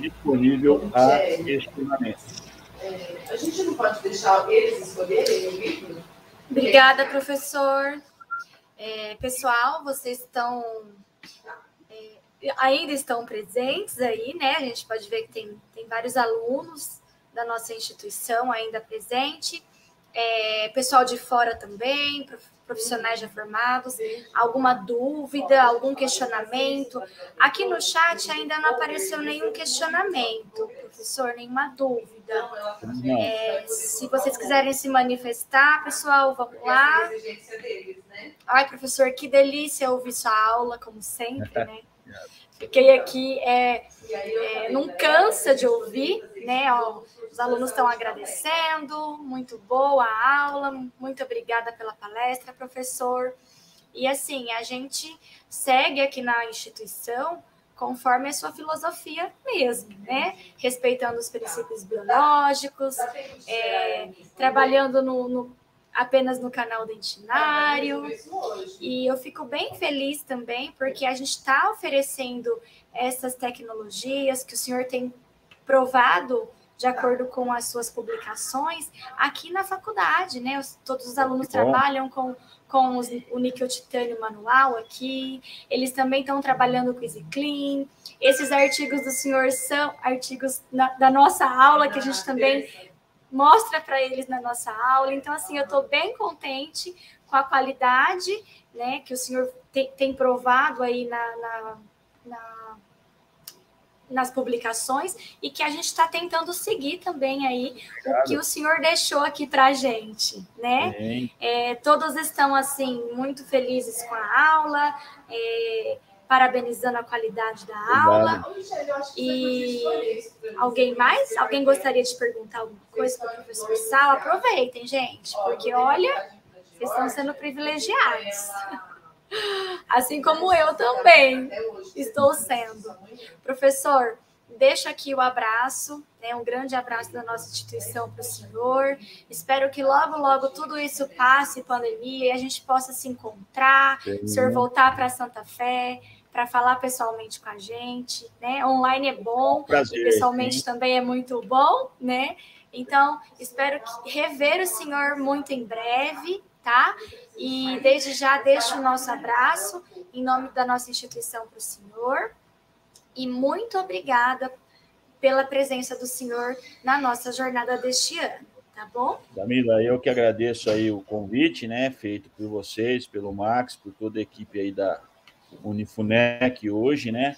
disponível a questionamentos. É, a gente não pode deixar eles escolherem o Obrigada, professor. É, pessoal, vocês estão é, ainda estão presentes aí, né? A gente pode ver que tem, tem vários alunos da nossa instituição ainda presente é, pessoal de fora também, profissionais já formados, alguma dúvida, algum questionamento. Aqui no chat ainda não apareceu nenhum questionamento, professor, nenhuma dúvida. É, se vocês quiserem se manifestar, pessoal, vamos lá. Ai, professor, que delícia ouvir sua aula, como sempre, né? <laughs> Fiquei aqui, é, é não cansa de ouvir, né? Ó, os alunos estão agradecendo, muito boa a aula, muito obrigada pela palestra, professor. E assim, a gente segue aqui na instituição conforme a sua filosofia mesmo, né? Respeitando os princípios biológicos, é, trabalhando no, no, apenas no canal dentinário. E eu fico bem feliz também, porque a gente está oferecendo essas tecnologias que o senhor tem provado de acordo com as suas publicações, aqui na faculdade, né? todos os tá alunos trabalham com, com os, o níquel titânio manual aqui, eles também estão trabalhando com esse Clean. Esses artigos do senhor são artigos na, da nossa aula, que a gente ah, também mostra para eles na nossa aula. Então, assim, eu estou bem contente com a qualidade né, que o senhor tem, tem provado aí na, na, na nas publicações e que a gente está tentando seguir também aí o que o senhor deixou aqui para a gente, né? É, todos estão, assim, muito felizes com a aula, é, parabenizando a qualidade da Obrigado. aula. E alguém mais? Alguém gostaria de perguntar alguma coisa para o professor Sal? Aproveitem, gente, porque, olha, vocês estão sendo privilegiados. Assim como eu também estou sendo. Professor, deixa aqui o abraço, né, um grande abraço da nossa instituição para o senhor. Espero que logo, logo tudo isso passe, pandemia, e a gente possa se encontrar, o senhor voltar para Santa Fé, para falar pessoalmente com a gente, né? Online é bom, Prazer, pessoalmente também é muito bom, né? Então, espero que, rever o senhor muito em breve, tá? E desde já deixo o nosso abraço em nome da nossa instituição para o senhor. E muito obrigada pela presença do senhor na nossa jornada deste ano, tá bom? Camila, eu que agradeço aí o convite, né, feito por vocês, pelo Max, por toda a equipe aí da Unifunec hoje, né?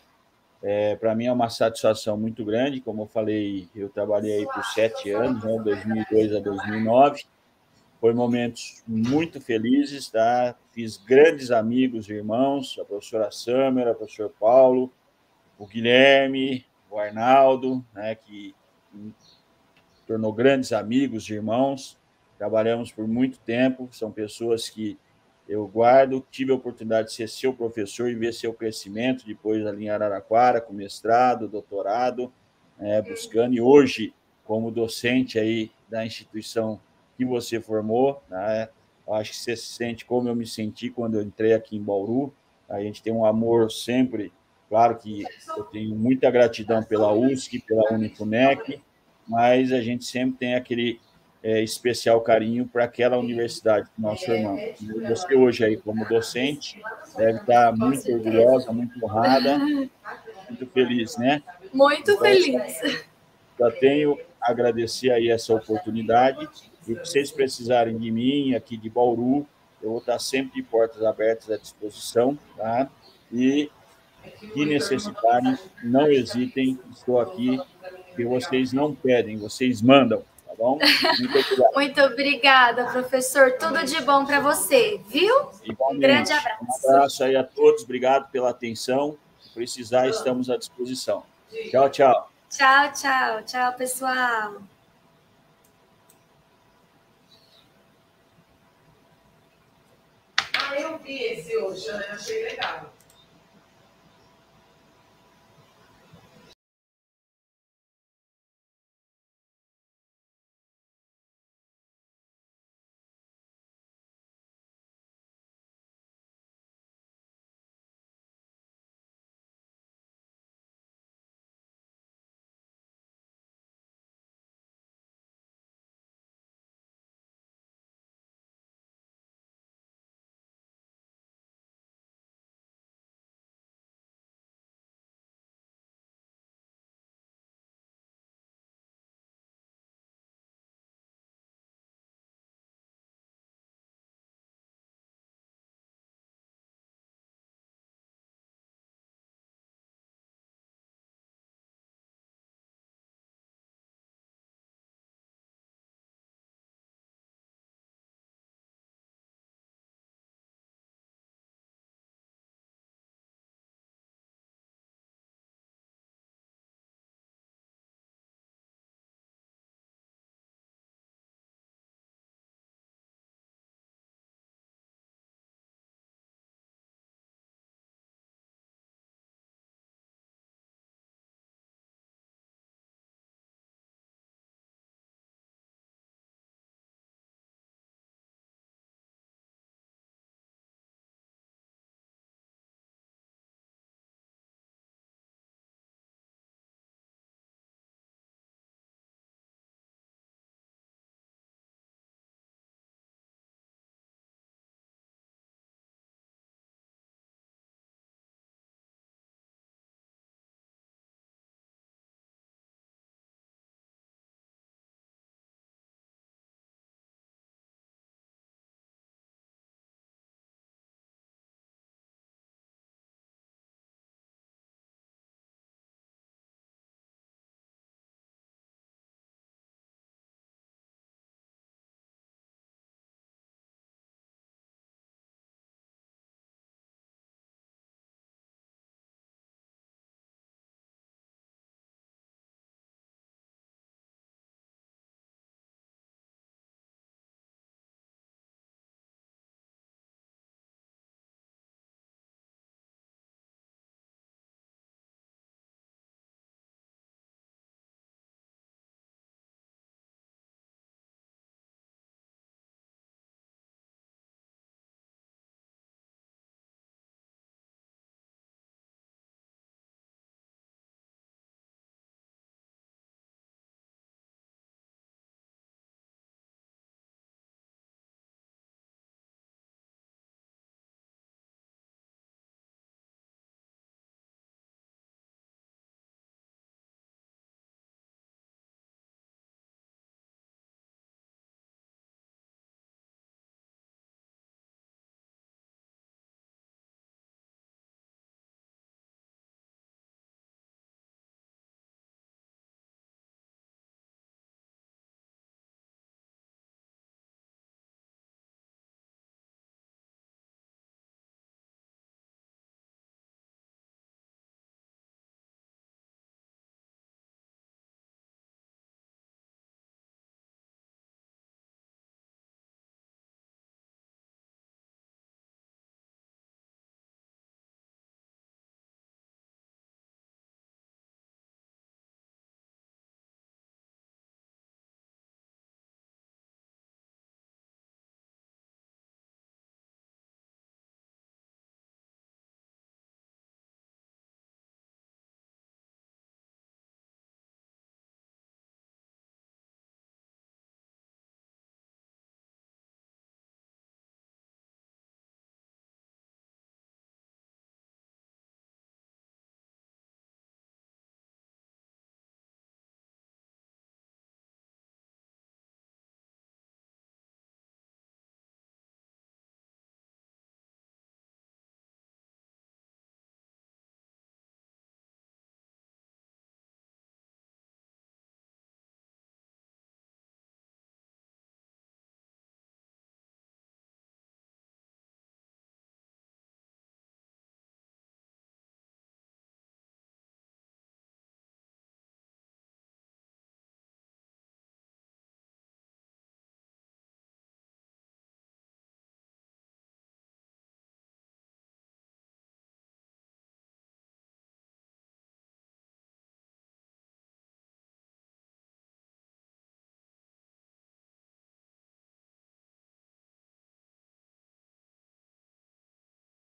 É, para mim é uma satisfação muito grande, como eu falei, eu trabalhei aí por sete anos, né, 2002 a 2009, foi momentos muito felizes, tá? Fiz grandes amigos e irmãos, a professora Sâmara, o professor Paulo, o Guilherme, o Arnaldo, né, que tornou grandes amigos e irmãos. Trabalhamos por muito tempo, são pessoas que eu guardo. Tive a oportunidade de ser seu professor e ver seu crescimento depois ali em Araraquara, com mestrado, doutorado, né, buscando. E hoje, como docente aí da instituição que você formou, né? Acho que você se sente como eu me senti quando eu entrei aqui em Bauru. A gente tem um amor sempre, claro que eu tenho muita gratidão pela USC, pela Unifunec, mas a gente sempre tem aquele é, especial carinho para aquela universidade que nós formamos. Você hoje aí como docente deve estar muito orgulhosa, muito honrada, muito feliz, né? Muito então, feliz. Já tenho a agradecer aí essa oportunidade e se vocês precisarem de mim aqui de Bauru, eu vou estar sempre de portas abertas à disposição, tá? E que necessitarem, não hesitem, estou aqui, que vocês não pedem, vocês mandam, tá bom? Muito obrigado. Muito obrigada, professor. Tudo de bom para você, viu? Igualmente. Um grande abraço. Um abraço aí a todos, obrigado pela atenção. Se precisar, estamos à disposição. Tchau, tchau. Tchau, tchau. Tchau, pessoal. eu vi esse hoje, né? Achei legal.